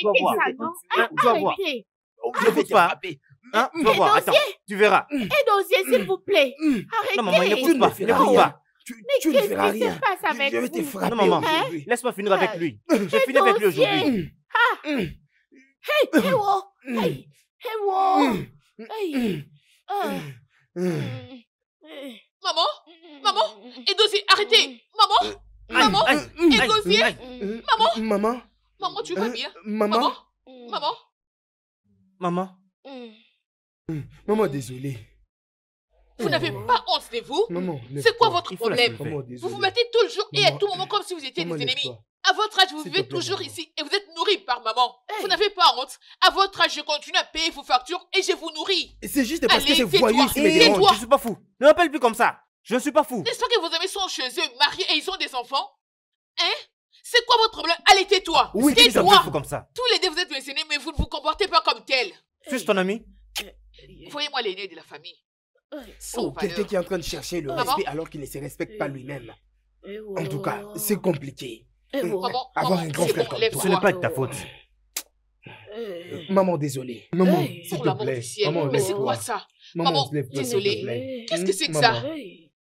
tu vas voir. Tu vas Ne pas. tu vas voir. Oh, hein, mm, mm. Attends, tu verras. Et dossier, s'il mm. vous plaît. Arrêtez. Non, maman, n'écoute pas. N'écoute pas. Tu, tu ne verras rien. Passe avec je vais te frapper. Non, maman, hein laisse-moi finir avec lui. Euh, vais finis avec lui aujourd'hui. Ah. Hey, hey, Hey, hey, ah. Hey. Maman Maman Et dossier, arrêtez Maman euh, Maman Edosier Maman Maman Maman, tu vas euh, bien Maman Maman mm. Maman Maman, mm. Mm. maman Vous n'avez pas honte de vous Maman, C'est quoi votre problème Vous vous mettez toujours et à tout moment comme si vous étiez des ennemis. À votre âge, vous vivez toujours ici et vous êtes nourri par maman. Vous n'avez pas honte. À votre âge, je continue à payer vos factures et je vous nourris. C'est juste parce que c'est voyous Je me Je suis pas fou. Ne m'appelle plus comme ça. Je ne suis pas fou. N'est-ce pas que vos amis sont chez eux, mariés et ils ont des enfants Hein c'est quoi votre problème Allez, tais-toi Oui, tais-toi comme ça Tous les deux, vous êtes aînés, mais vous ne vous comportez pas comme tel Suis-je ton ami Voyez-moi l'aîné de la famille. Oh, quelqu'un qui est en train de chercher le respect alors qu'il ne se respecte pas lui-même. Eh oh. En tout cas, c'est compliqué. Eh oh. eh, Maman, Avoir un grand frère comme toi. Ce n'est pas de ta faute. Maman, désolé. Maman, s'il te plaît. Maman, mais c'est quoi ça Maman, désolé. Qu'est-ce que hmm? c'est que ça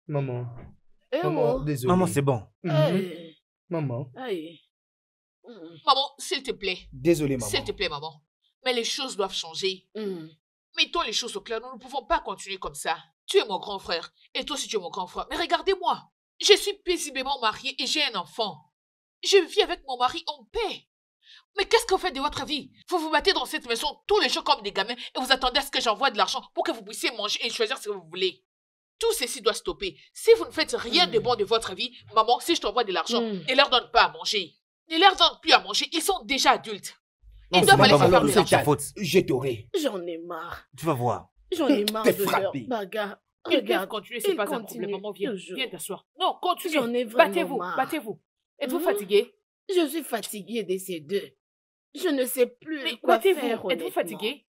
Maman. Maman, oh. désolé. Maman, c'est bon. Hmm? Maman. Mm. Maman, s'il te plaît. Désolée, maman. S'il te plaît, maman. Mais les choses doivent changer. Mm. Mettons les choses au clair. Nous ne pouvons pas continuer comme ça. Tu es mon grand frère. Et toi aussi, tu es mon grand frère. Mais regardez-moi. Je suis paisiblement mariée et j'ai un enfant. Je vis avec mon mari en paix. Mais qu'est-ce que vous faites de votre vie Vous vous battez dans cette maison tous les jours comme des gamins et vous attendez à ce que j'envoie de l'argent pour que vous puissiez manger et choisir ce que vous voulez. Tout ceci doit stopper. Si vous ne faites rien de hmm. bon de votre vie, maman, si je t'envoie de l'argent, hmm. ne leur donne pas à manger. Ne leur donne plus à manger. Ils sont déjà adultes. Ils doivent aller faire ta faute. J'ai doré. J'en ai marre. Tu vas voir. J'en ai marre de leur bagarre. Regarde, continuez, c'est pas continue. un problème. Maman, viens, viens t'asseoir. Non, continuez. J'en ai vraiment Battez-vous, battez-vous. Êtes-vous hmm. fatigué Je suis fatiguée de ces deux. Je ne sais plus quoi faire. Êtes-vous fatigué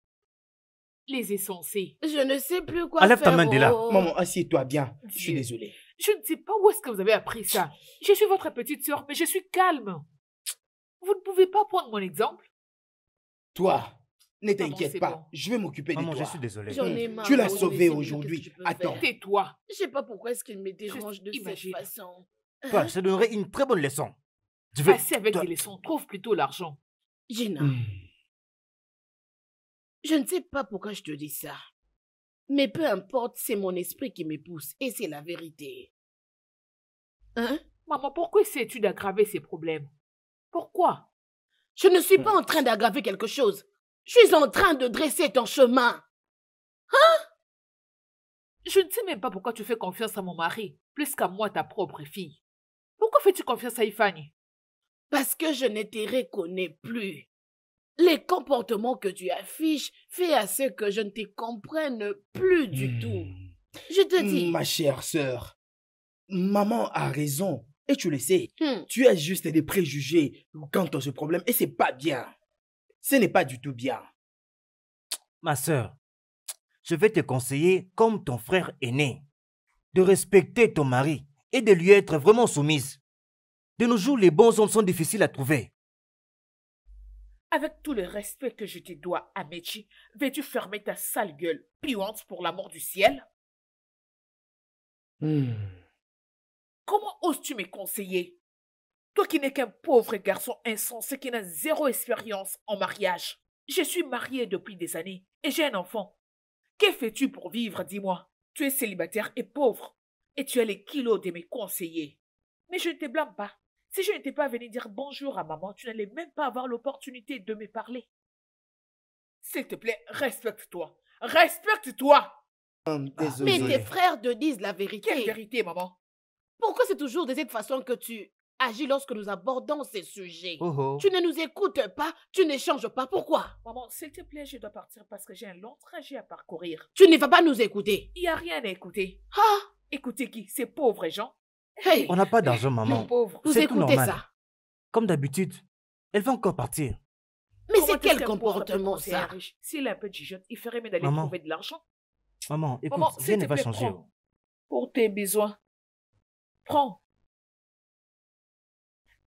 les essencer. Je ne sais plus quoi faire. Enlève ta main de là. Oh. Maman, assieds-toi bien. Je suis désolée. Je ne sais pas où est-ce que vous avez appris ça. Je suis votre petite soeur, mais je suis calme. Vous ne pouvez pas prendre mon exemple. Toi, ne t'inquiète pas, je vais m'occuper de toi. je suis désolée. tu l'as sauvée aujourd'hui. Attends. Tais-toi. Je ne sais pas pourquoi est-ce qu'il me dérange de cette façon. Paul, ça donnerait une très bonne leçon. Veux... Assez avec des leçons, trouve plutôt l'argent. Gina, hmm. Je ne sais pas pourquoi je te dis ça. Mais peu importe, c'est mon esprit qui me pousse et c'est la vérité. Hein? Maman, pourquoi essaies-tu d'aggraver ces problèmes? Pourquoi? Je ne suis pas hmm. en train d'aggraver quelque chose. Je suis en train de dresser ton chemin. Hein? Je ne sais même pas pourquoi tu fais confiance à mon mari, plus qu'à moi, ta propre fille. Pourquoi fais-tu confiance à Ifani? Parce que je ne te reconnais plus. Les comportements que tu affiches fait à ce que je ne te comprenne plus du hmm. tout. Je te dis. Ma chère sœur, maman a raison. Et tu le sais, hmm. tu as juste des préjugés quant à ce problème et c'est pas bien. Ce n'est pas du tout bien. Ma sœur, je vais te conseiller, comme ton frère aîné, de respecter ton mari et de lui être vraiment soumise. De nos jours, les bons hommes sont difficiles à trouver. Avec tout le respect que je te dois, Amechi, veux-tu fermer ta sale gueule, puante pour la mort du ciel hmm. Comment oses-tu me conseiller Toi qui n'es qu'un pauvre garçon insensé qui n'a zéro expérience en mariage. Je suis mariée depuis des années et j'ai un enfant. Que fais-tu pour vivre, dis-moi Tu es célibataire et pauvre, et tu as les kilos de mes conseillers. Mais je ne te blâme pas. Si je n'étais pas venu dire bonjour à maman, tu n'allais même pas avoir l'opportunité de me parler. S'il te plaît, respecte-toi. Respecte-toi. Hum, ah. Mais tes frères te disent la vérité. Quelle vérité, maman Pourquoi c'est toujours de cette façon que tu agis lorsque nous abordons ces sujets oh, oh. Tu ne nous écoutes pas, tu n'échanges pas. Pourquoi Maman, s'il te plaît, je dois partir parce que j'ai un long trajet à parcourir. Tu ne vas pas nous écouter. Il n'y a rien à écouter. Ah Écoutez qui Ces pauvres gens on n'a pas d'argent, maman. Vous écoutez normal. ça. Comme d'habitude, elle va encore partir. Mais c'est quel comportement, ça S'il est un peu jeune, il ferait mieux d'aller trouver de l'argent. Maman, écoute, maman, rien ne va changer. Oh. Pour tes besoins. Prends.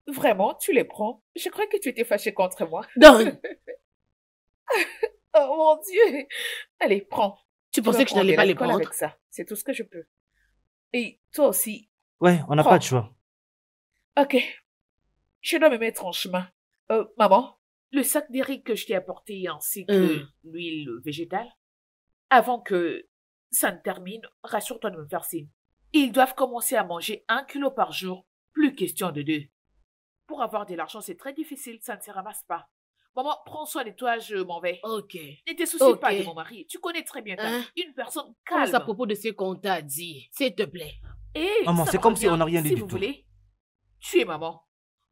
Vraiment, tu les prends Je crois que tu étais fâchée contre moi. Non. Oh mon Dieu Allez, prends. Tu, tu pensais que je n'allais pas les prendre avec ça. C'est tout ce que je peux. Et toi aussi, Ouais, on n'a pas de choix. Ok. Je dois me mettre en chemin. Euh, maman, le sac d'eric que je t'ai apporté ainsi que hmm. l'huile végétale, avant que ça ne termine, rassure-toi de me faire signe. Ils doivent commencer à manger un kilo par jour, plus question de deux. Pour avoir de l'argent, c'est très difficile, ça ne se ramasse pas. Maman, prends soin de toi, je m'en vais. Ok. Ne te soucie pas de mon mari. Tu connais très bien ta hein? Une personne calme. à propos de ce qu'on t'a dit, s'il te plaît. Eh, maman, c'est comme si on n'a rien dit si vous voulez, tu es maman.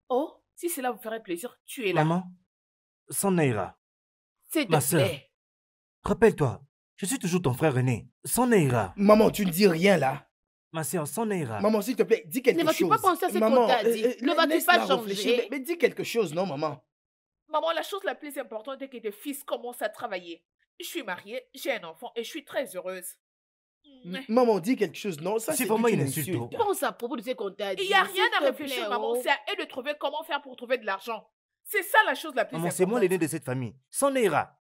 Oh, si cela vous ferait plaisir, es là. Maman, s'en S'il te Ma soeur, Rappelle-toi, je suis toujours ton frère aîné. ira. Maman, tu ne dis rien là. Ma soeur, ira. Maman, s'il te plaît, dis quelque chose. Ne vas pas penser à ce qu'on t'a dit? Euh, euh, ne vas pas changer? mais dis quelque chose, non, maman. Maman, la chose la plus importante est que tes fils commencent à travailler. Je suis mariée, j'ai un enfant et je suis très heureuse. Maman, dit quelque chose, non Ça, c'est vraiment une insulte. Pense hein. à propos de ce qu'on t'a dit. Il n'y a rien à réfléchir, maman. C'est à elle de trouver comment faire pour trouver de l'argent. C'est ça la chose la plus importante. Maman, c'est moi l'aîné de cette famille. S'en ira.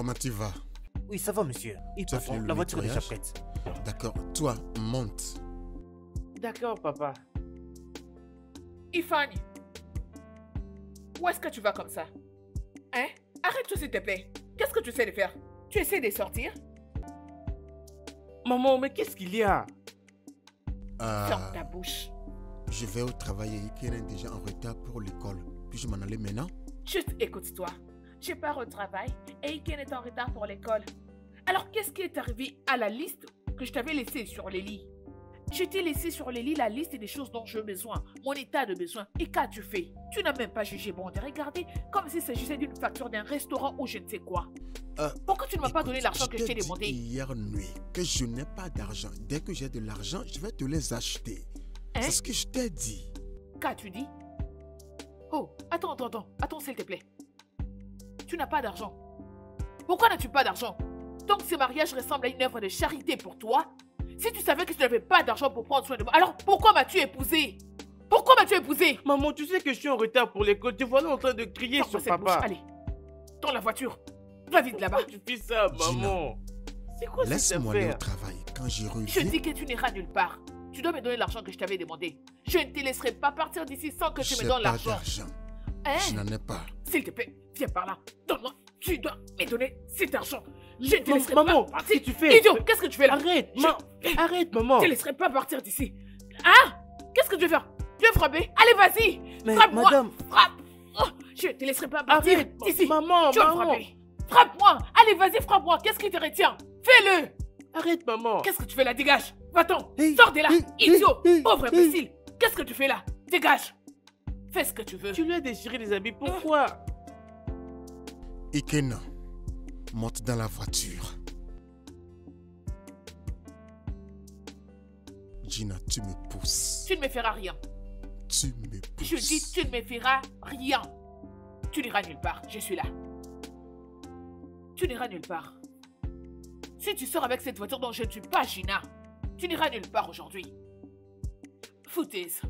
comment tu vas Oui, ça va, monsieur. tu la voiture est déjà prête. D'accord, toi, monte. D'accord, papa. Ifani, où est-ce que tu vas comme ça Hein Arrête-toi, s'il te plaît. Qu'est-ce que tu sais de faire Tu essaies de sortir Maman, mais qu'est-ce qu'il y a euh, ta bouche. Je vais au travail et est déjà en retard pour l'école. Puis je m'en aller maintenant. Juste écoute-toi j'ai pars au travail et Iken est en retard pour l'école. Alors qu'est-ce qui est arrivé à la liste que je t'avais laissée sur les lits Je t'ai laissé sur les lits la liste des choses dont j'ai besoin, mon état de besoin. Et qu'as-tu fait Tu n'as même pas jugé bon de regarder comme s'il s'agissait d'une facture d'un restaurant ou je ne sais quoi. Euh, Pourquoi tu ne m'as pas donné l'argent que je t'ai demandé Hier nuit que je n'ai pas d'argent. Dès que j'ai de l'argent, je vais te les acheter. Hein? C'est ce que je t'ai dit. Qu'as-tu dit Oh, attends, attends, attends, attends s'il te plaît tu n'as pas d'argent. Pourquoi n'as-tu pas d'argent Tant que ce mariage ressemble à une œuvre de charité pour toi, si tu savais que tu n'avais pas d'argent pour prendre soin de moi, alors pourquoi m'as-tu épousé Pourquoi m'as-tu épousé Maman, tu sais que je suis en retard pour l'école. Te voilà en train de crier sur papa. Allez, dans la voiture. Va vite là-bas. Tu fais ça, maman. C'est quoi Laisse-moi aller au travail quand j'ai réussi. Je dis que tu n'iras nulle part. Tu dois me donner l'argent que je t'avais demandé. Je ne te laisserai pas partir d'ici sans que tu me donnes l'argent. Eh, je n'en ai pas. S'il te plaît, viens par là. Donne-moi. Tu dois me donner cet argent. Je ne te laisserai pas partir. Idiot, qu'est-ce que tu fais là Arrête, je... arrête, maman. Je ne te laisserai pas partir d'ici. Hein Qu'est-ce que tu veux faire Tu veux frapper Allez, vas-y. Frappe-moi. Madame... Frappe. Oh, je ne te laisserai pas partir d'ici. Maman, tu maman. frapper. Frappe-moi. Allez, vas-y, frappe-moi. Qu'est-ce qui te retient Fais-le. Arrête, maman. Qu'est-ce que tu fais là Dégage. Va-t'en. Sors de là. Idiot. Pauvre imbécile. Qu'est-ce que tu fais là Dégage. Fais ce que tu veux. Tu lui as déchiré les habits, pourquoi Ikena monte dans la voiture. Gina, tu me pousses. Tu ne me feras rien. Tu me pousses. Je dis, tu ne me feras rien. Tu n'iras nulle part, je suis là. Tu n'iras nulle part. Si tu sors avec cette voiture dont je ne suis pas Gina, tu n'iras nulle part aujourd'hui. Foutaise.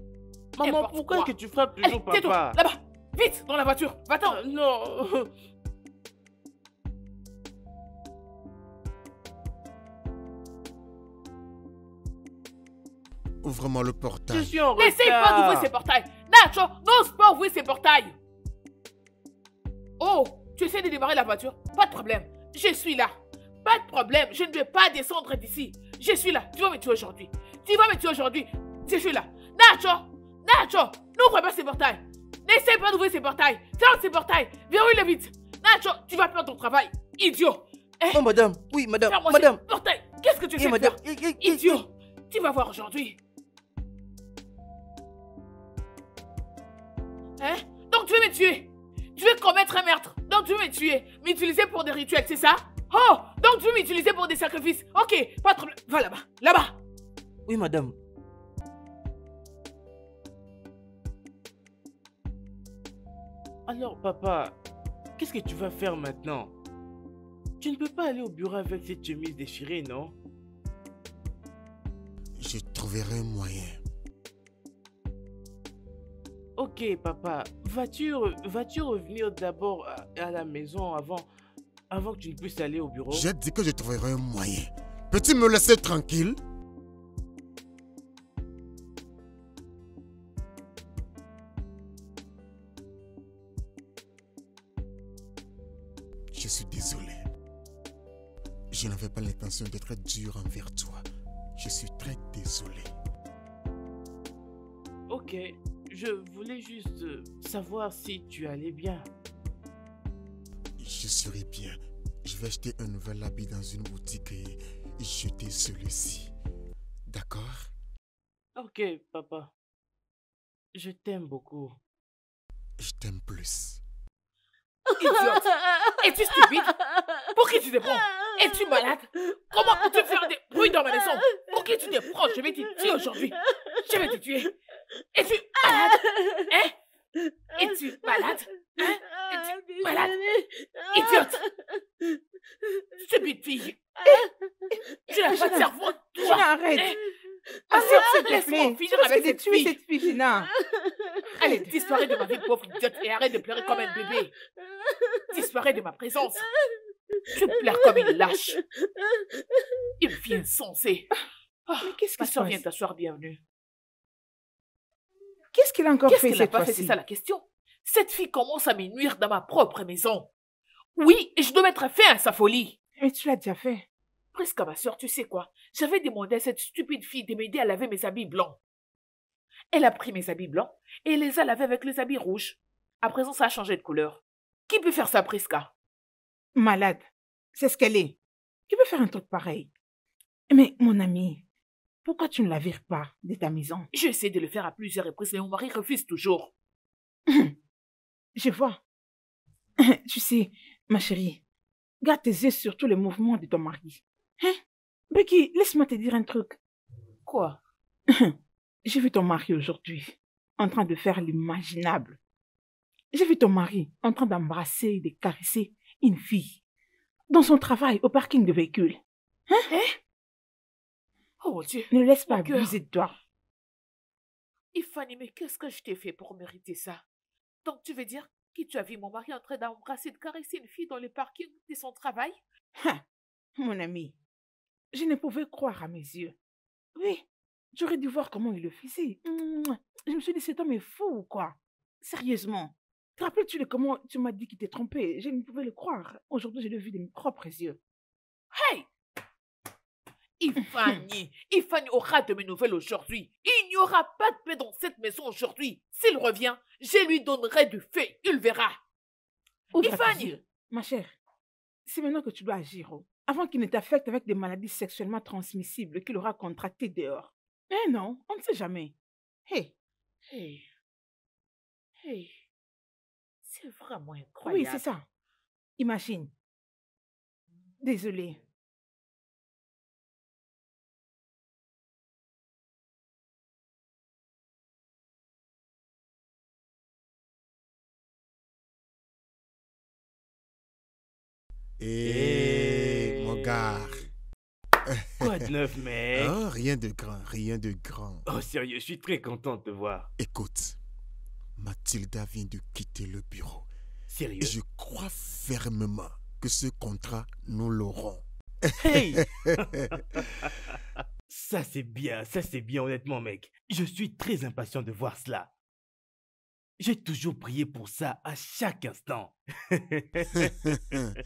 Maman, pourquoi est-ce que tu frappes toujours hey, papa Là-bas Vite Dans la voiture Va-t'en ah, Non Ouvre-moi le portail. Je suis en retard. N'essaye pas d'ouvrir ces portails. Nacho, n'ose pas ouvrir ces portails. Oh, tu essaies de démarrer la voiture. Pas de problème. Je suis là. Pas de problème. Je ne vais pas descendre d'ici. Je suis là. Tu vas me tuer aujourd'hui. Tu vas me tuer aujourd'hui. Je suis là. Nacho, Nacho, n'ouvre pas ces portails. N'essaie pas d'ouvrir ces portails. Ferme ces portails. Verrouille-le vite. Nacho, tu vas perdre ton travail. Idiot. Eh, oh, madame. Oui, madame. Madame. Portail. Qu'est-ce que tu fais Idiot. Tu vas voir aujourd'hui. Hein Donc tu veux me tuer Tu veux commettre un meurtre Donc tu veux me tuer M'utiliser pour des rituels, c'est ça Oh Donc tu veux m'utiliser pour des sacrifices Ok, pas de problème. Va là-bas. Là-bas. Oui, madame. Alors papa, qu'est-ce que tu vas faire maintenant Tu ne peux pas aller au bureau avec cette chemise déchirée, non Je trouverai un moyen. Ok papa, vas-tu revenir d'abord à, la maison avant, avant que tu ne puisses aller au bureau J'ai dit que je trouverai un moyen. Peux-tu me laisser tranquille d'être dur envers toi. Je suis très désolé. Ok, je voulais juste euh, savoir si tu allais bien. Je serai bien. Je vais acheter un nouvel habit dans une boutique et jeter celui-ci. D'accord Ok, papa. Je t'aime beaucoup. Je t'aime plus. Idiote Es-tu stupide Pour tu te es-tu malade Comment peux-tu faire des bruits dans ma maison Pour tu t'es proche Je vais te tuer aujourd'hui. Je vais te tuer. Es-tu malade Hein es-tu malade Hein Es-tu malade Idiote Stupide fille Tu n'as pas de cerveau, toi Arrête hein? ah, Arrête, fille moi finir que tu es cette fille, Gina Allez, disparais de ma vie, pauvre idiote, et arrête de pleurer comme un bébé Disparais de ma présence tu pleures comme une lâche. Il fille insensée. Oh, Mais qu'est-ce qui se passe t'asseoir, bienvenue. Qu'est-ce qu'il a encore fait cette fois-ci C'est ça la question. Cette fille commence à me nuire dans ma propre maison. Oui, et je dois mettre fin à sa folie. Et tu l'as déjà fait. Presque ma soeur, tu sais quoi J'avais demandé à cette stupide fille de m'aider à laver mes habits blancs. Elle a pris mes habits blancs et les a lavés avec les habits rouges. À présent, ça a changé de couleur. Qui peut faire ça, Prisca Malade. C'est ce qu'elle est. Qui peut faire un truc pareil Mais mon ami, pourquoi tu ne la vires pas de ta maison J'essaie de le faire à plusieurs reprises, mais mon mari refuse toujours. Je vois. tu sais, ma chérie, garde tes yeux sur tous les mouvements de ton mari. Hein Becky, laisse-moi te dire un truc. Quoi J'ai vu ton mari aujourd'hui en train de faire l'imaginable. J'ai vu ton mari en train d'embrasser et de caresser une fille dans son travail au parking de véhicules. Hein? hein? Oh mon Dieu. Ne laisse pas abuser de toi. Ifani, mais qu'est-ce que je t'ai fait pour mériter ça? Donc tu veux dire que tu as vu mon mari en train d'embrasser de caresser une fille dans le parking de son travail? Ha! Hein, mon ami, je ne pouvais croire à mes yeux. Oui, j'aurais dû voir comment il le faisait. Je me suis dit, cet homme est fou ou quoi Sérieusement. Te rappelles-tu comment tu m'as dit qu'il t'est trompé Je ne pouvais le croire. Aujourd'hui, je l'ai vu de mes propres yeux. Hey Ifani, Ifani aura de mes nouvelles aujourd'hui. Il n'y aura pas de paix dans cette maison aujourd'hui. S'il revient, je lui donnerai du feu, il verra. Ifany, Ma chère, c'est maintenant que tu dois agir, oh. avant qu'il ne t'affecte avec des maladies sexuellement transmissibles qu'il aura contractées dehors. Eh non, on ne sait jamais. Hey Hey Hey c'est vraiment incroyable. Oui, c'est ça. Imagine. Désolé. Hé, eh, mon gars. Eh. Quoi de neuf, mec? Oh, rien de grand, rien de grand. Oh, sérieux, je suis très contente de te voir. Écoute, Mathilda vient de quitter le bureau. Sérieux? je crois fermement que ce contrat, nous l'aurons. Hey Ça c'est bien, ça c'est bien honnêtement mec. Je suis très impatient de voir cela. J'ai toujours prié pour ça à chaque instant.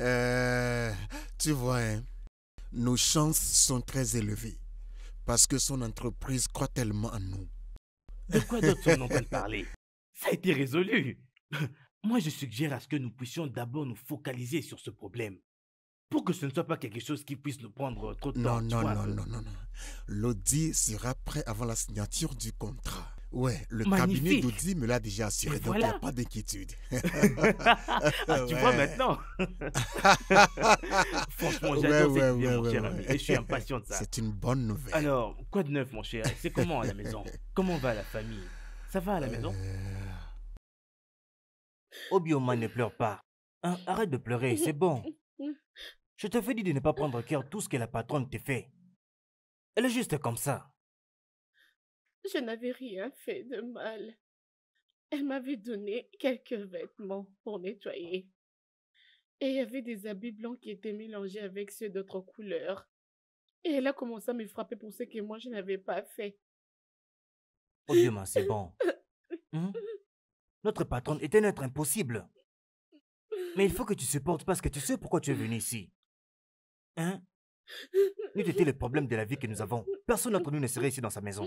Euh, tu vois, hein, nos chances sont très élevées parce que son entreprise croit tellement en nous de quoi d'autre sommes-nous parler Ça a été résolu. Moi, je suggère à ce que nous puissions d'abord nous focaliser sur ce problème. Pour que ce ne soit pas quelque chose qui puisse nous prendre trop de temps. Non, non, euh non, non, non, non. L'audit sera prêt avant la signature du contrat. Ouais, le cabinet d'Audi me l'a déjà assuré, donc il n'y a pas d'inquiétude. Ah, tu vois maintenant. Franchement, j'adore mon cher ami. je suis impatient de ça. C'est une bonne nouvelle. Alors, quoi de neuf, mon cher C'est comment à la maison Comment va la famille Ça va à la maison euh. Obioma, ne pleure pas. Hein, arrête de pleurer, c'est bon. Je fais dire de ne pas prendre à cœur tout ce que la patronne t'a fait. Elle est juste comme ça. Je n'avais rien fait de mal. Elle m'avait donné quelques vêtements pour nettoyer. Et il y avait des habits blancs qui étaient mélangés avec ceux d'autres couleurs. Et elle a commencé à me frapper pour ce que moi je n'avais pas fait. Oh Dieu, c'est bon. Hum? Notre patronne était notre impossible. Mais il faut que tu supportes parce que tu sais pourquoi tu es venu ici. Hein? N'eût le problème de la vie que nous avons, personne d'entre nous ne serait ici dans sa maison.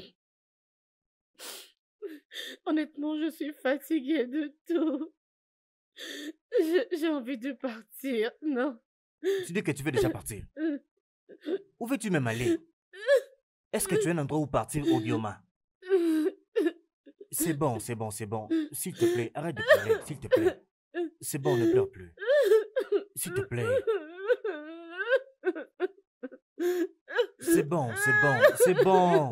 Honnêtement, je suis fatiguée de tout. J'ai envie de partir, non. Tu dis que tu veux déjà partir. Où veux-tu même aller Est-ce que tu as un endroit où partir au C'est bon, c'est bon, c'est bon. S'il te plaît, arrête de pleurer, s'il te plaît. C'est bon, ne pleure plus. S'il te plaît. C'est bon, c'est bon, c'est bon.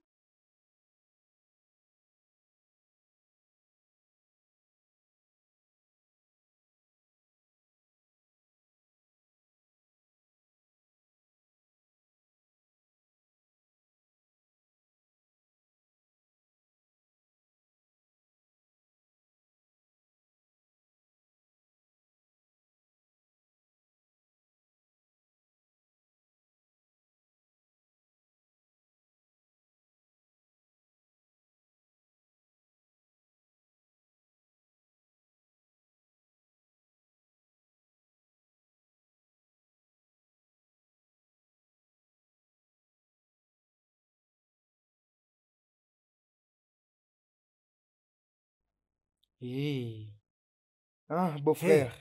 Ah, beau-frère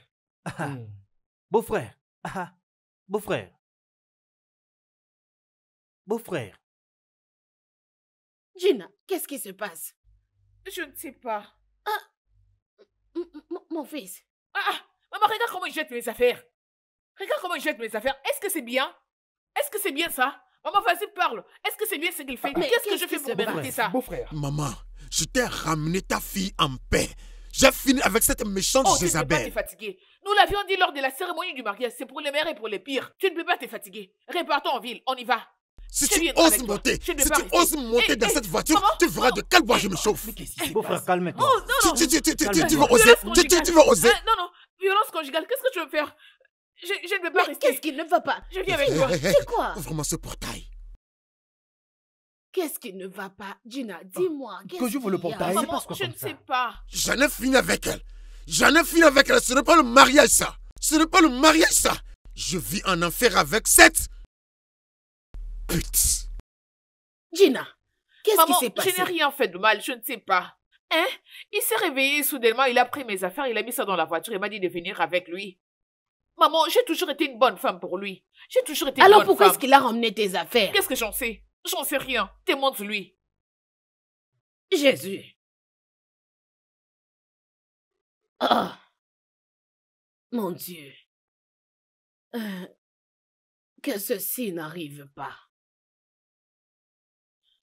Beau-frère Beau-frère Beau-frère Gina, qu'est-ce qui se passe Je ne sais pas. Ah. Mon fils ah, ah Maman, regarde comment il jette mes affaires Regarde comment il jette mes affaires. Est-ce que c'est bien Est-ce que c'est bien ça Maman, vas-y, parle. Est-ce que c'est bien ce qu'il fait Qu'est-ce que je fais pour mériter ça Beau-frère. Maman, je t'ai ramené ta fille en paix. J'ai fini avec cette méchante oh, Tu ne peux pas te Nous l'avions dit lors de la cérémonie du mariage, c'est pour les meilleurs et pour les pires. Tu ne peux pas te fatiguer. Répartons en ville, on y va. Si tu oses monter, tu oses monter dans eh, cette voiture, tu verras de quel bois je me eh, chauffe. Mais que eh, Beau frère, calme-toi. Tu, veux oser ah, Non, non, violence conjugale, qu'est-ce que tu veux faire je, ne veux pas rester. Qu'est-ce qui ne va pas Je viens avec toi. C'est quoi Ouvre-moi ce portail. Qu'est-ce qui ne va pas Gina, ah, dis-moi. Que je vous le portail. Je ne sais pas. J'en ai fini avec elle. J'en ai fini avec elle. Ce n'est pas le mariage, ça. Ce n'est pas le mariage, ça. Je vis en enfer avec cette. Pute. Gina, qu'est-ce qui s'est passé Je n'ai rien fait de mal, je ne sais pas. Hein Il s'est réveillé soudainement, il a pris mes affaires, il a mis ça dans la voiture et m'a dit de venir avec lui. Maman, j'ai toujours été une bonne femme pour lui. J'ai toujours été une bonne femme. Alors pourquoi est-ce qu'il a ramené tes affaires Qu'est-ce que j'en sais J'en sais rien. Demande-lui. Jésus. Ah. Mon Dieu. Euh, que ceci n'arrive pas.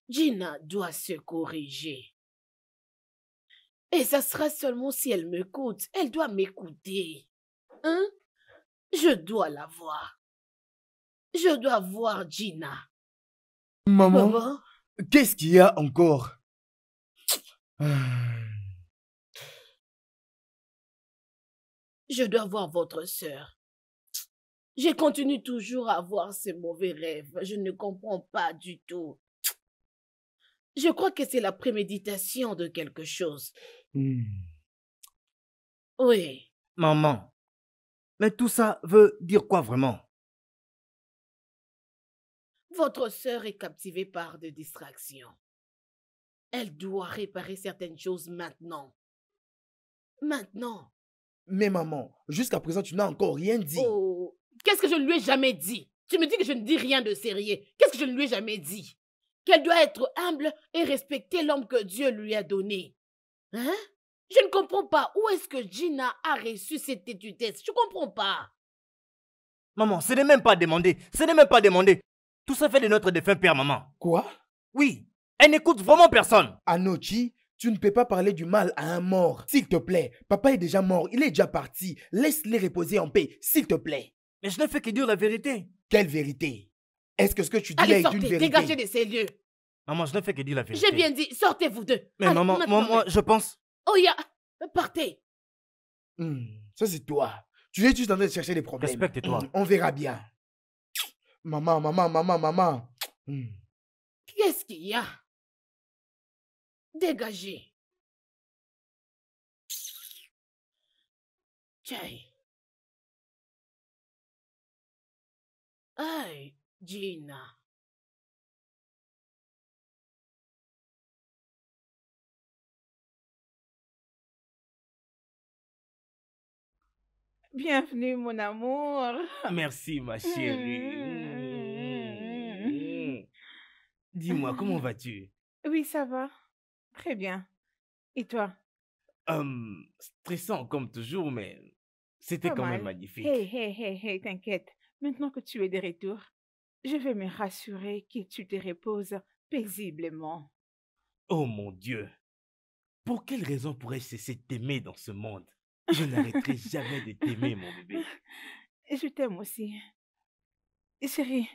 Gina doit se corriger. Et ça sera seulement si elle m'écoute. Elle doit m'écouter. Hein? Je dois la voir. Je dois voir Gina. Maman, qu'est-ce qu'il y a encore Je dois voir votre sœur. Je continue toujours à avoir ces mauvais rêves. Je ne comprends pas du tout. Je crois que c'est la préméditation de quelque chose. Hmm. Oui. Maman, mais tout ça veut dire quoi vraiment votre sœur est captivée par des distractions. Elle doit réparer certaines choses maintenant. Maintenant. Mais maman, jusqu'à présent, tu n'as encore rien dit. Oh, qu'est-ce que je ne lui ai jamais dit Tu me dis que je ne dis rien de sérieux. Qu'est-ce que je ne lui ai jamais dit Qu'elle doit être humble et respecter l'homme que Dieu lui a donné. Hein Je ne comprends pas où est-ce que Gina a reçu cette étude. Je ne comprends pas. Maman, ce n'est même pas demandé. Ce n'est même pas demandé. Tout ça fait de notre défunt père, maman. Quoi Oui, elle n'écoute vraiment personne. Anochi, tu ne peux pas parler du mal à un mort. S'il te plaît, papa est déjà mort, il est déjà parti. Laisse-les reposer en paix, s'il te plaît. Mais je ne fais que dire la vérité. Quelle vérité Est-ce que ce que tu dis là est une vérité dégagez de ces lieux. Maman, je ne fais que dire la vérité. J'ai bien dit, sortez vous deux. Mais maman, moi, je pense. Oh ya, partez. Hmm, ça c'est toi. Tu es juste en train de chercher des problèmes. Respecte-toi. Hmm, on verra bien. Maman, maman, maman, maman. Hmm. Qu'est-ce qu'il y a Dégagez. Tchai. Hey, Gina. Bienvenue, mon amour. Merci, ma chérie. Hmm. Dis-moi, comment vas-tu Oui, ça va. Très bien. Et toi Stressant comme toujours, mais c'était quand même magnifique. Hey, hey, hey, hey, t'inquiète. Maintenant que tu es de retour, je vais me rassurer que tu te reposes paisiblement. Oh mon Dieu Pour quelle raison pourrais-je cesser de t'aimer dans ce monde Je n'arrêterai jamais de t'aimer, mon bébé. Je t'aime aussi. Chérie,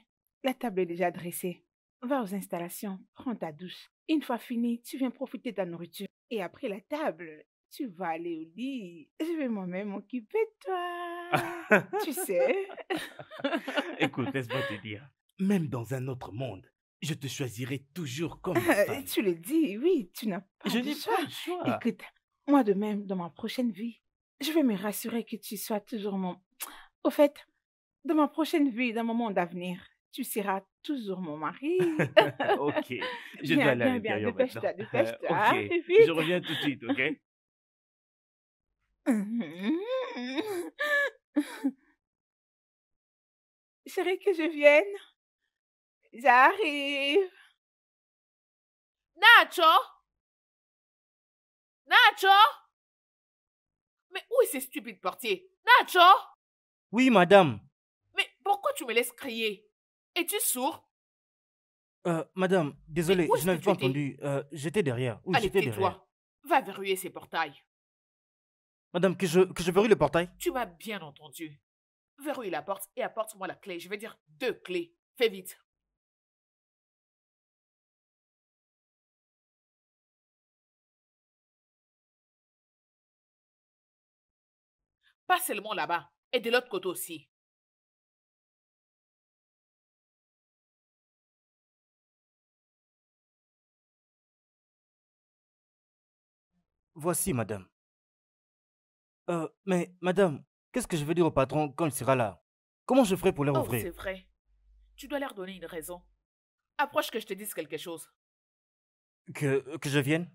la table est déjà dressée. Va aux installations, prends ta douche. Une fois fini, tu viens profiter de ta nourriture. Et après la table, tu vas aller au lit. Je vais moi-même m'occuper de toi. tu sais. Écoute, laisse-moi te dire. Même dans un autre monde, je te choisirai toujours comme euh, femme. tu le dis, oui, tu n'as pas, je de choix. pas choix. Écoute, moi de même, dans ma prochaine vie, je vais me rassurer que tu sois toujours mon... Au fait, dans ma prochaine vie, dans mon monde à tu seras toujours mon mari. ok. Je dois aller à Je reviens tout de suite, ok? Serait que je vienne? J'arrive. Nacho? Nacho? Mais où est ce stupide portier? Nacho? Oui, madame. Mais pourquoi tu me laisses crier? Es-tu sourd euh, Madame, désolé, je n'avais pas entendu. Euh, j'étais derrière. Allez, derrière. toi Va verrouiller ces portails. Madame, que je, que je verrouille le portail Tu m'as bien entendu. Verrouille la porte et apporte-moi la clé. Je vais dire deux clés. Fais vite. Pas seulement là-bas, et de l'autre côté aussi. Voici, madame. Euh, mais, madame, qu'est-ce que je vais dire au patron quand il sera là Comment je ferai pour leur oh, c'est vrai. Tu dois leur donner une raison. Approche que je te dise quelque chose. Que, que je vienne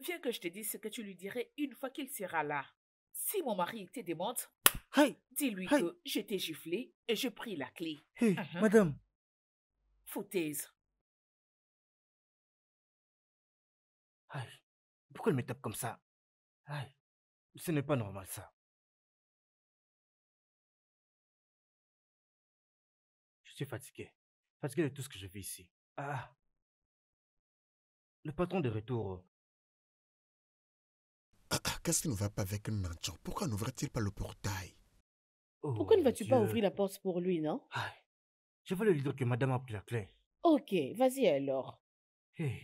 Viens que je te dise ce que tu lui dirais une fois qu'il sera là. Si mon mari te demande, dis-lui que j'étais t'ai giflé et je pris la clé. Hein, hein. madame. Foutaise. Pourquoi elle me tape comme ça Aïe, ce n'est pas normal ça. Je suis fatigué. Fatigué de tout ce que je vis ici. Ah Le patron de retour. Euh. Qu'est-ce qui ne va pas avec Nanchang Pourquoi n'ouvre-t-il pas le portail Pourquoi ne oh, vas-tu pas ouvrir la porte pour lui, non Je vois le dire que madame a pris la clé. Ok, vas-y alors. Hé,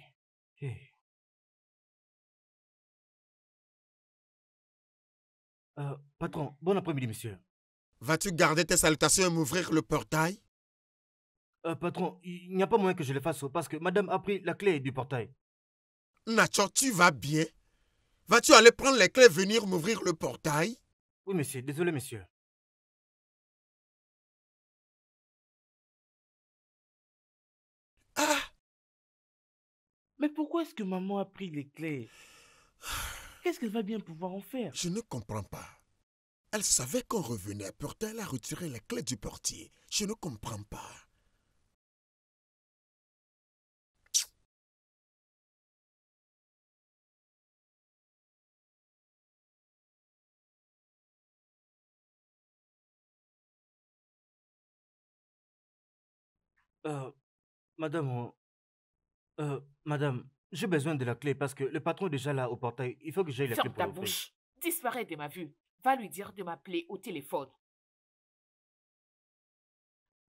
Euh, patron, bon après-midi, monsieur. Vas-tu garder tes salutations et m'ouvrir le portail euh, Patron, il n'y a pas moyen que je le fasse parce que madame a pris la clé du portail. Nacho, tu vas bien Vas-tu aller prendre les clés et venir m'ouvrir le portail Oui, monsieur. Désolé, monsieur. Ah Mais pourquoi est-ce que maman a pris les clés Qu'est-ce qu'elle va bien pouvoir en faire Je ne comprends pas. Elle savait qu'on revenait, pourtant elle a retiré la clé du portier. Je ne comprends pas. Euh, madame, euh, madame, j'ai besoin de la clé parce que le patron est déjà là au portail. Il faut que j'aille la clé pour ta bouche. Disparais de ma vue. Va lui dire de m'appeler au téléphone.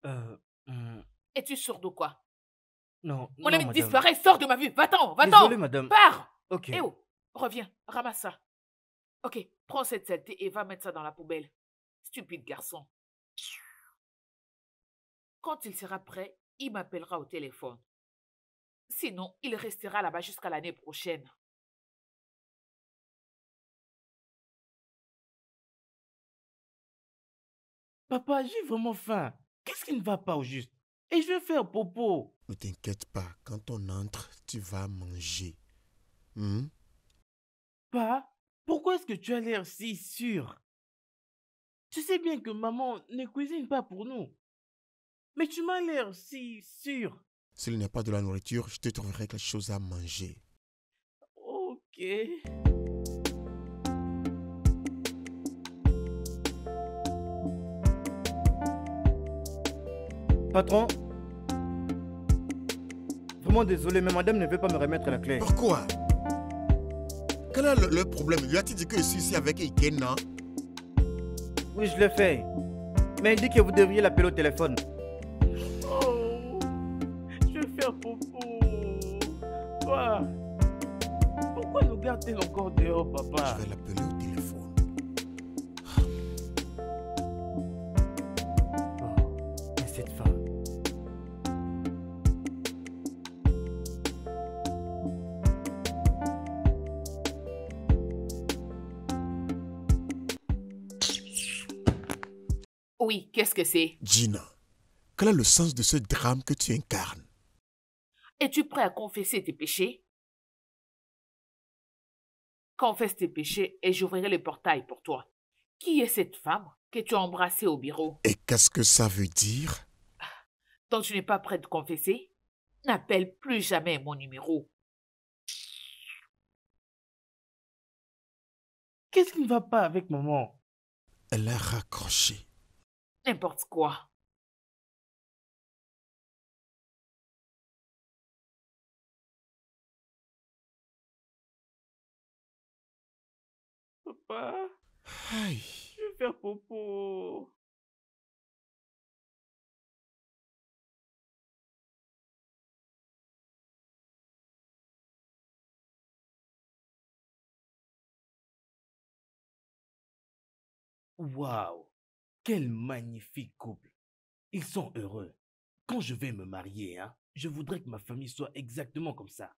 Euh, hmm. Es-tu sûr de quoi non, Mon ami, disparaît, sors de ma vue. Va-t'en, va-t'en. madame. Pars. Ok. Eh oh, reviens, ramasse ça. Ok, prends cette saleté et va mettre ça dans la poubelle. Stupide garçon. Quand il sera prêt, il m'appellera au téléphone. Sinon, il restera là-bas jusqu'à l'année prochaine. Papa, j'ai vraiment faim. Qu'est-ce qui ne va pas au juste Et je vais faire popo. Ne t'inquiète pas, quand on entre, tu vas manger. Hmm? Pas pourquoi est-ce que tu as l'air si sûr Tu sais bien que maman ne cuisine pas pour nous. Mais tu m'as l'air si sûr. S'il n'y a pas de la nourriture, je te trouverai quelque chose à manger. Ok. Patron, vraiment désolé, mais madame ne veut pas me remettre la clé. Pourquoi Quel est le, problème Lui a-t-il dit que je suis ici avec Ikena Oui, je le fais. Mais il dit que vous devriez l'appeler au téléphone. encore dehors, papa Je vais l'appeler au téléphone. Oh, ah, et cette femme. Oui, qu'est-ce que c'est Gina, quel est le sens de ce drame que tu incarnes Es-tu prêt à confesser tes péchés confesse tes péchés et j'ouvrirai le portail pour toi. Qui est cette femme que tu as embrassée au bureau Et qu'est-ce que ça veut dire Tant tu n'es pas prêt de confesser, n'appelle plus jamais mon numéro. Qu'est-ce qui ne va pas avec maman Elle a raccroché. N'importe quoi. Je vais faire popo. Wow Quel magnifique couple Ils sont heureux. Quand je vais me marier, hein, je voudrais que ma famille soit exactement comme ça.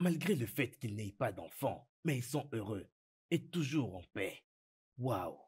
Malgré le fait qu'ils n'aient pas d'enfants, mais ils sont heureux. Et toujours en paix. Waouh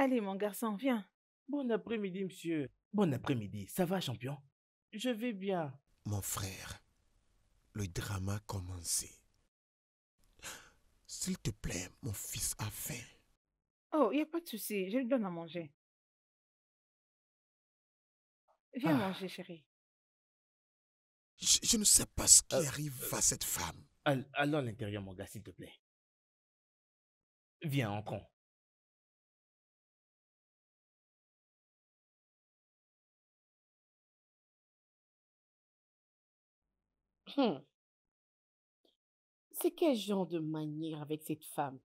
Allez, mon garçon, viens. Bon après-midi, monsieur. Bon après-midi. Ça va, champion Je vais bien. Mon frère, le drama a commencé. S'il te plaît, mon fils a faim. Oh, il n'y a pas de souci. Je lui donne à manger. Viens ah. manger, chérie. Je, ne sais pas ce qui euh, arrive euh, à cette femme. Allons à l'intérieur, mon gars, s'il te plaît. Viens, entrons. Hum. C'est quel genre de manière avec cette femme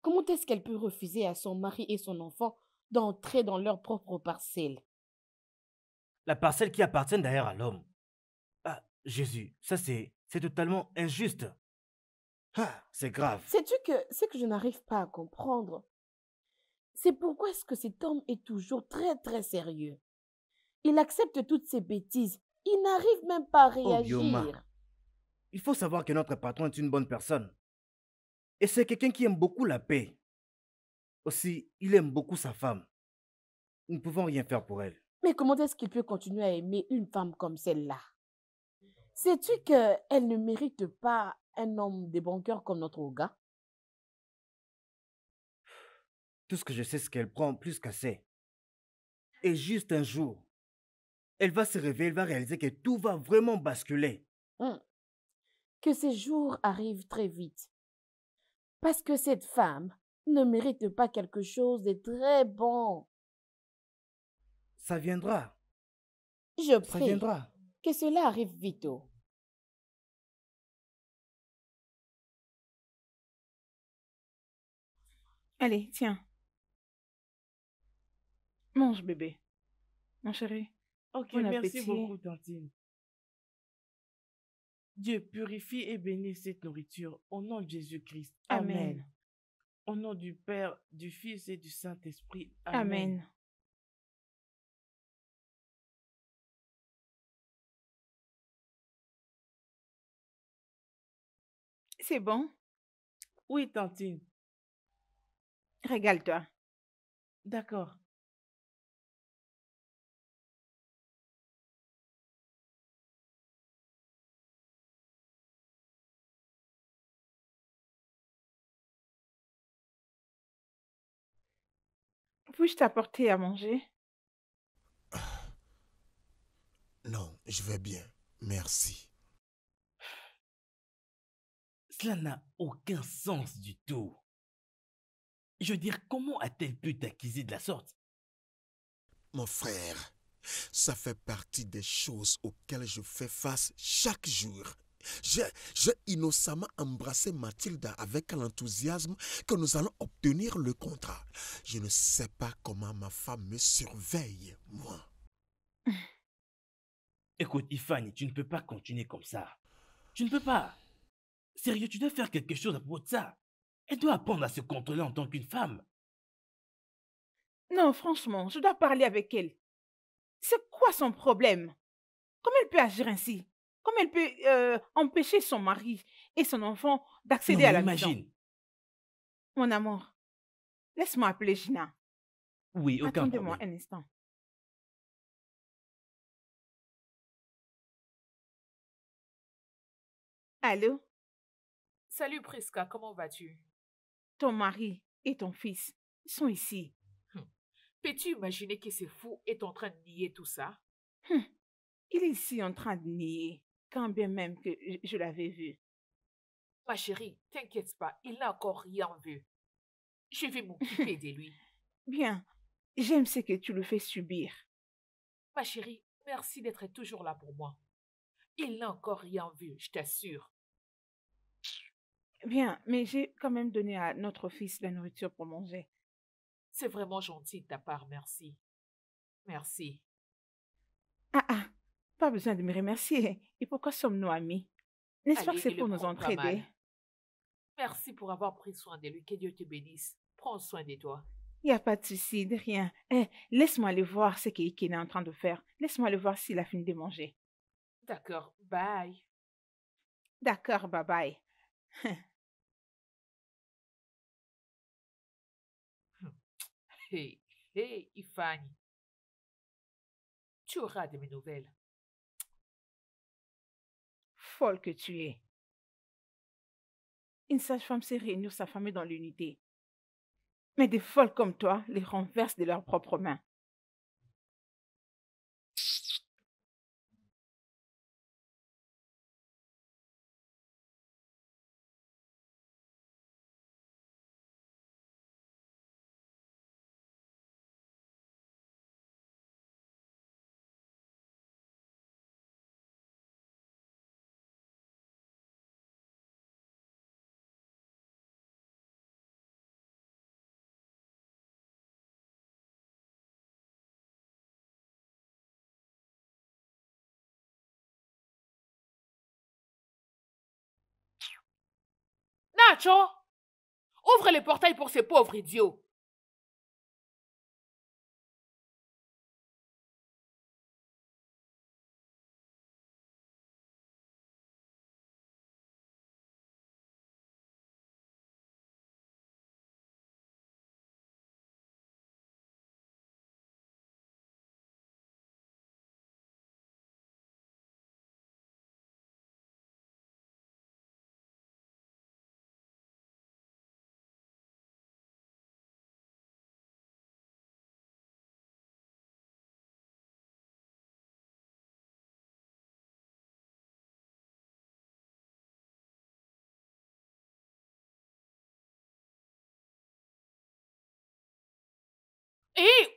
Comment est-ce qu'elle peut refuser à son mari et son enfant d'entrer dans leur propre parcelle La parcelle qui appartient d'ailleurs à l'homme. Ah, Jésus, ça c'est, c'est totalement injuste. Ah, c'est grave. Sais-tu que ce que je n'arrive pas à comprendre, c'est pourquoi est-ce que cet homme est toujours très très sérieux. Il accepte toutes ces bêtises il n'arrive même pas à oh, réagir. il faut savoir que notre patron est une bonne personne. Et c'est quelqu'un qui aime beaucoup la paix. Aussi, il aime beaucoup sa femme. Nous ne pouvons rien faire pour elle. Mais comment est-ce qu'il peut continuer à aimer une femme comme celle-là Sais-tu qu'elle ne mérite pas un homme de bon cœur comme notre Oga Tout ce que je sais, c'est qu'elle prend plus qu'assez. Et juste un jour, elle va se réveiller, elle va réaliser que tout va vraiment basculer. Hein. Que ces jours arrivent très vite. Parce que cette femme ne mérite pas quelque chose de très bon. Ça viendra. Je prie que cela arrive vite. Allez, tiens. Mange, bébé. Mon chéri. Ok, merci beaucoup, Tantine. Dieu purifie et bénit cette nourriture au nom de Jésus-Christ. Amen. Au nom du Père, du Fils et du Saint-Esprit. Amen. C'est bon? Oui, Tantine. Régale-toi. D'accord. Puis-je t'apporter à manger Non, je vais bien. Merci. Cela n'a aucun sens du tout. Je veux dire, comment a-t-elle pu t'acquiser de la sorte Mon frère, ça fait partie des choses auxquelles je fais face chaque jour. J'ai innocemment embrassé Mathilda avec l'enthousiasme que nous allons obtenir le contrat. Je ne sais pas comment ma femme me surveille, moi. Écoute, Ifani, tu ne peux pas continuer comme ça. Tu ne peux pas. Sérieux, tu dois faire quelque chose à propos de ça. Elle doit apprendre à se contrôler en tant qu'une femme. Non, franchement, je dois parler avec elle. C'est quoi son problème Comment elle peut agir ainsi Comment elle peut euh, empêcher son mari et son enfant d'accéder à la imagine. maison Mon amour, laisse-moi appeler Gina. Oui, aucun Attendez moi un instant. Allô Salut Prisca, comment vas-tu Ton mari et ton fils sont ici. Hum. Peux-tu imaginer que ce fou est en train de nier tout ça hum. Il est ici en train de nier quand bien même que je l'avais vu. Ma chérie, t'inquiète pas, il n'a encore rien vu. Je vais m'occuper de lui. Bien, j'aime ce que tu le fais subir. Ma chérie, merci d'être toujours là pour moi. Il n'a encore rien vu, je t'assure. Bien, mais j'ai quand même donné à notre fils la nourriture pour manger. C'est vraiment gentil de ta part, merci. Merci. Ah ah, pas besoin de me remercier. Et pourquoi sommes-nous amis N'est-ce pas que c'est pour nous entraider Merci pour avoir pris soin de lui. Que Dieu te bénisse. Prends soin de toi. Il n'y a pas de souci, de rien. Eh, laisse-moi aller voir ce que est en train de faire. Laisse-moi aller voir s'il a fini de manger. D'accord, bye. D'accord, bye bye. hey, hey, Ifani. Tu auras de mes nouvelles folle que tu es. Une sage-femme sait réunir sa famille dans l'unité. Mais des folles comme toi les renversent de leurs propres mains. Ouvre les portails pour ces pauvres idiots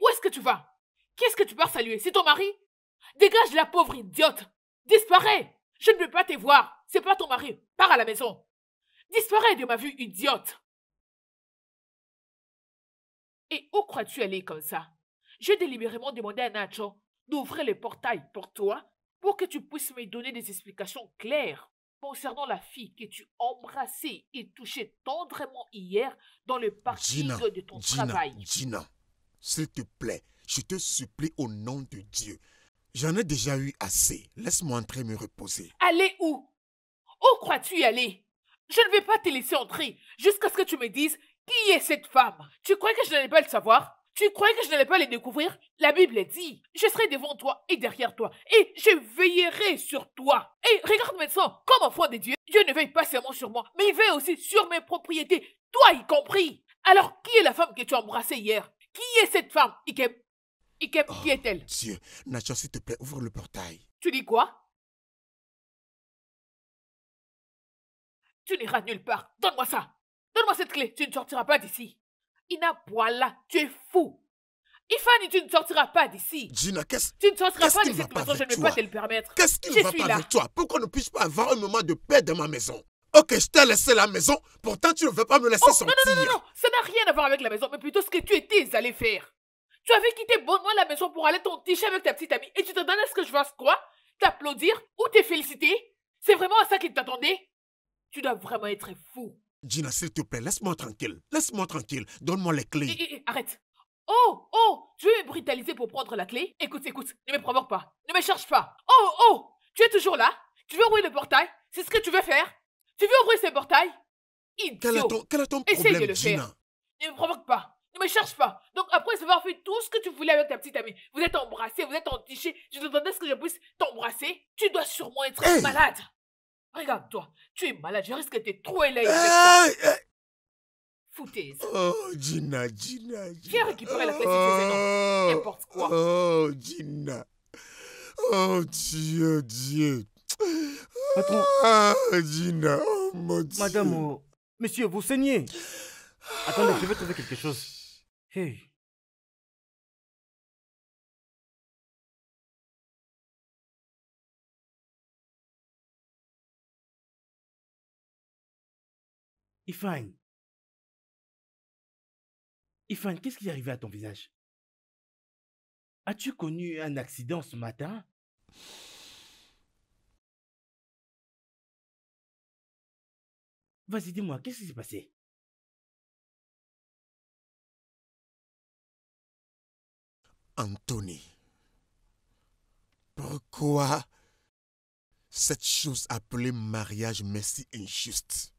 Où est-ce que tu vas Qu'est-ce que tu pars saluer C'est ton mari Dégage la pauvre idiote Disparais Je ne veux pas te voir C'est pas ton mari Pars à la maison Disparais de ma vue, idiote Et où crois-tu aller comme ça J'ai délibérément demandé à Nacho d'ouvrir le portail pour toi pour que tu puisses me donner des explications claires concernant la fille que tu embrassais et touchais tendrement hier dans le parc de ton travail. S'il te plaît, je te supplie au nom de Dieu. J'en ai déjà eu assez. Laisse-moi entrer me reposer. Aller où Où crois-tu y aller Je ne vais pas te laisser entrer jusqu'à ce que tu me dises qui est cette femme. Tu crois que je n'allais pas le savoir Tu crois que je n'allais pas le découvrir La Bible dit Je serai devant toi et derrière toi, et je veillerai sur toi. Et regarde maintenant, comme enfant de Dieu, Dieu ne veille pas seulement sur moi, mais il veille aussi sur mes propriétés, toi y compris. Alors, qui est la femme que tu as embrassée hier qui est cette femme Ikeb Ikeb, qui oh, est-elle Dieu, nature, s'il te plaît, ouvre le portail. Tu dis quoi Tu n'iras nulle part. Donne-moi ça. Donne-moi cette clé. Tu ne sortiras pas d'ici. Ina voilà, tu es fou. Ifani, tu ne sortiras pas d'ici. Gina, qu'est-ce Tu ne sortiras pas de cette maison, je ne vais pas te le permettre. Qu'est-ce qui ne va pas avec toi Pourquoi ne puis-je pas avoir un moment de paix dans ma maison Ok, je t'ai laissé la maison, pourtant tu ne veux pas me laisser oh, sortir. Non, non, non, non, ça n'a rien à voir avec la maison, mais plutôt ce que tu étais allé faire. Tu avais quitté bonnement la maison pour aller ton t-shirt avec ta petite amie et tu te donnes à ce que je fasse quoi T'applaudir ou te féliciter C'est vraiment à ça qu'il t'attendait? Tu dois vraiment être fou. Gina, s'il te plaît, laisse-moi tranquille. Laisse-moi tranquille. Donne-moi les clés. Eh, eh, eh, arrête. Oh, oh, tu veux me brutaliser pour prendre la clé Écoute, écoute, ne me provoque pas. Ne me cherche pas. Oh, oh, tu es toujours là Tu veux ouvrir le portail C'est ce que tu veux faire tu veux ouvrir ce portail Idiot Quel, ton, quel est ton Essaye problème, de le Gina. faire. Ne me provoque pas. Ne me cherche pas. Donc après avoir fait tout ce que tu voulais avec ta petite amie, vous êtes embrassés, vous êtes entiché tu te demandais ce que je puisse t'embrasser Tu dois sûrement être malade. Regarde-toi, tu es malade, je risque de te trouer l'œil. Hey. Foutaise. Oh, Gina, Gina, Gina. Viens récupérer la petite amie. Oh, N'importe quoi. Oh, Gina. Oh, Dieu, Dieu, Patron. Ah, Gina, oh Dieu. Madame, euh, monsieur, vous saignez. Attendez, je vais trouver quelque chose. Hey. Ifan. Ifan, qu'est-ce qui est arrivé à ton visage As-tu connu un accident ce matin Vas-y, dis-moi, qu'est-ce qui s'est passé Anthony, pourquoi cette chose appelée mariage m'est si injuste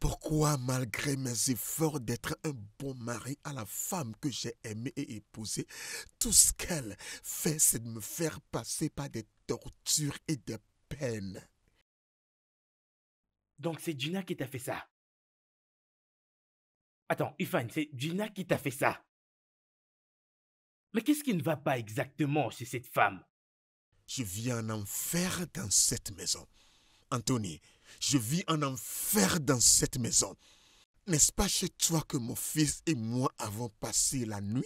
Pourquoi, malgré mes efforts d'être un bon mari à la femme que j'ai aimée et épousée, tout ce qu'elle fait, c'est de me faire passer par des tortures et des peines donc c'est Gina qui t'a fait ça. Attends, Ifan, c'est Gina qui t'a fait ça. Mais qu'est-ce qui ne va pas exactement chez cette femme Je vis en enfer dans cette maison. Anthony, je vis en enfer dans cette maison. N'est-ce pas chez toi que mon fils et moi avons passé la nuit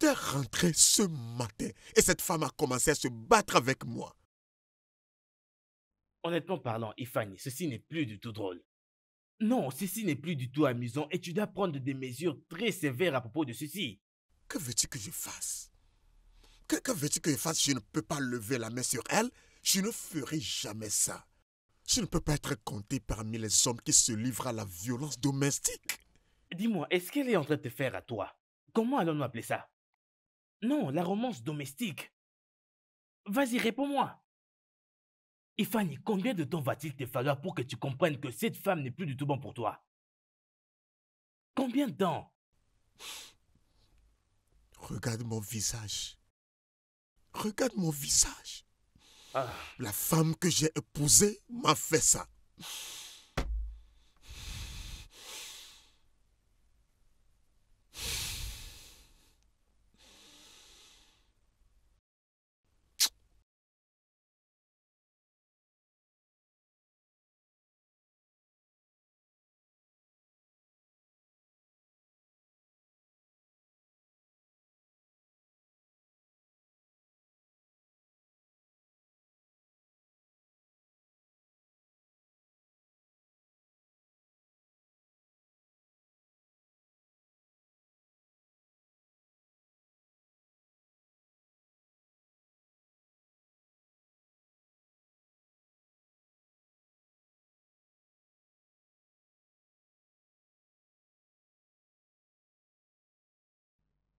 t'ai rentré ce matin et cette femme a commencé à se battre avec moi. Honnêtement parlant, Ifani, ceci n'est plus du tout drôle. Non, ceci n'est plus du tout amusant et tu dois prendre des mesures très sévères à propos de ceci. Que veux-tu que je fasse Que, veux-tu que je fasse Je ne peux pas lever la main sur elle. Je ne ferai jamais ça. Je ne peux pas être compté parmi les hommes qui se livrent à la violence domestique. Dis-moi, est-ce qu'elle est en train de te faire à toi Comment allons-nous appeler ça Non, la romance domestique. Vas-y, réponds-moi. Ifani, combien de temps va-t-il te falloir pour que tu comprennes que cette femme n'est plus du tout bon pour toi Combien de temps Regarde mon visage. Regarde mon visage. Ah. La femme que j'ai épousée m'a fait ça.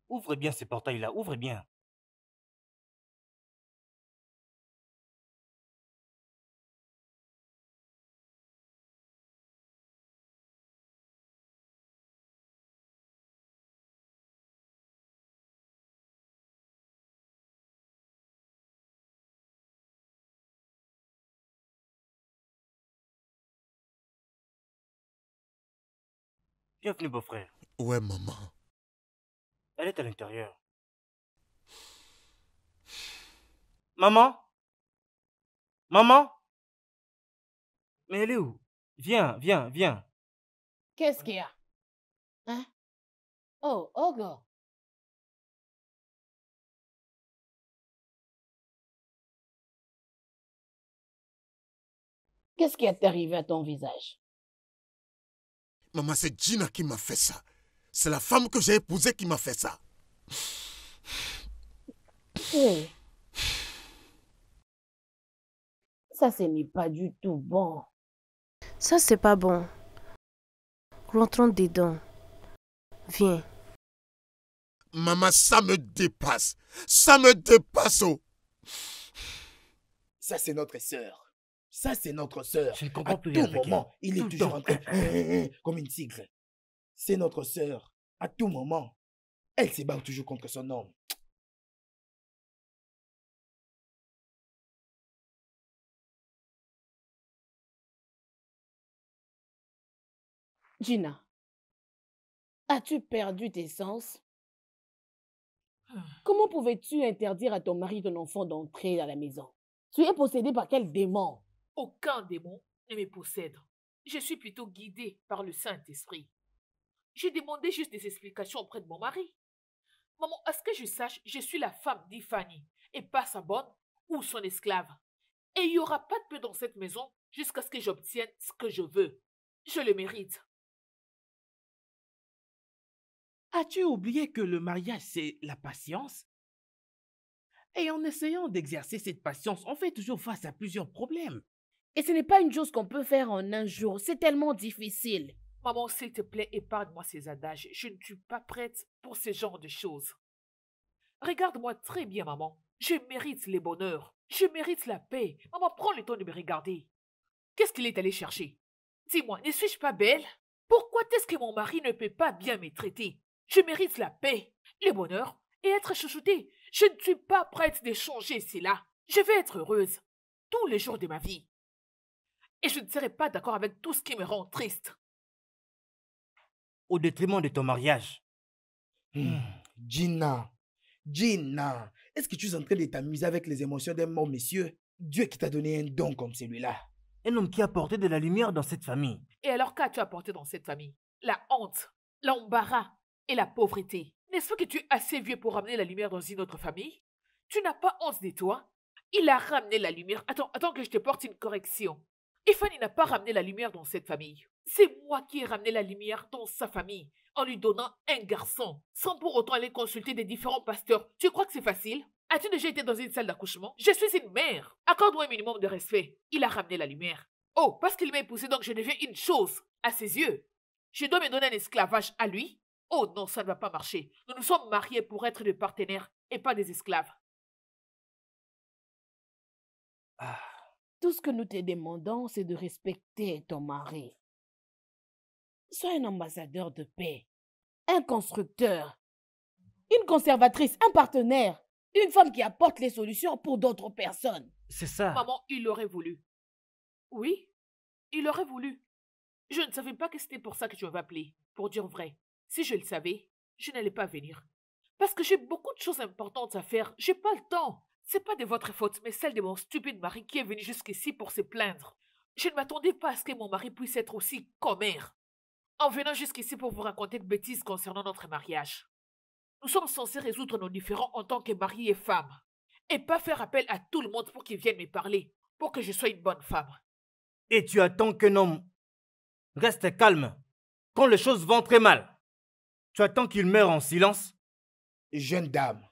Ouvrez bien ces portails-là, ouvrez bien. Bienvenue, beau-frère. Ouais, maman. Elle est à l'intérieur. Maman Maman Mais elle est où Viens, viens, viens. Qu'est-ce qu'il y a Hein Oh, Ogo oh, Qu'est-ce qui est arrivé à ton visage Maman, c'est Gina qui m'a fait ça. C'est la femme que j'ai épousée qui m'a fait ça. Eh. Ça, ce n'est pas du tout bon. Ça, c'est pas bon. Rentrons dedans. Viens. Maman, ça me dépasse. Ça me dépasse. Oh. Ça, c'est notre sœur. Ça, c'est notre sœur. Je ne comprends à plus tout moment, il est toujours en train comme une tigre. C'est notre sœur. À tout moment, elle se bat toujours contre son homme. Gina, as-tu perdu tes sens ah. Comment pouvais-tu interdire à ton mari et ton enfant d'entrer dans la maison Tu es possédée par quel démon Aucun démon ne me possède. Je suis plutôt guidée par le Saint-Esprit. J'ai demandé juste des explications auprès de mon mari. Maman, à ce que je sache, je suis la femme d'Ifani et pas sa bonne ou son esclave. Et il n'y aura pas de paix dans cette maison jusqu'à ce que j'obtienne ce que je veux. Je le mérite. As-tu oublié que le mariage, c'est la patience Et en essayant d'exercer cette patience, on fait toujours face à plusieurs problèmes. Et ce n'est pas une chose qu'on peut faire en un jour, c'est tellement difficile. Maman, s'il te plaît, épargne-moi ces adages. Je ne suis pas prête pour ce genre de choses. Regarde-moi très bien, maman. Je mérite le bonheur. Je mérite la paix. Maman, prends le temps de me regarder. Qu'est-ce qu'il est allé chercher Dis-moi, ne suis-je pas belle Pourquoi est-ce que mon mari ne peut pas bien me traiter Je mérite la paix, le bonheur et être chouchoutée. Je ne suis pas prête d'échanger cela. Je vais être heureuse tous les jours de ma vie. Et je ne serai pas d'accord avec tout ce qui me rend triste au détriment de ton mariage. Hmm. Hmm. Gina, Gina, est-ce que tu es en train de t'amuser avec les émotions d'un mort, monsieur Dieu qui t'a donné un don comme celui-là. Un homme qui a porté de la lumière dans cette famille. Et alors qu'as-tu apporté dans cette famille La honte, l'embarras et la pauvreté. N'est-ce pas que tu es assez vieux pour ramener la lumière dans une autre famille Tu n'as pas honte de toi Il a ramené la lumière. Attends, attends que je te porte une correction. Et Fanny n'a pas ramené la lumière dans cette famille. C'est moi qui ai ramené la lumière dans sa famille en lui donnant un garçon, sans pour autant aller consulter des différents pasteurs. Tu crois que c'est facile As-tu déjà été dans une salle d'accouchement Je suis une mère. Accorde-moi un minimum de respect. Il a ramené la lumière. Oh, parce qu'il m'a épousée, donc je deviens une chose à ses yeux. Je dois me donner un esclavage à lui Oh non, ça ne va pas marcher. Nous nous sommes mariés pour être des partenaires et pas des esclaves. Tout ce que nous te demandons, c'est de respecter ton mari. Sois un ambassadeur de paix, un constructeur, une conservatrice, un partenaire, une femme qui apporte les solutions pour d'autres personnes. C'est ça. Maman, il l'aurait voulu. Oui, il aurait voulu. Je ne savais pas que c'était pour ça que tu m'avais appelé, pour dire vrai. Si je le savais, je n'allais pas venir. Parce que j'ai beaucoup de choses importantes à faire, j'ai pas le temps. C'est pas de votre faute, mais celle de mon stupide mari qui est venu jusqu'ici pour se plaindre. Je ne m'attendais pas à ce que mon mari puisse être aussi commère. En venant jusqu'ici pour vous raconter de bêtises concernant notre mariage. Nous sommes censés résoudre nos différends en tant que mari et femme. Et pas faire appel à tout le monde pour qu'il vienne me parler, pour que je sois une bonne femme. Et tu attends qu'un homme reste calme quand les choses vont très mal. Tu attends qu'il meure en silence Jeune dame,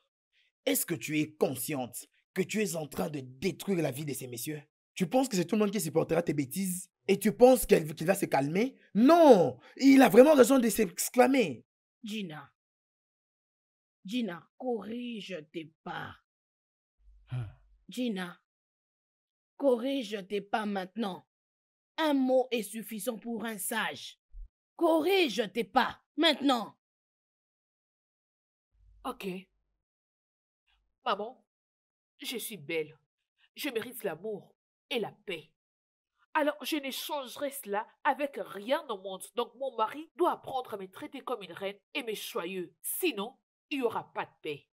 est-ce que tu es consciente que tu es en train de détruire la vie de ces messieurs Tu penses que c'est tout le monde qui supportera tes bêtises et tu penses qu'il va se calmer Non Il a vraiment raison de s'exclamer. Gina, Gina, corrige tes pas. Hein? Gina, corrige tes pas maintenant. Un mot est suffisant pour un sage. Corrige tes pas maintenant. Ok, Maman, je suis belle. Je mérite l'amour et la paix. Alors je n'échangerai cela avec rien au monde. Donc mon mari doit apprendre à me traiter comme une reine et me joyeux, Sinon, il n'y aura pas de paix.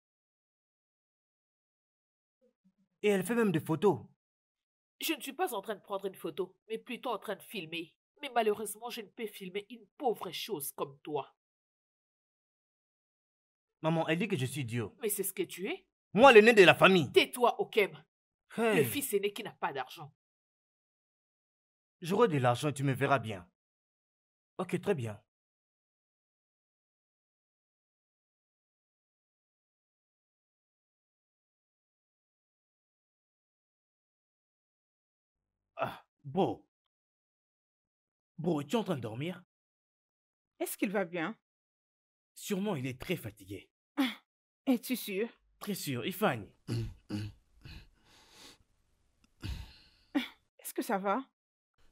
Et elle fait même des photos. Je ne suis pas en train de prendre une photo, mais plutôt en train de filmer. Mais malheureusement, je ne peux filmer une pauvre chose comme toi. Maman, elle dit que je suis Dieu. Mais c'est ce que tu es. Moi, l'aîné de la famille. Tais-toi, Okeb. Le fils aîné qui n'a pas d'argent. J'aurai de l'argent et tu me verras bien. Ok, très bien. Ah, beau. es tu en train de dormir Est-ce qu'il va bien Sûrement, il est très fatigué. Ah, es-tu sûr Très sûr, Ifani. Est-ce que ça va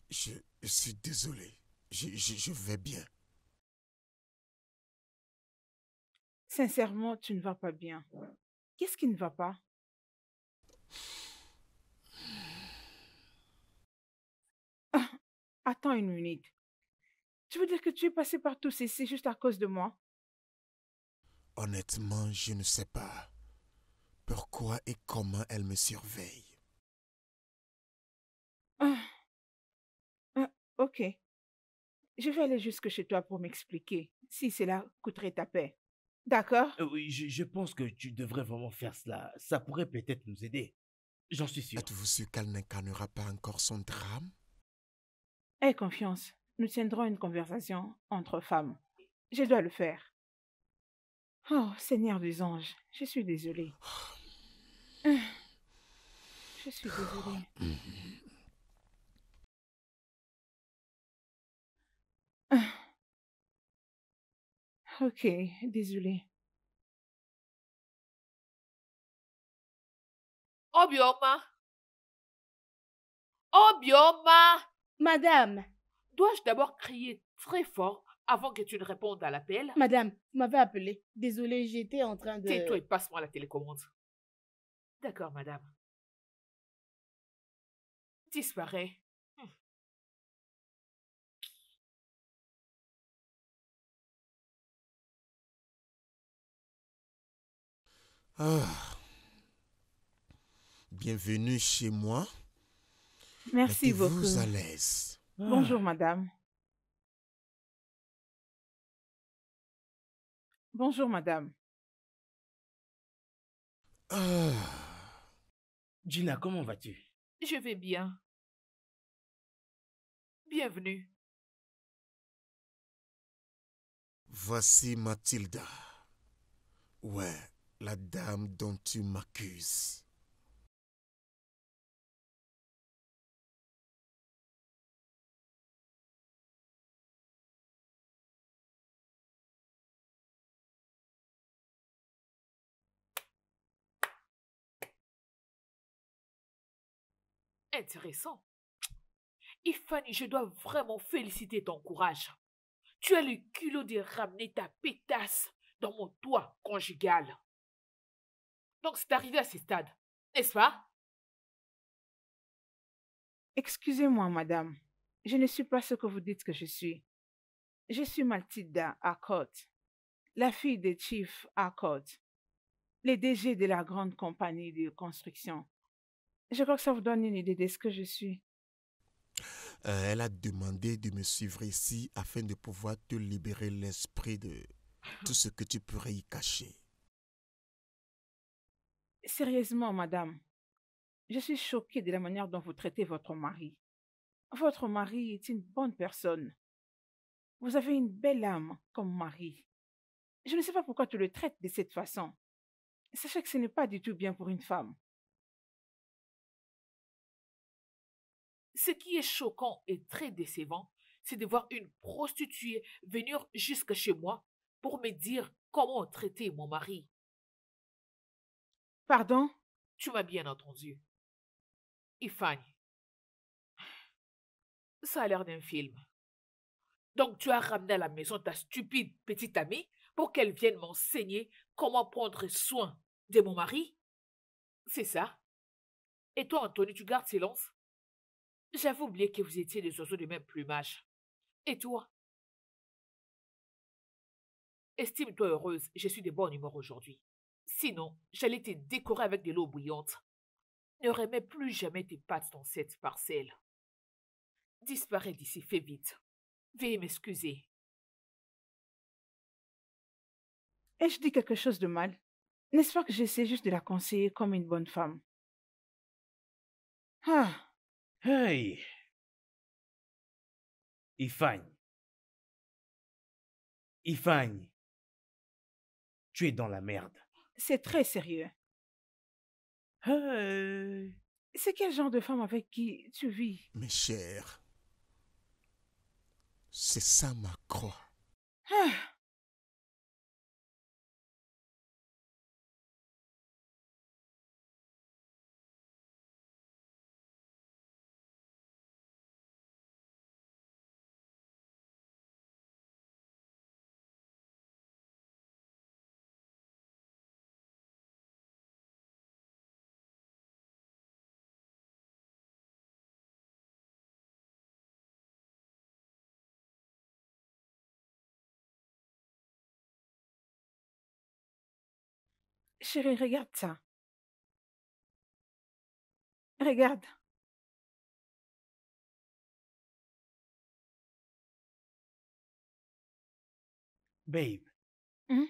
je, suis désolé. Je, vais bien. Sincèrement, tu ne vas pas bien. Qu'est-ce qui ne va pas ah, Attends une minute. Tu veux dire que tu es passé par tout ceci juste à cause de moi Honnêtement, je ne sais pas pourquoi et comment elle me surveille. Ah, ah, ok. Je vais aller jusque chez toi pour m'expliquer si cela coûterait ta paix. D'accord euh, Oui, je, pense que tu devrais vraiment faire cela. Ça pourrait peut-être nous aider. J'en suis sûr. Êtes-vous sûr qu'elle n'incarnera pas encore son drame Aie confiance. Nous tiendrons une conversation entre femmes. Je dois le faire. Oh, Seigneur des anges, je suis désolée. Je suis désolée. Ok, désolée. Obioma. Obioma. Madame. Dois-je d'abord crier très fort avant que tu ne répondes à l'appel. Madame, vous m'avez appelé. Désolée, j'étais en train de. Tais-toi et passe-moi la télécommande. D'accord, madame. Disparais. Hum. Ah. Bienvenue chez moi. Merci beaucoup. Vous à l'aise. Bonjour, madame. Bonjour, madame. Ah. Gina, comment vas-tu Je vais bien. Bienvenue. Voici Mathilda. Ouais, la dame dont tu m'accuses. intéressant. Ifani, je dois vraiment féliciter ton courage. Tu as le culot de ramener ta pétasse dans mon toit conjugal. Donc c'est arrivé à ce stade, n'est-ce pas Excusez-moi, madame. Je ne suis pas ce que vous dites que je suis. Je suis Maltida Harcourt, la fille de Chief Harcourt, le DG de la grande compagnie de construction. Je crois que ça vous donne une idée de ce que je suis. Euh, elle a demandé de me suivre ici afin de pouvoir te libérer l'esprit de tout ce que tu pourrais y cacher. Sérieusement, madame, je suis choquée de la manière dont vous traitez votre mari. Votre mari est une bonne personne. Vous avez une belle âme comme mari. Je ne sais pas pourquoi tu le traites de cette façon. Sachez que ce n'est pas du tout bien pour une femme. Ce qui est choquant et très décevant, c'est de voir une prostituée venir jusque chez moi pour me dire comment traiter mon mari. Pardon Tu m'as bien entendu. Ifani, ça a l'air d'un film. Donc tu as ramené à la maison ta stupide petite amie pour qu'elle vienne m'enseigner comment prendre soin de mon mari C'est ça Et toi, Anthony, tu gardes silence j'avais oublié que vous étiez des oiseaux de même plumage. Et toi Estime-toi heureuse, je suis de bonne humeur aujourd'hui. Sinon, j'allais te décorer avec de l'eau bouillante. Ne remets plus jamais tes pattes dans cette parcelle. Disparais d'ici, fais vite. Veuillez m'excuser. Ai-je dit quelque chose de mal N'est-ce pas que j'essaie juste de la conseiller comme une bonne femme Ah Hey! Ifagne. Ifagne. Tu es dans la merde. C'est très sérieux. C'est quel genre de femme avec qui tu vis Mes chers, c'est ça ma croix. Ah! regarde ça. Regarde. Babe, Tu mmh.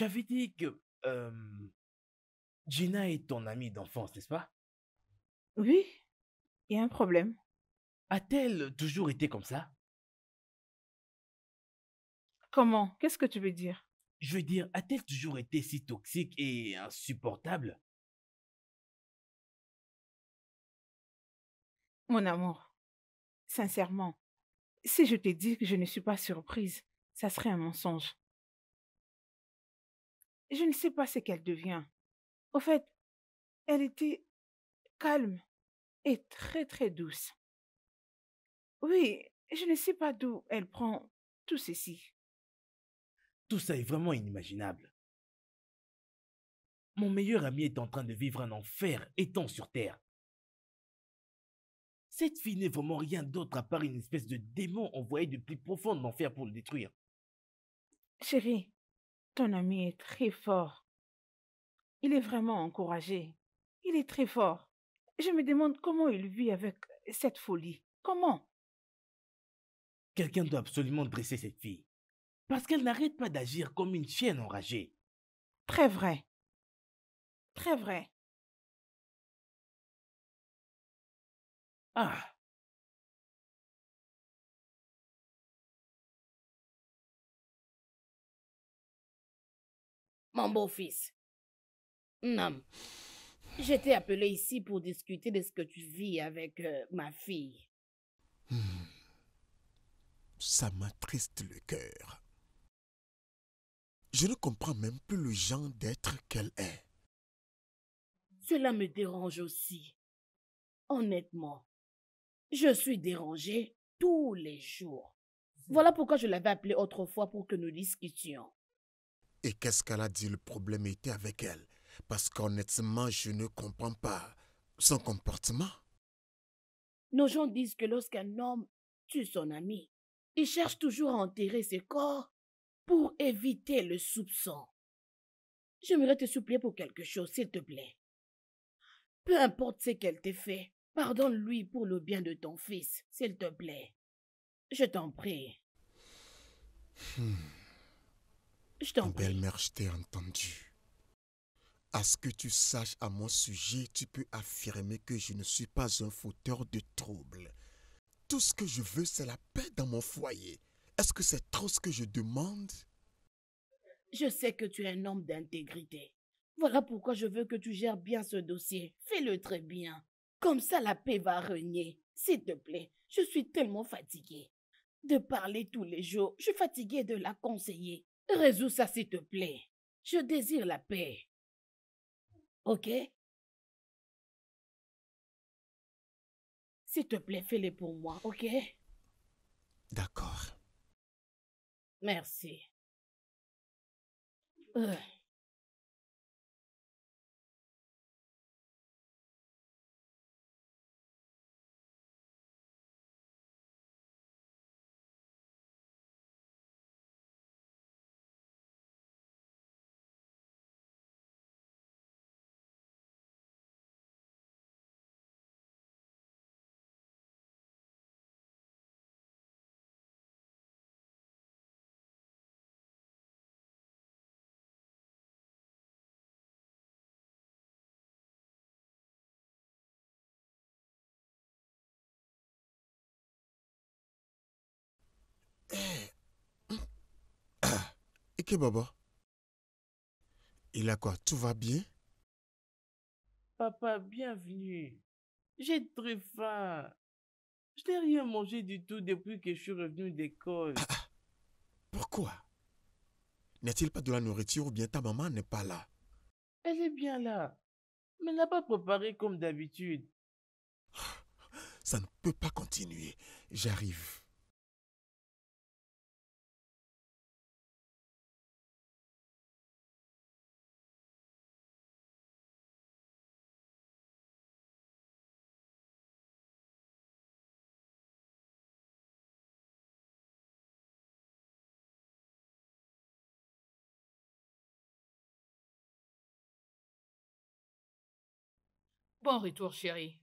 avais dit que Gina est ton amie d'enfance, n'est-ce pas Oui, il y a un problème. A-t-elle toujours été comme ça Comment Qu'est-ce que tu veux dire je veux dire, a-t-elle toujours été si toxique et insupportable Mon amour, sincèrement, si je te dis que je ne suis pas surprise, ça serait un mensonge. Je ne sais pas ce qu'elle devient. Au fait, elle était calme et très très douce. Oui, je ne sais pas d'où elle prend tout ceci. Tout ça est vraiment inimaginable. Mon meilleur ami est en train de vivre un enfer étant sur Terre. Cette fille n'est vraiment rien d'autre à part une espèce de démon envoyé de plus profond de l'enfer pour le détruire. Chérie, ton ami est très fort. Il est vraiment encouragé. Il est très fort. Je me demande comment il vit avec cette folie. Comment Quelqu'un doit absolument dresser cette fille parce qu'elle n'arrête pas d'agir comme une chienne enragée. Très vrai. Très vrai. Ah. Mon beau-fils. Non. J'étais appelé ici pour discuter de ce que tu vis avec euh, ma fille. Hmm. Ça m'attriste le cœur. Je ne comprends même plus le genre d'être qu'elle est. Cela me dérange aussi. Honnêtement, je suis dérangée tous les jours. Voilà pourquoi je l'avais appelée autrefois pour que nous discutions. Et qu'est-ce qu'elle a dit Le problème était avec elle. Parce qu'honnêtement, je ne comprends pas son comportement. Nos gens disent que lorsqu'un homme tue son ami, il cherche toujours à enterrer ses corps pour éviter le soupçon. J'aimerais te supplier pour quelque chose, s'il te plaît. Peu importe ce qu'elle t'ait fait, pardonne-lui pour le bien de ton fils, s'il te plaît. Je t'en prie. Hmm. Je t'en prie. Belle-mère, je t'ai entendu. À ce que tu saches à mon sujet, tu peux affirmer que je ne suis pas un fauteur de troubles. Tout ce que je veux, c'est la paix dans mon foyer. Est-ce que c'est trop ce que je demande Je sais que tu es un homme d'intégrité. Voilà pourquoi je veux que tu gères bien ce dossier. Fais-le très bien. Comme ça, la paix va régner. S'il te plaît, je suis tellement fatiguée. De parler tous les jours, je suis fatiguée de la conseiller. Résous ça, s'il te plaît. Je désire la paix. Ok S'il te plaît, fais-le pour moi, ok D'accord. Merci. Et que Baba Il a quoi Tout va bien Papa, bienvenue. J'ai très faim. Je n'ai rien mangé du tout depuis que je suis revenu d'école. Ah, ah. Pourquoi N'est-il pas de la nourriture ou bien ta maman n'est pas là Elle est bien là, mais n'a pas préparé comme d'habitude. Ah, ça ne peut pas continuer. J'arrive. bon retour, chérie.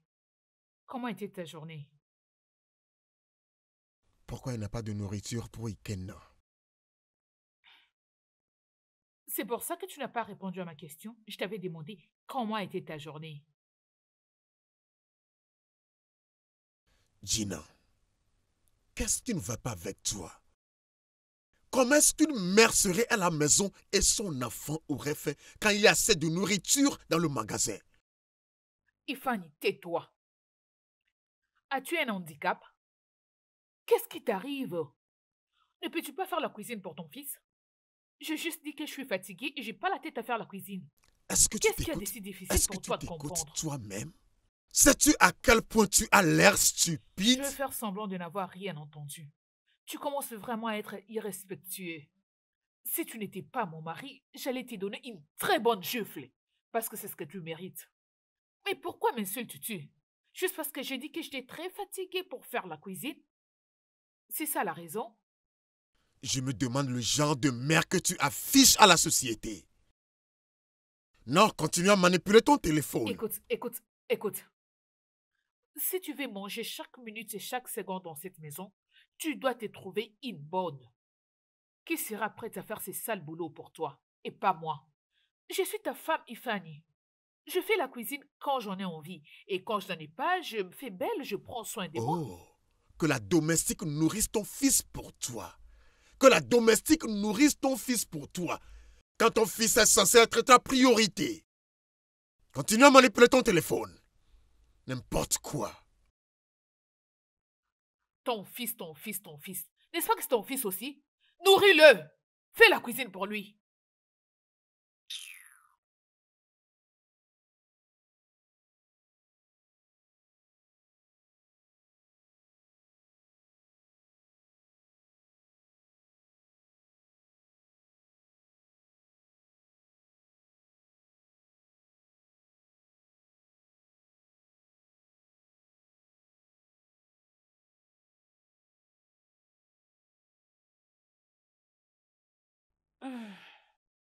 Comment était ta journée Pourquoi n'y a pas de nourriture pour Ikenna C'est pour ça que tu n'as pas répondu à ma question. Je t'avais demandé comment était ta journée. Gina, qu'est-ce qui ne va pas avec toi Comment est-ce qu'une mère serait à la maison et son enfant aurait fait quand il y a assez de nourriture dans le magasin Ifani, tais-toi. As-tu un handicap Qu'est-ce qui t'arrive Ne peux-tu pas faire la cuisine pour ton fils J'ai juste dit que je suis fatiguée et j'ai pas la tête à faire la cuisine. Est-ce que tu Qu'est-ce qui a si difficile pour toi de comprendre toi-même Sais-tu à quel point tu as l'air stupide Je veux faire semblant de n'avoir rien entendu. Tu commences vraiment à être irrespectueux. Si tu n'étais pas mon mari, j'allais te donner une très bonne gifle, parce que c'est ce que tu mérites. Mais pourquoi m'insultes-tu Juste parce que j'ai dit que j'étais très fatiguée pour faire la cuisine C'est ça la raison Je me demande le genre de mère que tu affiches à la société. Non, continue à manipuler ton téléphone. Écoute, écoute, écoute. Si tu veux manger chaque minute et chaque seconde dans cette maison, tu dois te trouver une bonne. Qui sera prête à faire ces sales boulots pour toi et pas moi Je suis ta femme, Ifani. Je fais la cuisine quand j'en ai envie. Et quand je n'en ai pas, je me fais belle, je prends soin de oh, Que la domestique nourrisse ton fils pour toi. Que la domestique nourrisse ton fils pour toi. Quand ton fils est censé être ta priorité. Continue à manipuler ton téléphone. N'importe quoi. Ton fils, ton fils, ton fils. N'est-ce pas que c'est ton fils aussi Nourris-le. Fais la cuisine pour lui.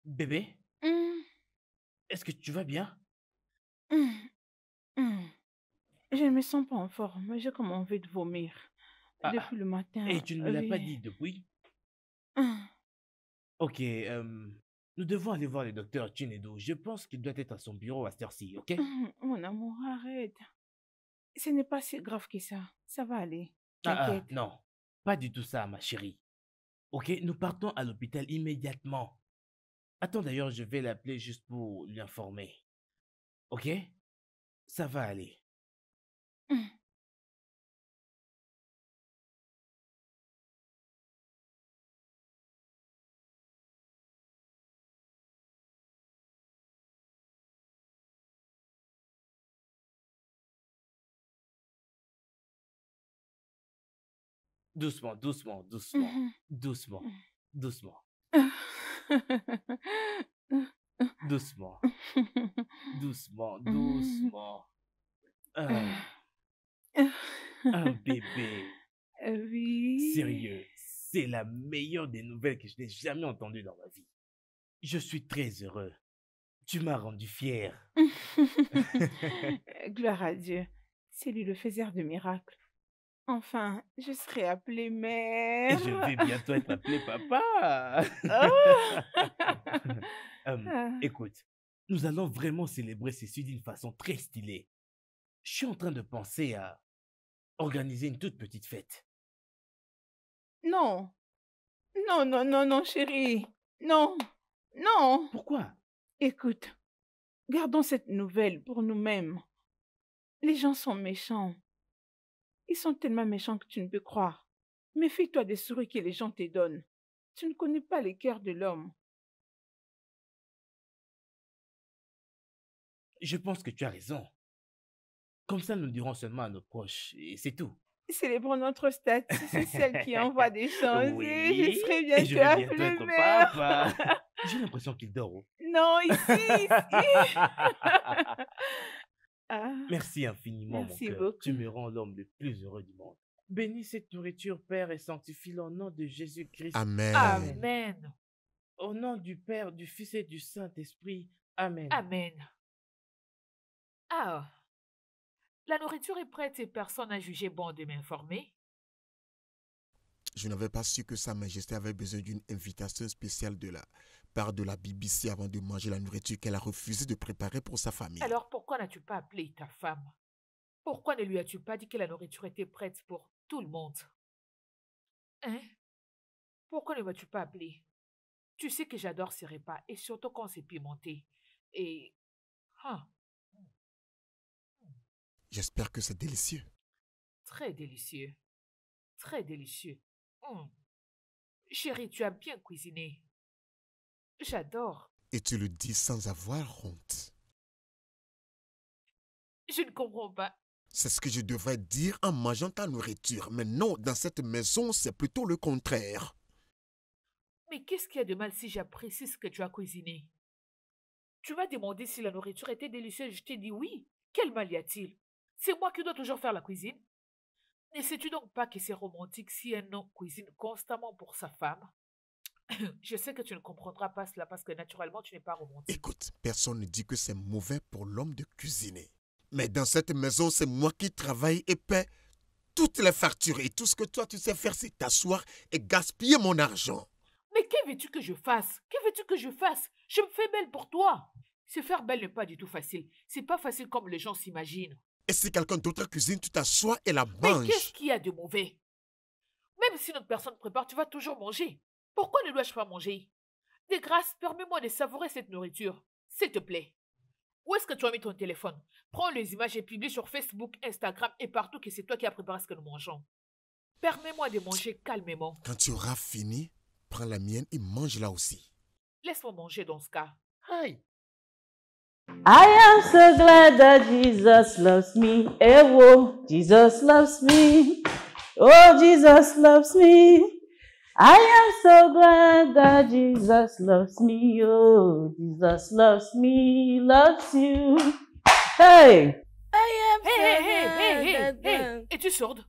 Bébé mmh. Est-ce que tu vas bien mmh. Mmh. Je ne me sens pas en forme. J'ai comme envie de vomir. Ah, depuis le matin. Et tu ne me l'as pas dit depuis Ok, nous devons aller voir le docteur Chinedo. Je pense qu'il doit être à son bureau à cette heure ok Mon amour, arrête. Ce n'est pas si grave que ça. Ça va aller. Ah, ah, non, pas du tout ça, ma chérie. Ok, nous partons à l'hôpital immédiatement. Attends d'ailleurs, je vais l'appeler juste pour lui informer. Ok Ça va aller. Mmh. Mmh mmh. Doucement, doucement, doucement, doucement, doucement. Doucement, doucement, doucement. Un, bébé. Oui. Sérieux, c'est la meilleure des nouvelles que je n'ai jamais entendues dans ma vie. Je suis très heureux. Tu m'as rendu fier. Gloire à Dieu. C'est lui le faiseur de miracles. Enfin, je serai appelée mère. Et je vais bientôt être appelée papa. Oh! Ah. écoute, nous allons vraiment célébrer ceci d'une façon très stylée. Je suis en train de penser à organiser une toute petite fête. Non. Non, non, non, non, chérie. Non. Non. Pourquoi Écoute, gardons cette nouvelle pour nous-mêmes. Les gens sont méchants. Ils sont tellement méchants que tu ne peux croire. Méfie-toi des souris que les gens te donnent. Tu ne connais pas les cœurs de l'homme. Je pense que tu as raison. Comme ça, nous dirons seulement à nos proches, et c'est tout. Célébrons notre statut, c'est celle qui envoie des choses. et je serai bien je vais J'ai l'impression qu'il dort. Oh. Non, ici, ici. Ah, merci infiniment, mon cœur. Tu me rends l'homme le plus heureux du monde. Bénis cette nourriture, Père, et sanctifie-la au nom de Jésus-Christ. Amen. Amen. Au nom du Père, du Fils et du Saint-Esprit. Amen. Amen. Ah, la nourriture est prête et personne n'a jugé bon de m'informer. Je n'avais pas su que Sa Majesté avait besoin d'une invitation spéciale de la part de la BBC avant de manger la nourriture qu'elle a refusé de préparer pour sa famille. Alors pourquoi n'as-tu pas appelé ta femme Pourquoi ne lui as-tu pas dit que la nourriture était prête pour tout le monde Hein Pourquoi ne m'as-tu pas appelé Tu sais que j'adore ces repas et surtout quand c'est pimenté. Et... Ah. J'espère que c'est délicieux. Très délicieux. Très délicieux. Hum. Chérie, tu as bien cuisiné. J'adore. Et tu le dis sans avoir honte. Je ne comprends pas. C'est ce que je devrais dire en mangeant ta nourriture. Mais non, dans cette maison, c'est plutôt le contraire. Mais qu'est-ce qu'il y a de mal si j'apprécie ce que tu as cuisiné Tu m'as demandé si la nourriture était délicieuse. Je t'ai dit oui. Quel mal y a-t-il C'est moi qui dois toujours faire la cuisine. Ne sais-tu donc pas que c'est romantique si un homme cuisine constamment pour sa femme je sais que tu ne comprendras pas cela parce que naturellement, tu n'es pas romantique. Écoute, personne ne dit que c'est mauvais pour l'homme de cuisiner. Mais dans cette maison, c'est moi qui travaille et paie toutes les factures. Et tout ce que toi, tu sais faire, c'est t'asseoir et gaspiller mon argent. Mais que veux-tu que je fasse Que veux-tu que je fasse Je me fais belle pour toi. Se faire belle n'est pas du tout facile. C'est pas facile comme les gens s'imaginent. Et si quelqu'un d'autre cuisine, tu t'assois et la manges. Mais qu'est-ce qu'il y a de mauvais Même si notre personne prépare, tu vas toujours manger. Pourquoi ne dois-je pas manger Des grâces, permets-moi de savourer cette nourriture, s'il te plaît. Où est-ce que tu as mis ton téléphone Prends les images et publie sur Facebook, Instagram et partout que c'est toi qui as préparé ce que nous mangeons. Permets-moi de manger calmement. Quand tu auras fini, prends la mienne et mange la aussi. Laisse-moi manger dans ce cas. Aïe. I am so glad that Jesus loves me. oh, Jesus loves me. Oh, Jesus loves me. I am so glad that Jesus loves me. Oh, Jesus loves me, loves you. Hey! I am hey, hey, hey, hey, Es-tu sourde?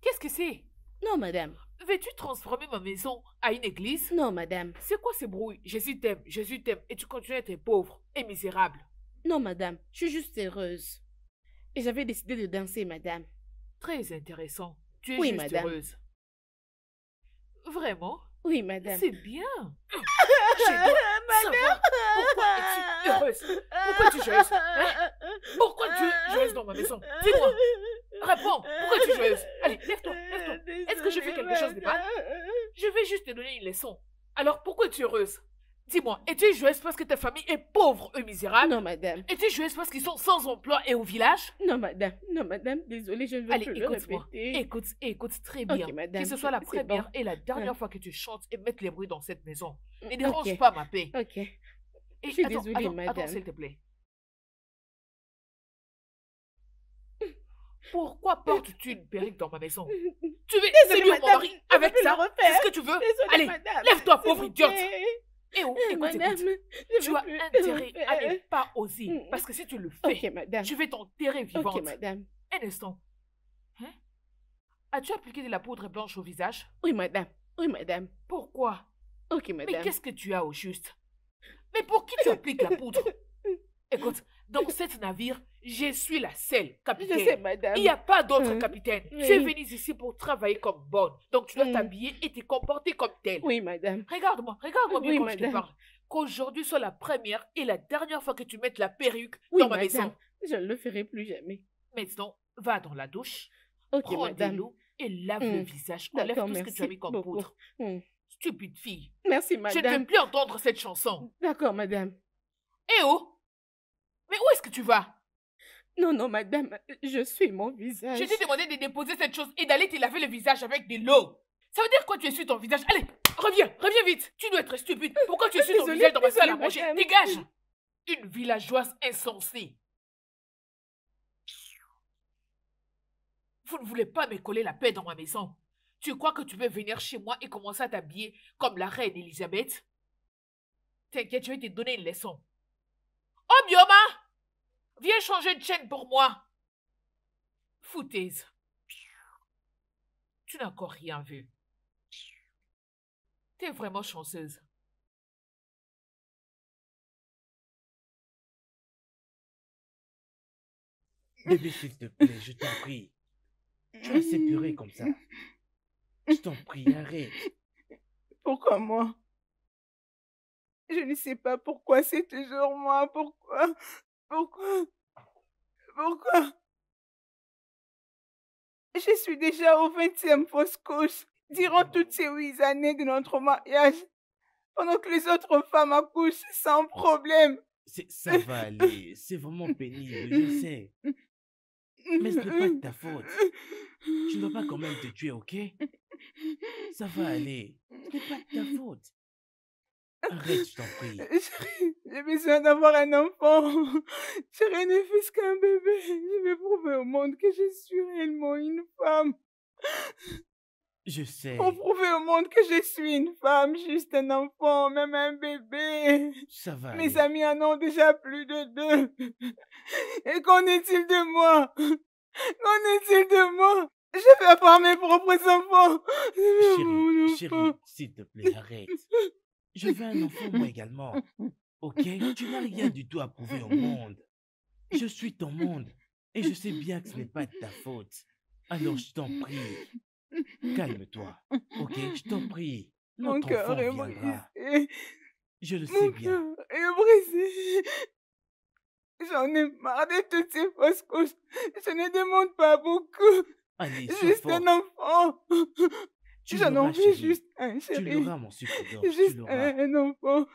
Qu'est-ce que c'est? Non, madame. Veux-tu transformer ma maison à une église? Non, madame. C'est quoi ce bruit? Jésus t'aime, Jésus t'aime, et tu continues à être pauvre et misérable. Non, madame, je suis juste heureuse. Et j'avais décidé de danser, madame. Très intéressant. Tu es oui, juste heureuse. Vraiment Oui, madame. C'est bien. J'ai madame. pourquoi es-tu heureuse Pourquoi es-tu joyeuse hein Pourquoi tu es joyeuse dans ma maison Dis-moi. Réponds. Pourquoi es-tu joyeuse Allez, lève-toi, lève-toi. Est-ce que je fais quelque chose de mal Je vais juste te donner une leçon. Alors pourquoi es-tu heureuse Dis-moi, es-tu joyeuse parce que ta famille est pauvre et misérable Non, madame. Es-tu joyeuse parce qu'ils sont sans emploi et au village Non, madame. Non, madame. Désolée, je ne veux plus écoute le répéter. Écoute, écoute très bien. madame. Que ce soit la première et la dernière ah. fois que tu chantes et mettes les bruits dans cette maison. Ne dérange pas ma paix. Ok. je suis désolée, madame. Attends, s'il te plaît. Pourquoi portes-tu une perruque dans ma maison Tu veux séduire mon mari avec ça C'est ce que tu veux Désolée, madame. lève-toi, pauvre idiote et eh où oh, eh, écoute, écoute, tu as intérêt à ne pas oser. Mm, parce que si tu le mm. fais, je vais t'enterrer vivante. madame. Un instant. Hein? As-tu appliqué de la poudre blanche au visage Oui, madame. Oui, madame. Pourquoi Ok, madame. Mais qu'est-ce que tu as au juste Mais pour qui tu appliques la poudre Écoute, donc, cette navire, je suis la seule capitaine. Je sais, madame. Il n'y a pas d'autre hein? capitaine. Je suis venue ici pour travailler comme bonne. Donc, tu dois hein? t'habiller et te comporter comme telle. Oui, madame. Regarde-moi, regarde-moi bien je te parle. Qu'aujourd'hui soit la première et la dernière fois que tu mettes la perruque dans ma maison. Je ne le ferai plus jamais. Maintenant, va dans la douche, okay, prends de l'eau et lave le hein. visage. Enlève tout ce que tu as mis comme poudre. Stupide fille. Merci, madame. Je ne veux plus entendre cette chanson. D'accord, madame. Eh oh mais où est-ce que tu vas Non, non, madame, je suis mon visage. Je t'ai demandé de déposer cette chose et d'aller te laver le visage avec de l'eau. Ça veut dire quoi tu es sur ton visage Allez, reviens, reviens vite. Tu dois être stupide. Pourquoi tu es sur ton visage dans ma salle à manger Dégage Une villageoise insensée. Vous ne voulez pas me coller la paix dans ma maison. Tu crois que tu peux venir chez moi et commencer à t'habiller comme la reine Elisabeth T'inquiète, je vais te donner une leçon. Oh, Bioma Viens changer de chaîne pour moi. Foutaise. Tu n'as encore rien vu. T'es vraiment chanceuse. Bébé, s'il te plaît, je t'en prie. Tu vas s'épurer comme ça. Je t'en prie, arrête. Pourquoi moi Je ne sais pas pourquoi c'est toujours moi, pourquoi pourquoi Pourquoi Je suis déjà au 20e fausse couche, durant toutes ces huit années de notre mariage, pendant que les autres femmes accouchent sans oh, problème. Ça va aller, c'est vraiment pénible, je sais. Mais ce n'est pas de ta faute. Tu ne dois pas quand même te tuer, ok Ça va aller. Ce n'est pas de ta faute. Arrête, je t'en prie. Chérie, j'ai besoin d'avoir un enfant. J'ai rien plus qu'un bébé. Je vais prouver au monde que je suis réellement une femme. Je sais. Pour prouver au monde que je suis une femme, juste un enfant, même un bébé. Ça va. Mes amis en ont déjà plus de deux. Et qu'en est-il de moi Qu'en est-il de moi Je vais avoir mes propres enfants. chérie, s'il te plaît, arrête. Je veux un enfant, moi également. Ok Tu n'as rien du tout à prouver au monde. Je suis ton monde. Et je sais bien que ce n'est pas de ta faute. Alors je t'en prie. Calme-toi. Ok Je t'en prie. Mon cœur est Je le sais bien. Mon cœur est J'en ai marre de toutes ces fausses Je ne demande pas beaucoup. Allez, Juste un enfant. Tu un veux juste un chéri. Tu l'auras, mon sucre d'or. Juste un enfant.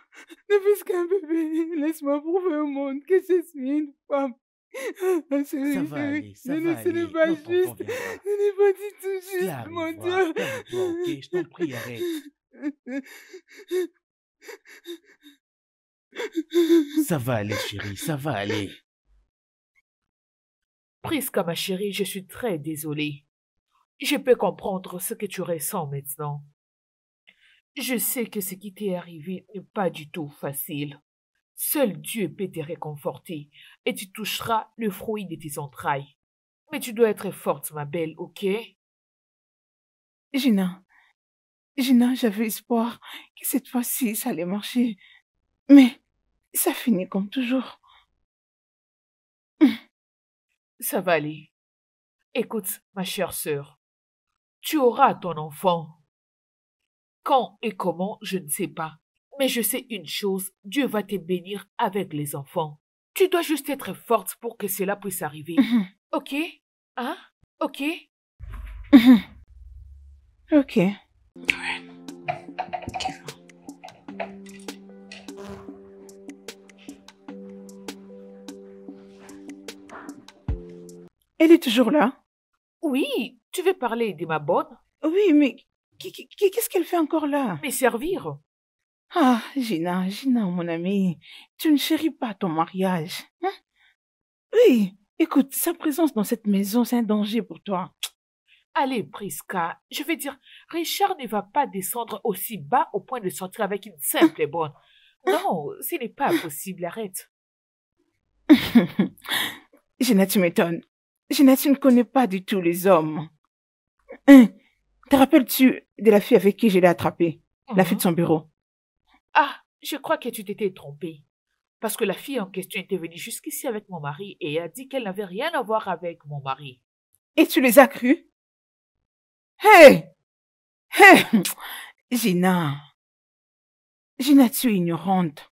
Ne fût qu'un bébé. Laisse-moi prouver au monde que je suis une femme. Ah, ça va aller, ça va aller. Ce n'est pas juste. Ce n'est pas du tout juste, mon Dieu. Ok, je t'en prie, arrête. Ça va aller, chérie, ça va aller. Prisca, ma chérie, je suis très désolée. Je peux comprendre ce que tu ressens maintenant. Je sais que ce qui t'est arrivé n'est pas du tout facile. Seul Dieu peut te réconforter, et tu toucheras le fruit de tes entrailles. Mais tu dois être forte, ma belle, ok? Gina, Gina, j'avais espoir que cette fois-ci ça allait marcher. Mais ça finit comme toujours. Ça va aller. Écoute, ma chère sœur, tu auras ton enfant. Quand et comment, je ne sais pas. Mais je sais une chose, Dieu va te bénir avec les enfants. Tu dois juste être forte pour que cela puisse arriver. Mhm. Ok Hein Ok mhm. Ok. Elle est toujours là Oui, tu veux parler de ma bonne Oui, mais qu'est-ce qu'elle fait encore là Me servir. Ah, Gina, Gina, mon amie, tu ne chéris pas ton mariage. Hein? Oui, écoute, sa présence dans cette maison, c'est un danger pour toi. Allez, Prisca, je veux dire, Richard ne va pas descendre aussi bas au point de sortir avec une simple bonne. Non, ce n'est pas possible, arrête. Gina, tu m'étonnes. Gina, tu ne connais pas du tout les hommes. Hein, te rappelles-tu de la fille avec qui je l'ai attrapée La fille de son bureau. Ah, je crois que tu t'étais trompée. Parce que la fille en question était venue jusqu'ici avec mon mari et a dit qu'elle n'avait rien à voir avec mon mari. Et tu les as crues Hé Hé Gina Gina, tu es ignorante.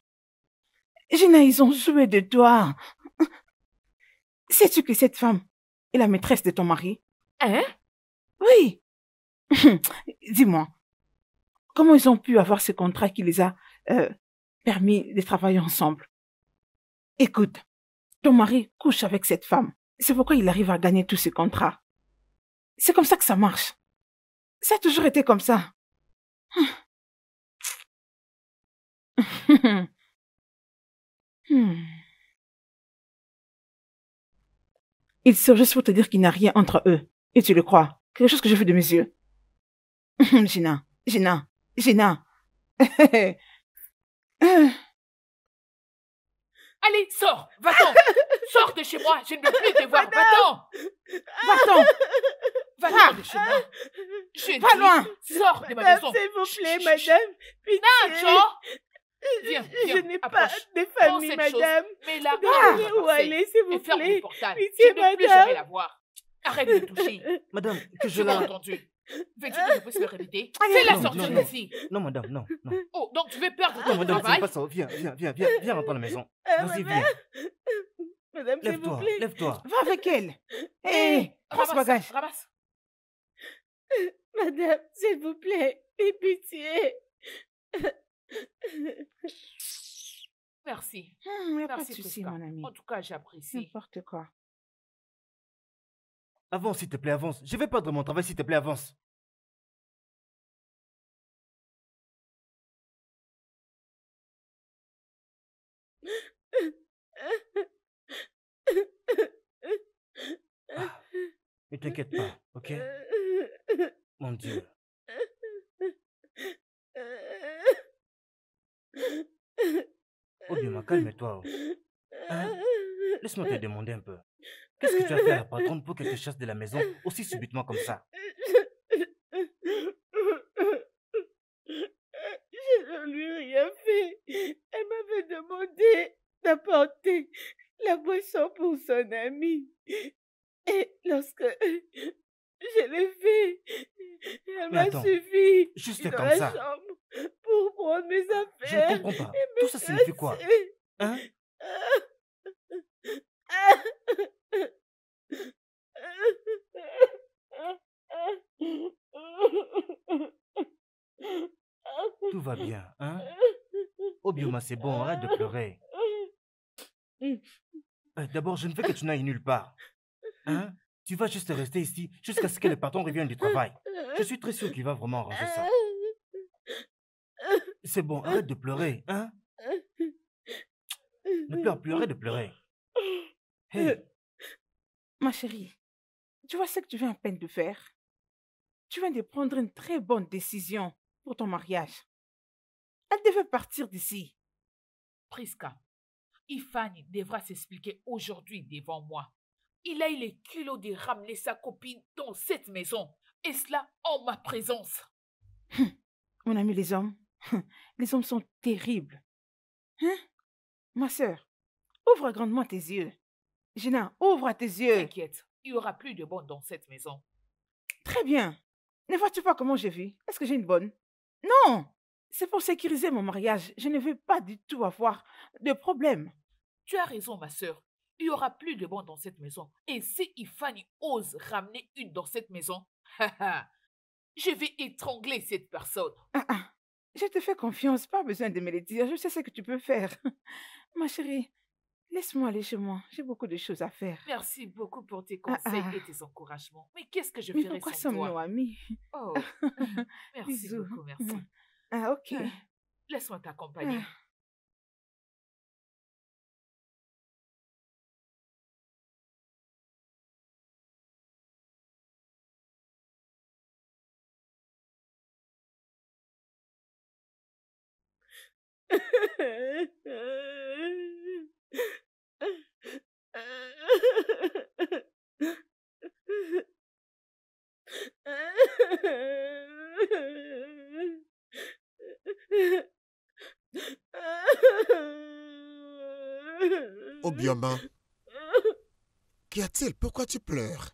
Gina, ils ont joué de toi. Sais-tu que cette femme est la maîtresse de ton mari Hein oui. Dis-moi, comment ils ont pu avoir ce contrat qui les a euh, permis de travailler ensemble Écoute, ton mari couche avec cette femme. C'est pourquoi il arrive à gagner tous ces contrats. C'est comme ça que ça marche. Ça a toujours été comme ça. Ils hmm. hmm. Il se juste pour te dire qu'il n'y a rien entre eux, et tu le crois quelque chose que j'ai vu de mes yeux. Gina, Gina, Gina. Allez, sors, va-t'en. sors de chez moi, je ne veux plus te voir, va-t'en. Va-t'en. Va-t'en de chez moi. Je Pas loin. Sors de ma maison. S'il vous plaît, madame. Pitié. Non, je n'ai pas de famille, madame. Mais là, ah, où aller, s'il vous plaît. Pitié, Je ne veux plus jamais la voir. Arrête de me toucher. Madame, que je l'ai entendu. Veux-tu que je puisse le répéter C'est ah, la sortie d'ici. Non, madame, non, non. Oh, donc tu veux perdre ton non, madame, travail pas ça. Viens, viens, viens, viens, viens rentrer à la maison. Euh, Vas-y, viens. Madame, s'il lève-toi, lève-toi. Va avec elle. Hé, eh, eh, ramasse bagage. Ramasse. Madame, s'il vous plaît, aie pitié. Merci. Ah, Merci pas de mon ami. En tout cas, j'apprécie. N'importe quoi. Avance, s'il te plaît, avance. Je vais perdre mon travail, s'il te plaît, avance. Ah, ne t'inquiète pas, ok Mon Dieu. Oh, bien, calme-toi. Hein? Laisse-moi te demander un peu. Qu'est-ce que tu as fait à la patronne pour qu'elle te chasse de la maison aussi subitement comme ça Je ne lui ai rien fait. Elle m'avait demandé d'apporter la boisson pour son ami. Et lorsque je l'ai fait, elle m'a suivi juste dans comme la ça. chambre pour prendre mes affaires. Je ne comprends pas. Tout ça signifie quoi hein? Tout va bien, hein Obioma, oh, c'est bon, arrête de pleurer. Euh, d'abord, je ne veux que tu n'ailles nulle part. Hein Tu vas juste rester ici jusqu'à ce que le patron revienne du travail. Je suis très sûr qu'il va vraiment ranger ça. C'est bon, arrête de pleurer, hein ne pleure plus. Arrête de pleurer. Euh, ma chérie, tu vois ce que tu viens à peine de faire Tu viens de prendre une très bonne décision pour ton mariage. Elle devait partir d'ici. Prisca, Ifani devra s'expliquer aujourd'hui devant moi. Il a eu les culot de ramener sa copine dans cette maison, et cela en ma présence. Hum, mon ami, les hommes, hum, les hommes sont terribles. Hein Ma sœur, ouvre grandement tes yeux. Gina, ouvre tes yeux. T'inquiète, il n'y aura plus de bonnes dans cette maison. Très bien. Ne vois-tu pas comment j'ai vu? Est-ce que j'ai une bonne Non C'est pour sécuriser mon mariage. Je ne veux pas du tout avoir de problème. Tu as raison, ma sœur. Il n'y aura plus de bonnes dans cette maison. Et si Ifani ose ramener une dans cette maison, je vais étrangler cette personne. Ah, ah. Je te fais confiance, pas besoin de me le dire. Je sais ce que tu peux faire. Ma chérie, laisse-moi aller chez moi. J'ai beaucoup de choses à faire. Merci beaucoup pour tes ah, conseils ah. et tes encouragements. Mais qu'est-ce que je ferai ferais sans toi sommes-nous Oh, merci beaucoup, merci. Ah, ok. Euh, laisse-moi t'accompagner. Ah. Oh, Qu'y a-t-il Pourquoi tu pleures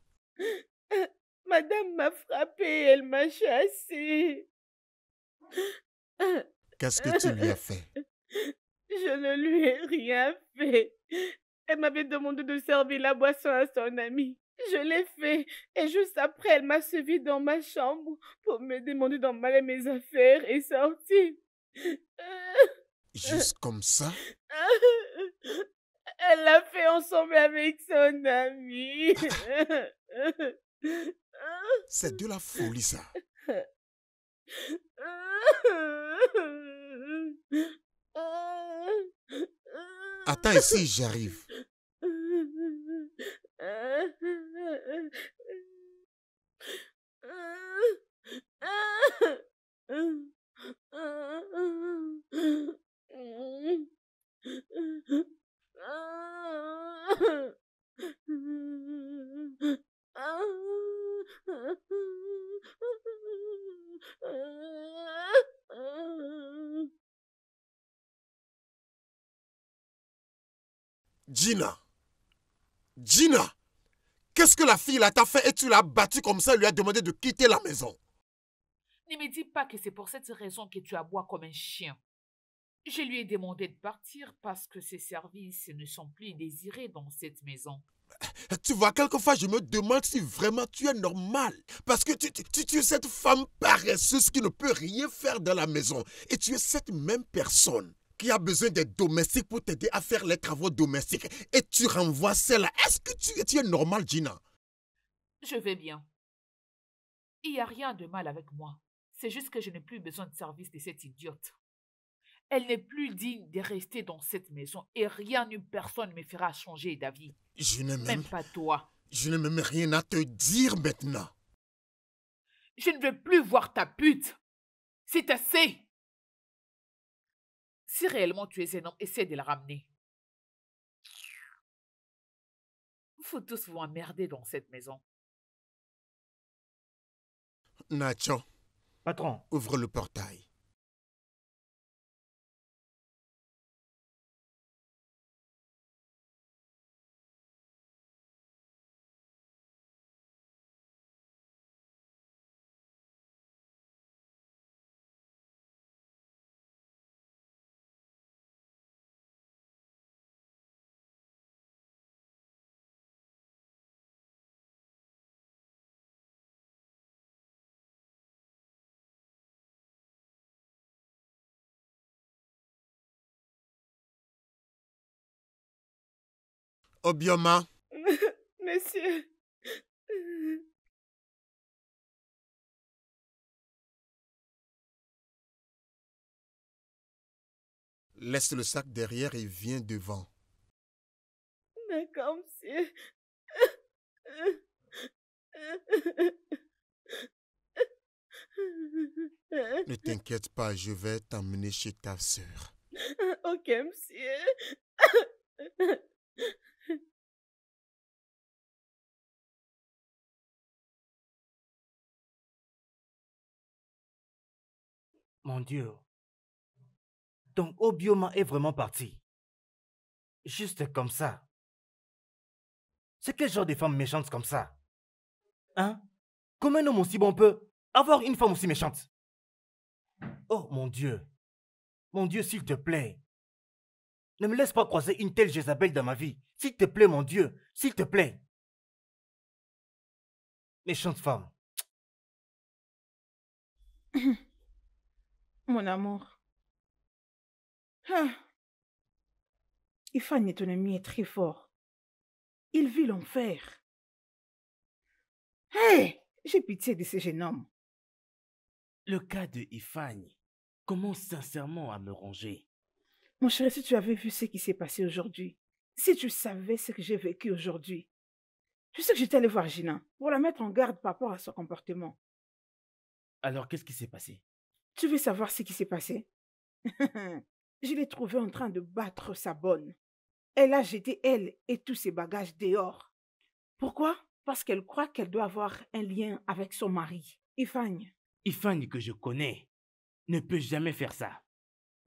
Madame m'a frappée, elle m'a chassée. Qu'est-ce que tu lui as fait Je ne lui ai rien fait. Elle m'avait demandé de servir la boisson à son ami. Je l'ai fait et juste après, elle m'a suivi dans ma chambre pour me demander d'emballer mes affaires et sortir. Juste comme ça Elle l'a fait ensemble avec son ami. C'est de la folie, ça. Attends ici, j'arrive. Gina, Gina, qu'est-ce que la fille là t'a fait et tu l'as battue comme ça et lui a demandé de quitter la maison Ne me dis pas que c'est pour cette raison que tu aboies comme un chien. Je lui ai demandé de partir parce que ses services ne sont plus désirés dans cette maison. Tu vois, quelquefois, je me demande si vraiment tu es normal. Parce que tu, es cette femme paresseuse qui ne peut rien faire dans la maison. Et tu es cette même personne qui a besoin des domestiques pour t'aider à faire les travaux domestiques. Et tu renvoies celle-là. Est-ce que tu, es normal, Gina Je vais bien. Il n'y a rien de mal avec moi. C'est juste que je n'ai plus besoin de service de cette idiote. Elle n'est plus digne de rester dans cette maison et rien ni personne ne me fera changer d'avis. Je ne même... pas toi. Je ne même rien à te dire maintenant. Je ne veux plus voir ta pute. C'est assez. Si réellement tu es un homme, essaie de la ramener. Vous tous vous emmerder dans cette maison. Nacho. Patron. Ouvre le portail. Obioma. Monsieur. Laisse le sac derrière et viens devant. D'accord, monsieur. Ne t'inquiète pas, je vais t'emmener chez ta sœur. Ok, monsieur. Mon Dieu. Donc Obioma est vraiment parti. Juste comme ça. C'est quel genre de femme méchante comme ça Hein Comment un homme aussi bon peut avoir une femme aussi méchante Oh mon Dieu. Mon Dieu, s'il te plaît. Ne me laisse pas croiser une telle Jézabel dans ma vie. S'il te plaît, mon Dieu. S'il te plaît. Méchante femme. Mon amour. Ah. est un ami très fort. Il vit l'enfer. Hé! J'ai pitié de ce jeune homme. Le cas de Ifani commence sincèrement à me ranger. Mon chéri, si tu avais vu ce qui s'est passé aujourd'hui, si tu savais ce que j'ai vécu aujourd'hui, je sais que j'étais allé voir Gina pour la mettre en garde par rapport à son comportement. Alors, qu'est-ce qui s'est passé tu veux savoir ce qui s'est passé Je l'ai trouvée en train de battre sa bonne. Elle a jeté elle et tous ses bagages dehors. Pourquoi Parce qu'elle croit qu'elle doit avoir un lien avec son mari, Ifagne. Ifagne que je connais ne peut jamais faire ça.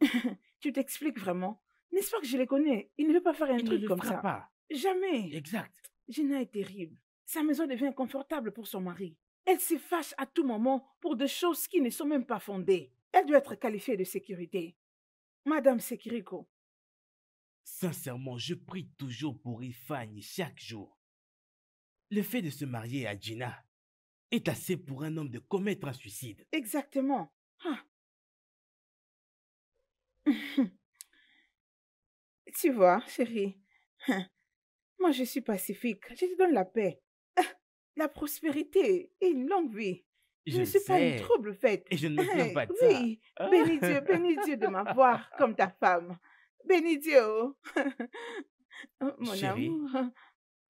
tu t'expliques vraiment N'est-ce pas que je les connais Il ne veut pas faire un truc comme ça. pas. Jamais. Exact. Gina est terrible. Sa maison devient confortable pour son mari. Elle se fâche à tout moment pour des choses qui ne sont même pas fondées. Elle doit être qualifiée de sécurité. Madame Sekiriko. Sincèrement, je prie toujours pour Ifagne chaque jour. Le fait de se marier à Gina est assez pour un homme de commettre un suicide. Exactement. Ah. tu vois, chérie, ah. moi je suis pacifique, je te donne la paix la prospérité et une longue vie. Je, ne suis pas une trouble faite. Et je ne me hein, pas de oui. Oui, ah. Dieu, béni Dieu de m'avoir comme ta femme. Béni Dieu. Oh. Oh, mon amour.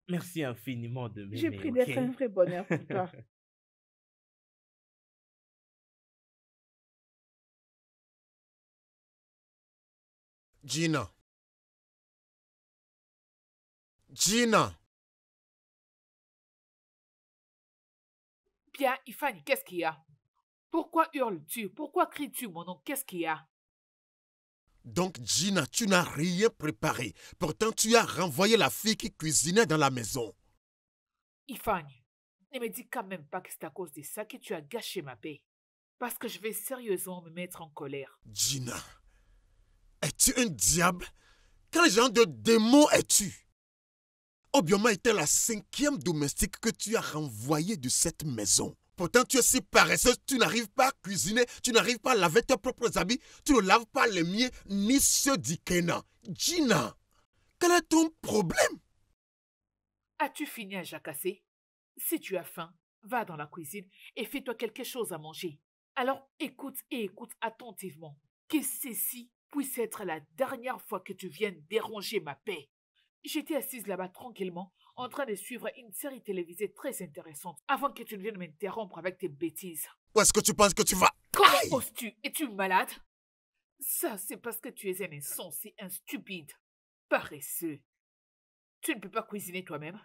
Merci infiniment de m'aimer. J'ai pris d'être un vrai bonheur pour toi. Gina. Gina. Tiens, Ifani, qu'est-ce qu'il y a Pourquoi hurles-tu Pourquoi cries-tu, mon nom Qu'est-ce qu'il y a donc, Gina, tu n'as rien préparé. Pourtant, tu as renvoyé la fille qui cuisinait dans la maison. Ifani, ne me dis quand même pas que c'est à cause de ça que tu as gâché ma paix. Parce que je vais sérieusement me mettre en colère. Gina, es-tu un diable Quel genre de démon es-tu Obioma était la cinquième domestique que tu as renvoyée de cette maison. Pourtant, tu es si paresseuse, tu n'arrives pas à cuisiner, tu n'arrives pas à laver tes propres habits, tu ne laves pas les miens ni ceux d'Ikena. Gina, quel est ton problème As-tu fini à jacasser Si tu as faim, va dans la cuisine et fais-toi quelque chose à manger. Alors écoute et écoute attentivement. Que ceci puisse être la dernière fois que tu viennes déranger ma paix. J'étais assise là-bas tranquillement, en train de suivre une série télévisée très intéressante, avant que tu ne viennes m'interrompre avec tes bêtises. Où est-ce que tu penses que tu vas Comment oses-tu Es-tu malade Ça, c'est parce que tu es un insensé, un stupide, paresseux. Tu ne peux pas cuisiner toi-même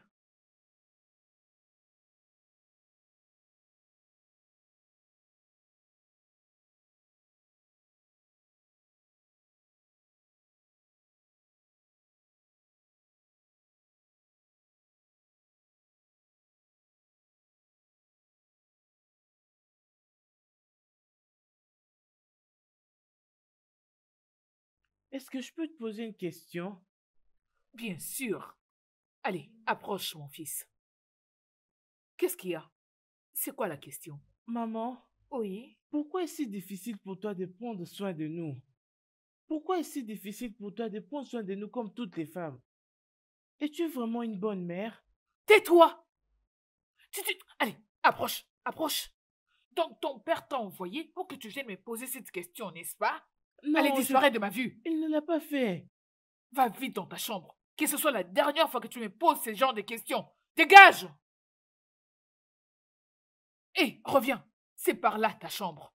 Est-ce que je peux te poser une question Bien sûr. Allez, approche, mon fils. Qu'est-ce qu'il y a C'est quoi la question Maman Oui Pourquoi est-ce si difficile pour toi de prendre soin de nous Pourquoi est-ce si difficile pour toi de prendre soin de nous comme toutes les femmes Es-tu vraiment une bonne mère Tais-toi Allez, approche, approche. Donc ton père t'a envoyé pour que tu viennes me poser cette question, n'est-ce pas non, Allez de ma vue. Il ne l'a pas fait. Va vite dans ta chambre. Que ce soit la dernière fois que tu me poses ce genre de questions. Dégage Hé, reviens. C'est par là ta chambre.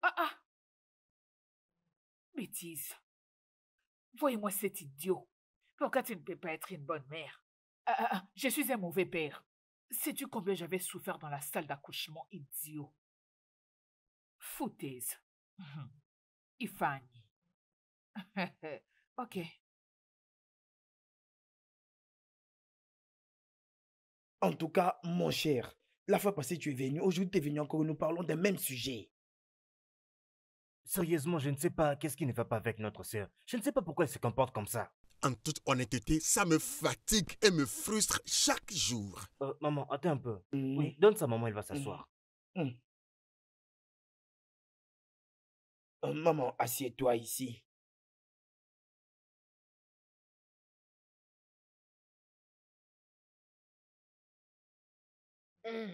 Ah ah Bêtise. Voyez-moi cet idiot. Pourquoi tu ne peux pas être une bonne mère ah, ah, ah, Je suis un mauvais père. Sais-tu combien j'avais souffert dans la salle d'accouchement, idiot Foutez, mm-hmm. I ok. En tout cas, mon cher, la fois passée tu es venu, aujourd'hui tu es venu encore, nous parlons des mêmes sujets. Sérieusement, je ne sais pas qu'est-ce qui ne va pas avec notre sœur. Je ne sais pas pourquoi elle se comporte comme ça. En toute honnêteté, ça me fatigue et me frustre chaque jour. Euh, maman, attends un peu. Mm. Oui, donne ça, maman, elle va s'asseoir. Mm. Mm. Maman, assieds-toi ici. Mmh.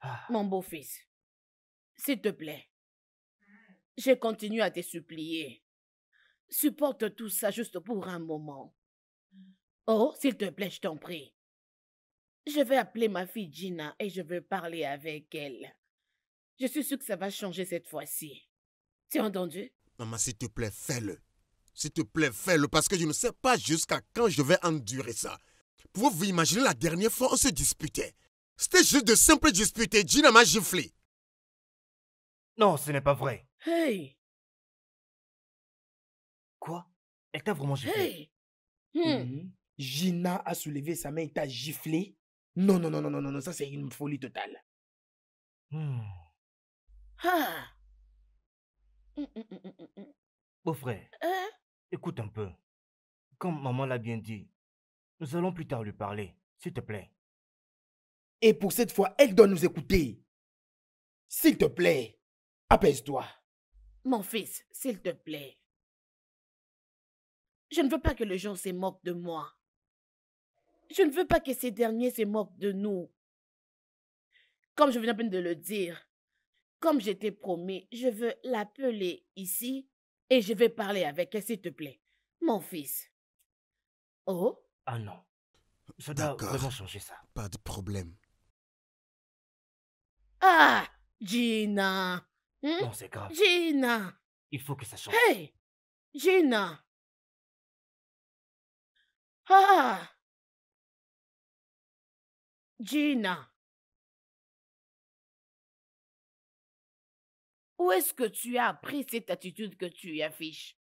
Ah. Mon beau-fils, s'il te plaît, je continue à te supplier. Supporte tout ça juste pour un moment. Oh, s'il te plaît, je t'en prie. Je vais appeler ma fille Gina et je veux parler avec elle. Je suis sûre que ça va changer cette fois-ci. Tu as entendu Maman, s'il te plaît, fais-le. S'il te plaît, fais-le parce que je ne sais pas jusqu'à quand je vais endurer ça. Pouvez-vous imaginer la dernière fois on se disputait C'était juste de simples disputes Gina m'a giflé. Non, ce n'est pas vrai. Hey Quoi Elle t'a vraiment giflé hey. Hmm. Mhm. Gina a soulevé sa main et t'a giflé Non, non, non, non, non, non, ça c'est une folie totale. Hmm. Ah Hum, hum, hum, Beau frère, hein? écoute un peu. Comme maman l'a bien dit, nous allons plus tard lui parler, s'il te plaît. Et pour cette fois, elle doit nous écouter. S'il te plaît, apaise-toi. Mon fils, s'il te plaît. Je ne veux pas que les gens se moquent de moi. Je ne veux pas que ces derniers se moquent de nous. Comme je viens à peine de le dire, comme je t'ai promis, je veux l'appeler ici et je vais parler avec elle, s'il te plaît. Mon fils. Oh Ah non. Ça doit vraiment changer ça. Pas de problème. Ah Gina hein? Non, c'est grave. Gina Il faut que ça change. Hey Gina Ah Gina Où est-ce que tu as appris cette attitude que tu affiches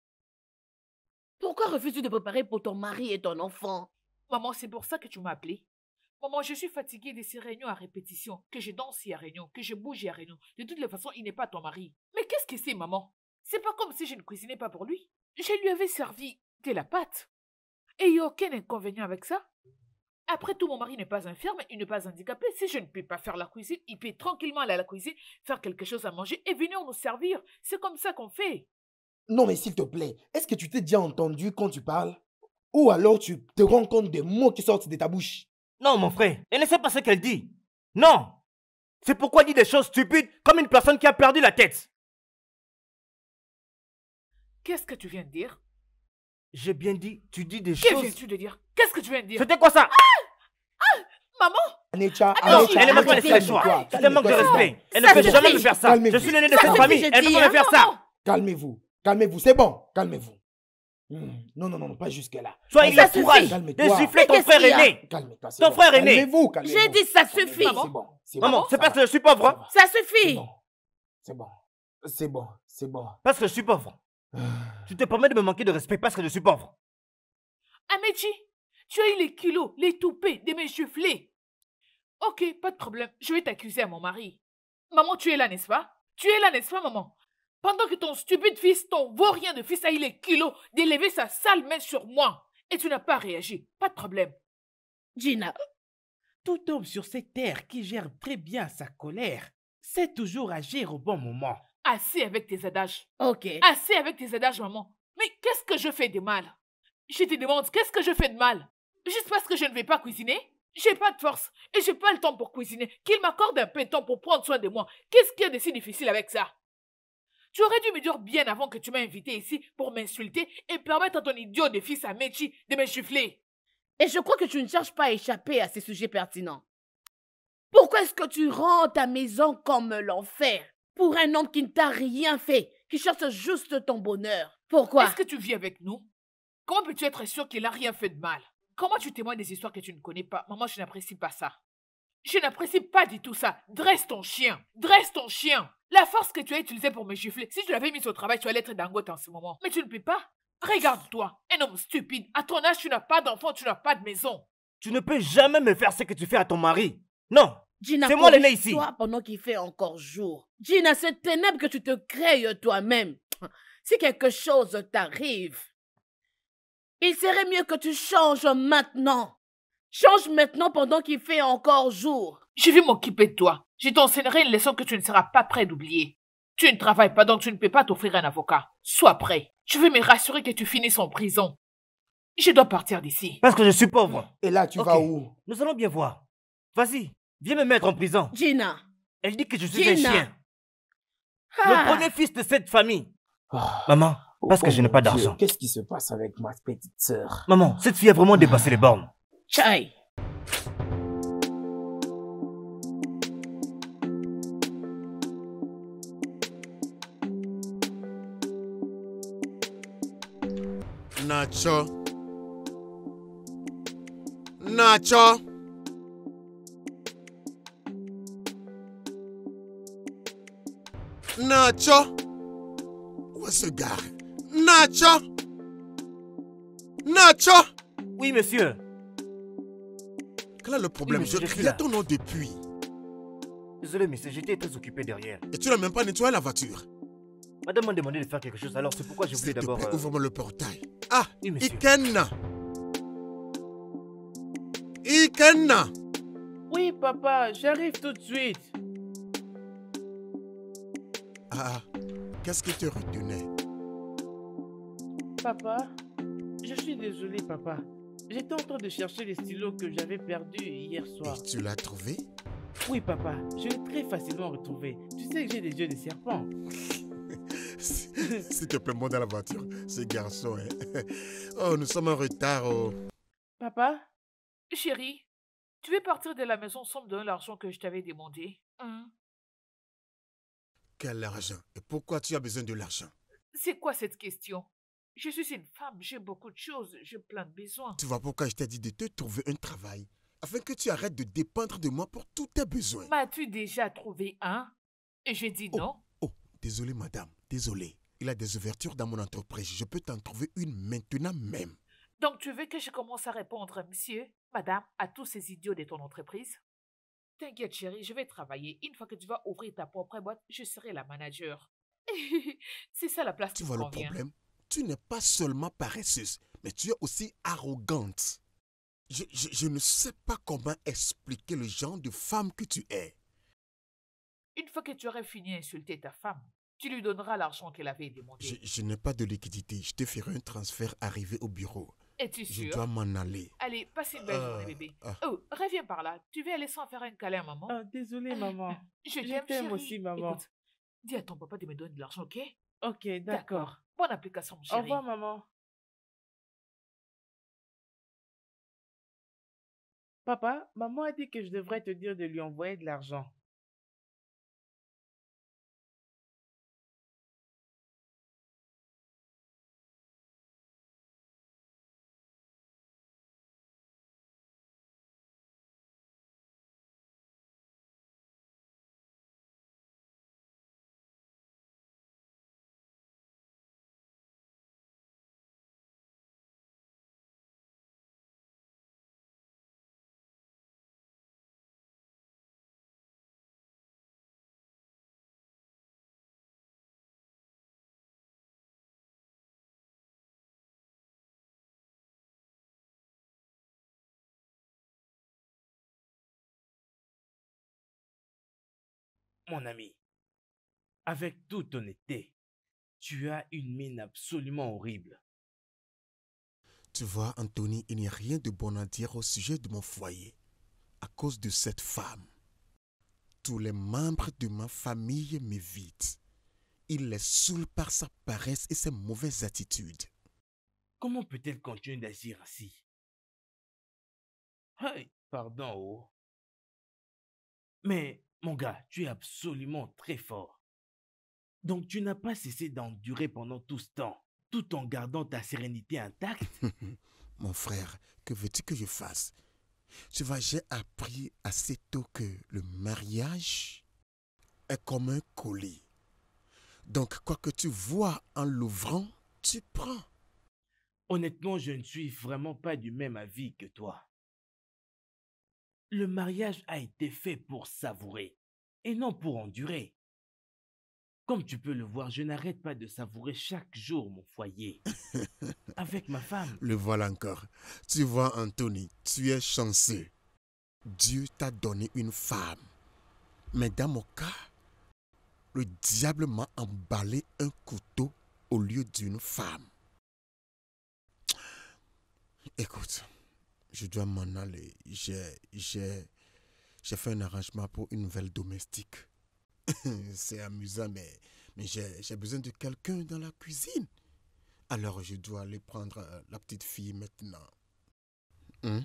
Pourquoi refuses-tu de préparer pour ton mari et ton enfant Maman, c'est pour ça que tu m'as appelé. Maman, je suis fatiguée de ces réunions à répétition, que je danse à réunion, que je bouge à réunion. De toutes les façons, il n'est pas ton mari. Mais qu'est-ce que c'est, maman C'est pas comme si je ne cuisinais pas pour lui. Je lui avais servi de la pâte. Et il n'y a aucun inconvénient avec ça. Après tout, mon mari n'est pas infirme, il n'est pas handicapé. Si je ne peux pas faire la cuisine, il peut tranquillement aller à la cuisine, faire quelque chose à manger et venir nous servir. C'est comme ça qu'on fait. Non, mais s'il te plaît, est-ce que tu t'es déjà entendu quand tu parles Ou alors tu te rends compte des mots qui sortent de ta bouche Non, mon frère, elle ne sait pas ce qu'elle dit. Non C'est pourquoi elle dit des choses stupides comme une personne qui a perdu la tête. Qu'est-ce que tu viens de dire j'ai bien dit, tu dis des quest choses. Que tu de dire Qu'est-ce que tu viens de dire C'était quoi ça ah! Ah! Maman elle ne manque pas respect. le choix. manque de respect. Elle ne peut jamais me faire ça. Je suis l'aîné de cette famille. Elle ne peut pas me hein, faire ça. Calmez-vous. Calmez-vous. C'est bon. Calmez-vous. Hmm. Non, non, non, pas jusque-là. Sois la courage de ton frère aîné. calmez toi Ton frère aîné. Calmez-vous. J'ai dit ça suffit. Maman, c'est parce que je suis pauvre. Hein. Ça suffit. C'est bon. C'est bon. C'est bon. Parce que je suis pauvre. Tu te permets de me manquer de respect parce que je suis pauvre. Amechi, tu as eu les kilos, les toupets de mes Ok, pas de problème, je vais t'accuser à mon mari. Maman, tu es là, n'est-ce pas Tu es là, n'est-ce pas, maman Pendant que ton stupide fils, ton vaut-rien de fils a eu les kilos d'élever sa sale main sur moi. Et tu n'as pas réagi, pas de problème. Gina, tout homme sur cette terre qui gère très bien sa colère sait toujours agir au bon moment. Assez avec tes adages. Ok. Assez avec tes adages, maman. Mais qu'est-ce que je fais de mal Je te demande, qu'est-ce que je fais de mal Juste parce que je ne vais pas cuisiner J'ai pas de force et j'ai pas le temps pour cuisiner. Qu'il m'accorde un peu de temps pour prendre soin de moi. Qu'est-ce qu'il y a de si difficile avec ça tu aurais dû me dire bien avant que tu m'aies invité ici pour m'insulter et permettre à ton idiot de fils à Mechi de m'insuffler. Et je crois que tu ne cherches pas à échapper à ces sujets pertinents. Pourquoi est-ce que tu rends ta maison comme l'enfer pour un homme qui ne t'a rien fait, qui cherche juste ton bonheur. Pourquoi Est-ce que tu vis avec nous Comment peux-tu être sûr qu'il n'a rien fait de mal Comment tu témoins des histoires que tu ne connais pas Maman, je n'apprécie pas ça. Je n'apprécie pas du tout ça. Dresse ton chien. Dresse ton chien. La force que tu as utilisée pour me gifler, si tu l'avais mise au travail, tu allais être dangote en ce moment. Mais tu ne peux pas. Regarde-toi. Un homme stupide. À ton âge, tu n'as pas d'enfant, tu n'as pas de maison. Tu ne peux jamais me faire ce que tu fais à ton mari. Non, c'est moi le ici. Toi pendant qu'il fait encore jour. Gina, c'est ténèbres que tu te crées toi-même. Si quelque chose t'arrive, il serait mieux que tu changes maintenant. Change maintenant pendant qu'il fait encore jour. Je vais m'occuper de toi. Je t'enseignerai une leçon que tu ne seras pas prêt d'oublier. Tu ne travailles pas donc tu ne peux pas t'offrir un avocat. Sois prêt. Je veux me rassurer que tu finis en prison. Je dois partir d'ici. Parce que je suis pauvre. Et là, tu vas où Nous allons bien voir. Vas-y. Viens me mettre en prison. Gina. Elle dit que je suis un chien. Ah. Le premier fils de cette famille. Ah. Maman, parce que je n'ai pas oh, d'argent. Qu'est-ce qui se passe avec ma petite sœur Maman, cette fille a vraiment dépassé les bornes. Chai. Nacho. Nacho. Nacho, Quoi ce gars Nacho nacho? Oui, monsieur. Quel est le problème Je criais ton nom depuis. Désolé, monsieur, j'étais très occupé derrière. Et tu n'as même pas nettoyé la voiture Madame m'a demandé de faire quelque chose, alors c'est pourquoi je voulais d'abord... Euh, ouvre-moi le portail. Ah, ah oui, Ikenna Ikenna Oui, papa, j'arrive tout de suite. Ah, ah. qu'est-ce qui te retenait Papa, je suis désolé, papa. J'étais en train de chercher les stylos que j'avais perdus hier soir. tu l'as trouvé Oui, papa. Je l'ai très facilement retrouvé. Tu sais que j'ai des yeux de serpent. S'il te plaît, monde dans la voiture. Ce garçon, hein. Oh, nous sommes en retard. Oh. Papa Chérie, tu veux partir de la maison sans me donner l'argent que je t'avais demandé hein? Quel argent Et pourquoi tu as besoin de l'argent C'est quoi cette question Je suis une femme, j'ai beaucoup de choses, j'ai plein de besoins. Tu vois pourquoi je t'ai dit de te trouver un travail afin que tu arrêtes de dépendre de moi pour tous tes besoins. M'as-tu déjà trouvé un Et j'ai dit oh, non. Oh, désolé madame, désolé. Il a des ouvertures dans mon entreprise. Je peux t'en trouver une maintenant même. Donc tu veux que je commence à répondre, monsieur, madame, à tous ces idiots de ton entreprise T'inquiète, chérie, je vais travailler. Une fois que tu vas ouvrir ta propre boîte, je serai la manager. c'est ça la place tu vois le problème Tu n'es pas seulement paresseuse, mais tu es aussi arrogante. Je, ne sais pas comment expliquer le genre de femme que tu es. Une fois que tu aurais fini d'insulter ta femme, tu lui donneras l'argent qu'elle avait demandé. Je, je n'ai pas de liquidité. Je te ferai un transfert arrivé au bureau. Es-tu sûr Je dois m'en aller. Allez, passe une belle journée, euh, bébé. Euh. oh, reviens par là. Tu veux aller sans faire un câlin, maman. Ah, désolée, ah, maman. Je, je t'aime aussi, maman. dis à ton papa de me donner de l'argent, ok Ok, d'accord. Bonne application, mon chéri. Au revoir, maman. Papa, maman a dit que je devrais te dire de lui envoyer de l'argent. mon ami, avec toute honnêteté, tu as une mine absolument horrible. Tu vois, Anthony, il n'y a rien de bon à dire au sujet de mon foyer, à cause de cette femme. Tous les membres de ma famille m'évitent. Il les saoulent par sa paresse et ses mauvaises attitudes. Comment peut-elle continuer d'agir ainsi Hey, pardon, oh. Mais mon gars, tu es absolument très fort. Donc tu n'as pas cessé d'endurer pendant tout ce temps, tout en gardant ta sérénité intacte Mon frère, que veux-tu que je fasse Tu vois, j'ai appris assez tôt que le mariage est comme un colis. Donc quoi que tu vois en l'ouvrant, tu prends. Honnêtement, je ne suis vraiment pas du même avis que toi. Le mariage a été fait pour savourer et non pour endurer. Comme tu peux le voir, je n'arrête pas de savourer chaque jour mon foyer avec ma femme. Le voilà encore. Tu vois, Anthony, tu es chanceux. Dieu t'a donné une femme. Mais dans mon cas, le diable m'a emballé un couteau au lieu d'une femme. Écoute je dois m'en aller. J'ai fait un arrangement pour une nouvelle domestique. C'est amusant, mais, mais j'ai besoin de quelqu'un dans la cuisine. Alors je dois aller prendre euh, la petite fille maintenant. Hein?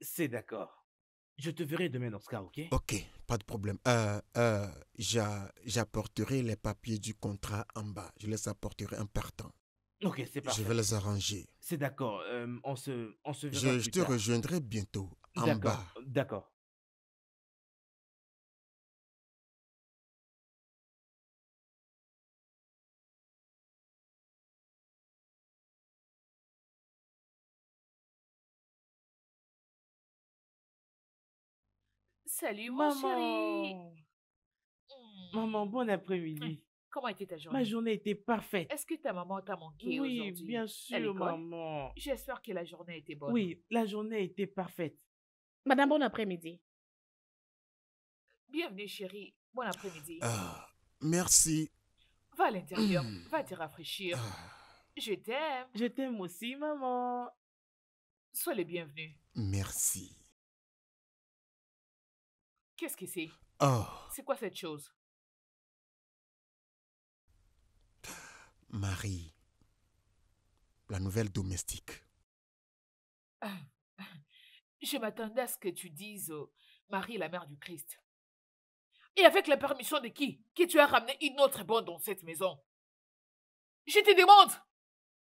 C'est d'accord. Je te verrai demain dans ce cas, ok Ok, pas de problème. Euh, euh, j'apporterai les papiers du contrat en bas. Je les apporterai en partant. Ok, c'est parfait. Je vais les arranger. C'est d'accord. on se, verra Je, je te rejoindrai bientôt en bas. D'accord. Salut, mon Maman. Maman, bon après-midi. Comment était ta journée? Ma journée était parfaite. Est-ce que ta maman t'a manqué oui, aujourd'hui? Oui, bien sûr, maman. J'espère que la journée était bonne. Oui, la journée était parfaite. Madame, bah, bon après-midi. Bienvenue, chérie. Bon après-midi. Ah, merci. Va à l'intérieur, hmm. va te rafraîchir. Ah. Je t'aime. Je t'aime aussi, maman. Sois le bienvenu. Merci. Qu'est-ce que c'est? Oh. C'est quoi cette chose? Marie, la nouvelle domestique. Ah, je m'attendais à ce que tu dises oh, Marie, la mère du Christ. Et avec la permission de qui Qui tu as ramené une autre bonne dans cette maison Je te demande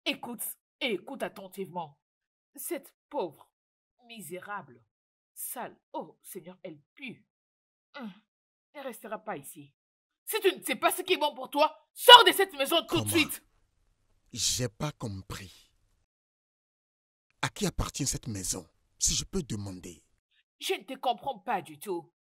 Écoute écoute attentivement. Cette pauvre, misérable, sale, oh Seigneur, elle pue. Hum, elle ne restera pas ici. Si tu ne sais pas ce qui est bon pour toi, sors de cette maison tout de suite. J'ai pas compris. À qui appartient cette maison, si je peux demander Je ne te comprends pas du tout.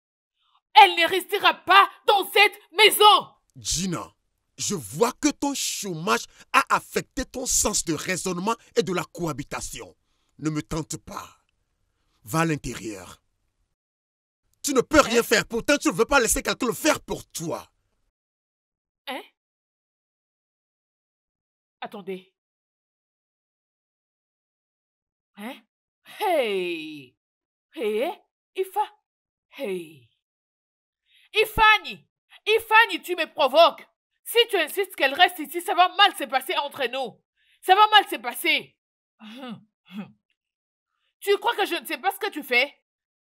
Elle ne restera pas dans cette maison. Gina, je vois que ton chômage a affecté ton sens de raisonnement et de la cohabitation. Ne me tente pas. Va à l'intérieur. Tu ne peux rien hein? faire, pourtant tu ne veux pas laisser quelqu'un le faire pour toi. Attendez. Hein? Hey! Hey! Ifa! Hey! Ifani! Ifani, tu me provoques! Si tu insistes qu'elle reste ici, ça va mal se passer entre nous. Ça va mal se passer. Hum, hum. Tu crois que je ne sais pas ce que tu fais?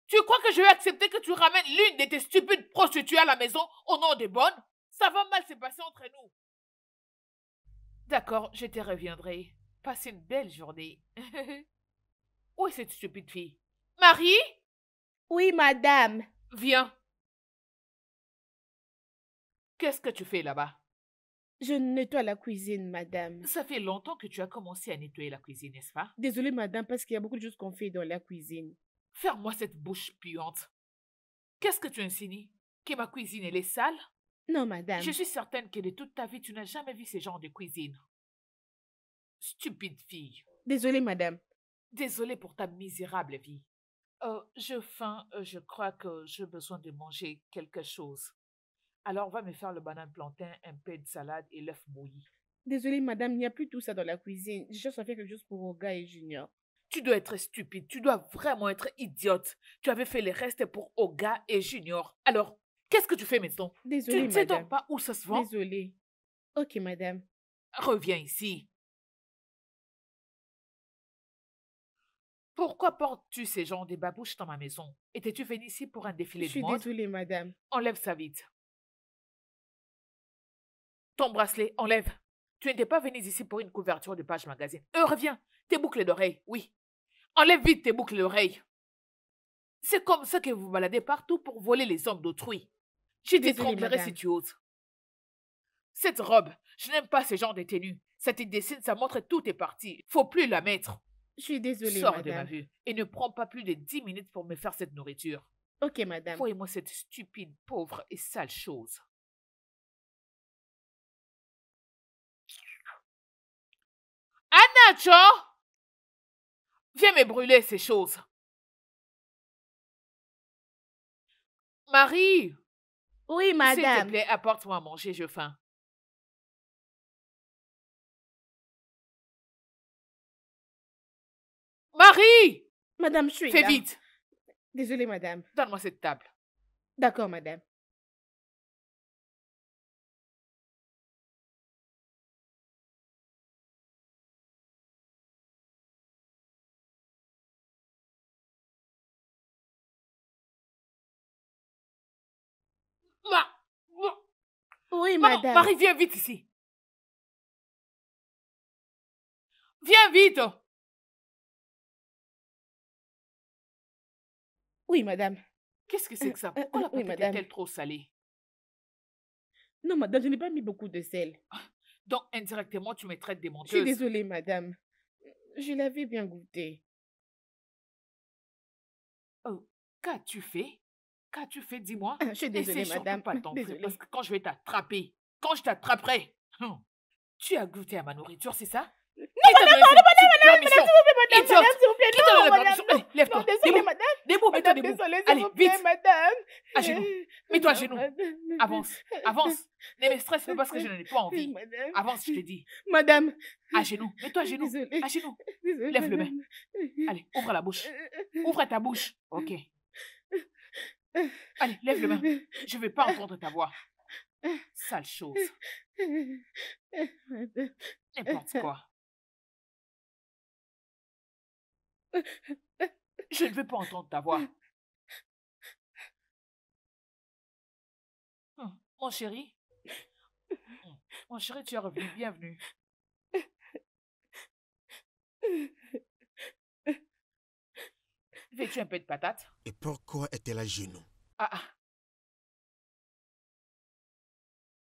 Tu crois que je vais accepter que tu ramènes l'une de tes stupides prostituées à la maison au nom des bonnes? Ça va mal se passer entre nous. D'accord, je te reviendrai. Passe une belle journée. Où oh, est cette stupide fille Marie Oui, madame. Viens. Qu'est-ce que tu fais là-bas Je nettoie la cuisine, madame. Ça fait longtemps que tu as commencé à nettoyer la cuisine, n'est-ce pas Désolée, madame, parce qu'il y a beaucoup de choses qu'on fait dans la cuisine. Ferme-moi cette bouche puante. Qu'est-ce que tu insinues Que ma cuisine, elle est sale non, madame. Je suis certaine que de toute ta vie, tu n'as jamais vu ce genre de cuisine. Stupide fille. Désolée, madame. Désolée pour ta misérable vie. Euh, je faim, euh, je crois que j'ai besoin de manger quelque chose. Alors, va me faire le banane plantain, un peu de salade et l'œuf mouillé. Désolée, madame, il n'y a plus tout ça dans la cuisine. J'ai juste fait quelque chose pour Oga et Junior. Tu dois être stupide, tu dois vraiment être idiote. Tu avais fait les restes pour Oga et Junior. Alors, Qu'est-ce que tu fais maintenant Désolée, Tu ne sais donc pas où ça se vend Désolée. Ok, madame. Reviens ici. Pourquoi portes-tu ces gens des babouches dans ma maison Étais-tu venue ici pour un défilé de mode Je suis désolée, madame. Enlève ça vite. Ton bracelet, enlève. Tu n'étais pas venue ici pour une couverture de page magazine. Euh, reviens. Tes boucles d'oreilles, oui. Enlève vite tes boucles d'oreilles. C'est comme ça que vous baladez partout pour voler les hommes d'autrui. Je t'étranglerai si tu oses. Cette robe, je n'aime pas ce genre de tenue. Ça te dessine, ça montre tout est parti. Faut plus la mettre. Je suis désolée, Sors de ma vue et ne prends pas plus de dix minutes pour me faire cette nourriture. Ok, madame. Voyez-moi cette stupide, pauvre et sale chose. Anna, je Viens me brûler ces choses. Marie oui, madame. S'il te plaît, apporte-moi à manger, je faim. Marie Madame, je suis Fais vite. Désolée, madame. Donne-moi cette table. D'accord, madame. madame. Marie, viens vite ici. Viens vite. Oui, madame. Qu'est-ce que c'est que ça euh, euh, Pourquoi la pâte est-elle trop salée Non, madame, je n'ai pas mis beaucoup de sel. Donc, indirectement, tu me traites des Je suis désolée, madame. Je l'avais bien goûté. Oh, qu'as-tu fait Qu'as-tu fait, dis-moi ah, Je suis désolée, madame. pas désolée. parce que quand je vais t'attraper, quand je t'attraperai, tu as goûté à ma nourriture, c'est ça non, madame, non, madame, madame, madame, madame, s'il vous plaît, non, madame, lève-toi, désolée, madame, debout, mets-toi debout, allez, vite, madame, à genoux, mets-toi à genoux, avance, avance, ne me stresse pas parce que je n'en ai pas envie, avance, je te dis, madame, à genoux, mets-toi à genoux, à genoux, lève le main, allez, ouvre la bouche, ouvre ta bouche, ok, Allez, lève le main. Je ne vais pas entendre ta voix. Sale chose. N'importe quoi. Je ne veux pas entendre ta voix. Hum, mon chéri. Hum, mon chéri, tu es revenu. Bienvenue. Veux-tu un peu de patate Et pourquoi est-elle à genoux Ah ah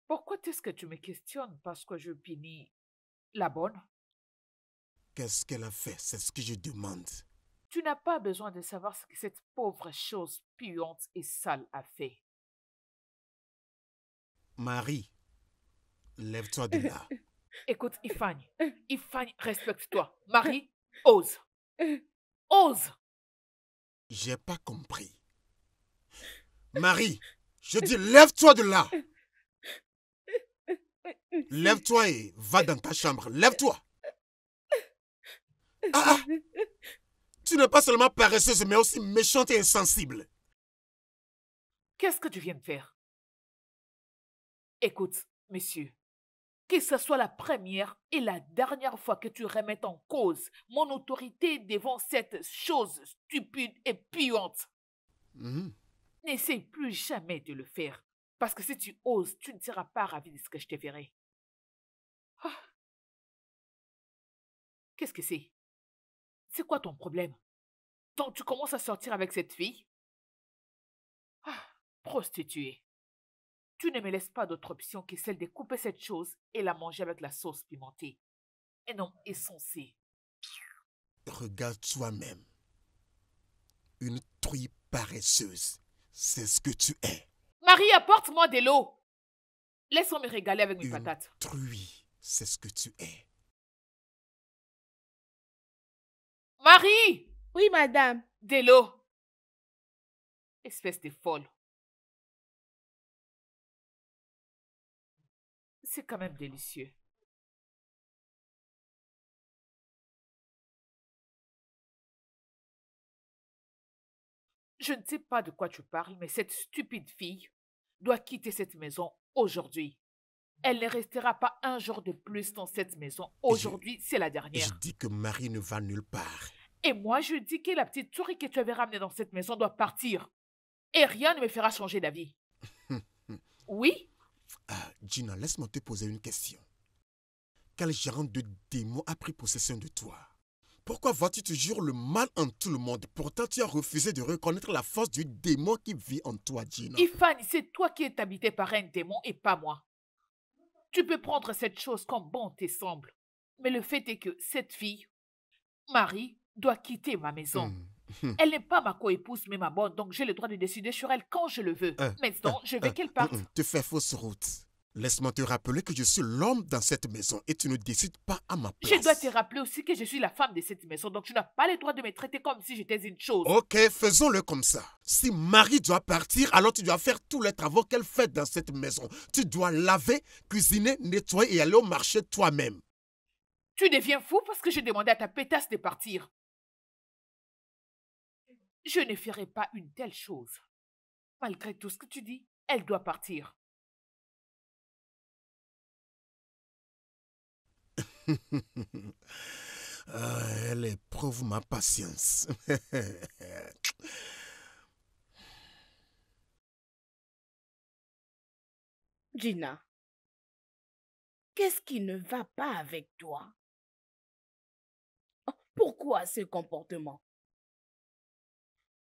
Pourquoi est-ce que tu me questionnes parce que je punis la bonne Qu'est-ce qu'elle a fait C'est ce que je demande. Tu n'as pas besoin de savoir ce que cette pauvre chose puante et sale a fait. Marie, lève-toi de là. Écoute, Ifagne, Ifagne, respecte-toi. Marie, ose. Ose J'ai pas compris. Marie, je dis, lève-toi de là. Lève-toi et va dans ta chambre. Lève-toi. Ah, ah, Tu n'es pas seulement paresseuse, mais aussi méchante et insensible. Qu'est-ce que tu viens de faire Écoute, monsieur, que ce soit la première et la dernière fois que tu remettes en cause mon autorité devant cette chose stupide et puante. Mmh N'essaie plus jamais de le faire, parce que si tu oses, tu ne seras pas ravi de ce que je te ferai. Ah. Qu'est-ce que c'est C'est quoi ton problème Tant tu commences à sortir avec cette fille ah, Prostituée. Tu ne me laisses pas d'autre option que celle de couper cette chose et la manger avec la sauce pimentée. Un homme est censé. Regarde toi-même. Une truie paresseuse. C'est ce que tu es. Marie, apporte-moi de l'eau. Laisse-moi me régaler avec mes Une patates. Truie, c'est ce que tu es. Marie Oui, madame. De l'eau. Espèce de folle. c'est quand même délicieux. Je ne sais pas de quoi tu parles, mais cette stupide fille doit quitter cette maison aujourd'hui. Elle ne restera pas un jour de plus dans cette maison. Aujourd'hui, c'est la dernière. Je dis que Marie ne va nulle part. Et moi, je dis que la petite souris que tu avais ramenée dans cette maison doit partir. Et rien ne me fera changer d'avis. oui, ah, Gina, laisse-moi te poser une question. Quel gérant de démon a pris possession de toi Pourquoi vois-tu toujours le mal en tout le monde Pourtant, tu as refusé de reconnaître la force du démon qui vit en toi, Gina. Ifani, c'est toi qui es habité par un démon et pas moi. Tu peux prendre cette chose comme bon te semble. Mais le fait est que cette fille, Marie, doit quitter ma maison. Hmm. Hmm. Elle n'est pas ma co-épouse, mais ma bonne, donc j'ai le droit de décider sur elle quand je le veux. Euh, Maintenant, euh, je euh, veux qu'elle parte. Mm, mm, tu fais fausse route. Laisse-moi te rappeler que je suis l'homme dans cette maison et tu ne décides pas à ma place. Je dois te rappeler aussi que je suis la femme de cette maison, donc tu n'as pas le droit de me traiter comme si j'étais une chose. Ok, faisons-le comme ça. Si Marie doit partir, alors tu dois faire tous les travaux qu'elle fait dans cette maison. Tu dois laver, cuisiner, nettoyer et aller au marché toi-même. Tu deviens fou parce que j'ai demandé à ta pétasse de partir. Je ne ferai pas une telle chose. Malgré tout ce que tu dis, elle doit partir. Ah, elle éprouve ma patience. Gina, qu'est-ce qui ne va pas avec toi oh, Pourquoi ce comportement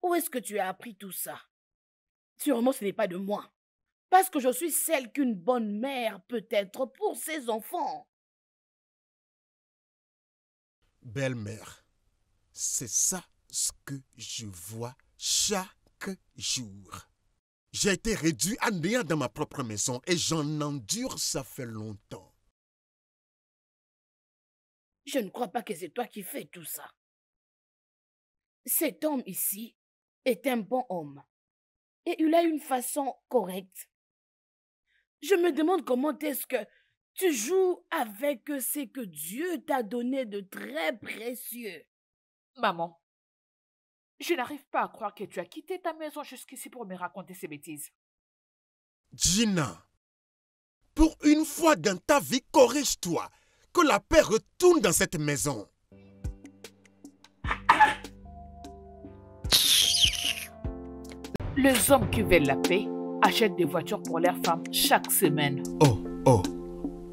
où est-ce que tu as appris tout ça Sûrement ce n'est pas de moi. Parce que je suis celle qu'une bonne mère peut être pour ses enfants. Belle-mère, c'est ça ce que je vois chaque jour. J'ai été réduit à néant dans ma propre maison et j'en endure ça fait longtemps. Je ne crois pas que c'est toi qui fais tout ça. Cet homme ici est un bon homme. Et il a une façon correcte. Je me demande comment est-ce que tu joues avec ce que Dieu t'a donné de très précieux. Maman, je n'arrive pas à croire que tu as quitté ta maison jusqu'ici pour me raconter ces bêtises. Gina, pour une fois dans ta vie, corrige-toi, que la paix retourne dans cette maison. Les hommes qui veulent la paix achètent des voitures pour leurs femmes chaque semaine. Oh, oh,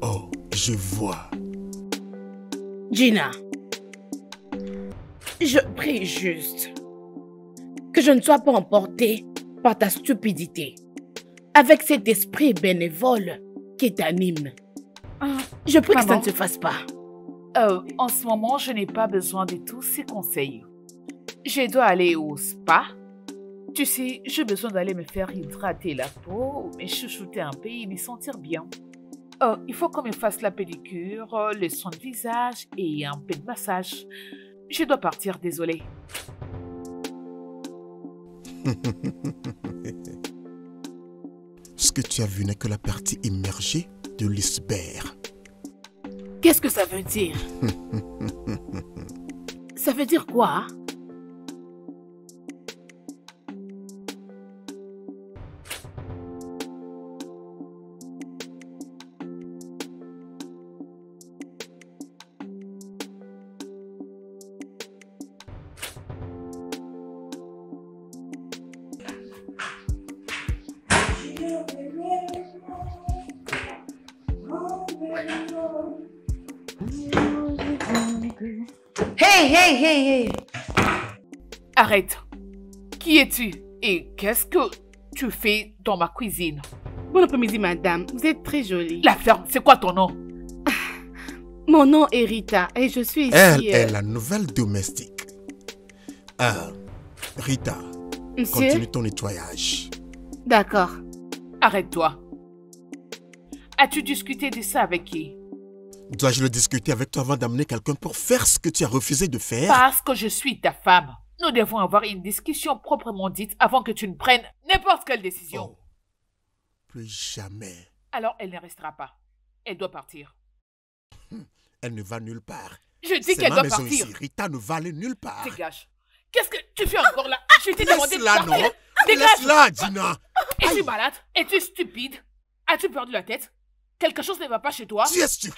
oh, je vois. Gina, je prie juste que je ne sois pas emportée par ta stupidité, avec cet esprit bénévole qui t'anime. Ah, je prie que ça ne se fasse pas. Euh, en ce moment, je n'ai pas besoin de tous ces conseils. Je dois aller au spa tu sais, j'ai besoin d'aller me faire hydrater la peau, me chouchouter un peu et me sentir bien. Oh, il faut qu'on me fasse la pédicure, euh, le soin de visage et un peu de massage. Je dois partir, désolé. Ce que tu as vu n'est que la partie émergée de l'iceberg. Qu'est-ce que ça veut dire Ça veut dire quoi Arrête. Qui es-tu et qu'est-ce que tu fais dans ma cuisine Bon après-midi, madame. Vous êtes très jolie. La ferme, c'est quoi ton nom ah, Mon nom est Rita et je suis ici. Elle euh, est la nouvelle domestique. Ah, Rita, continue ton nettoyage. D'accord. Arrête-toi. As-tu discuté de ça avec qui Dois-je le discuter avec toi avant d'amener quelqu'un pour faire ce que tu as refusé de faire Parce que je suis ta femme. Nous devons avoir une discussion proprement dite avant que tu ne prennes n'importe quelle décision. Oh. plus jamais. Alors elle ne restera pas. Elle doit partir. Hum, elle ne va nulle part. Je dis qu'elle doit partir. Rita ne va aller nulle part. Dégage. Qu'est-ce que tu fais encore là Je t'ai demandé de partir. Non. Laisse-la, Dina. Es-tu malade Es-tu stupide As-tu perdu la tête Quelque chose ne va pas chez toi Tu es stupide.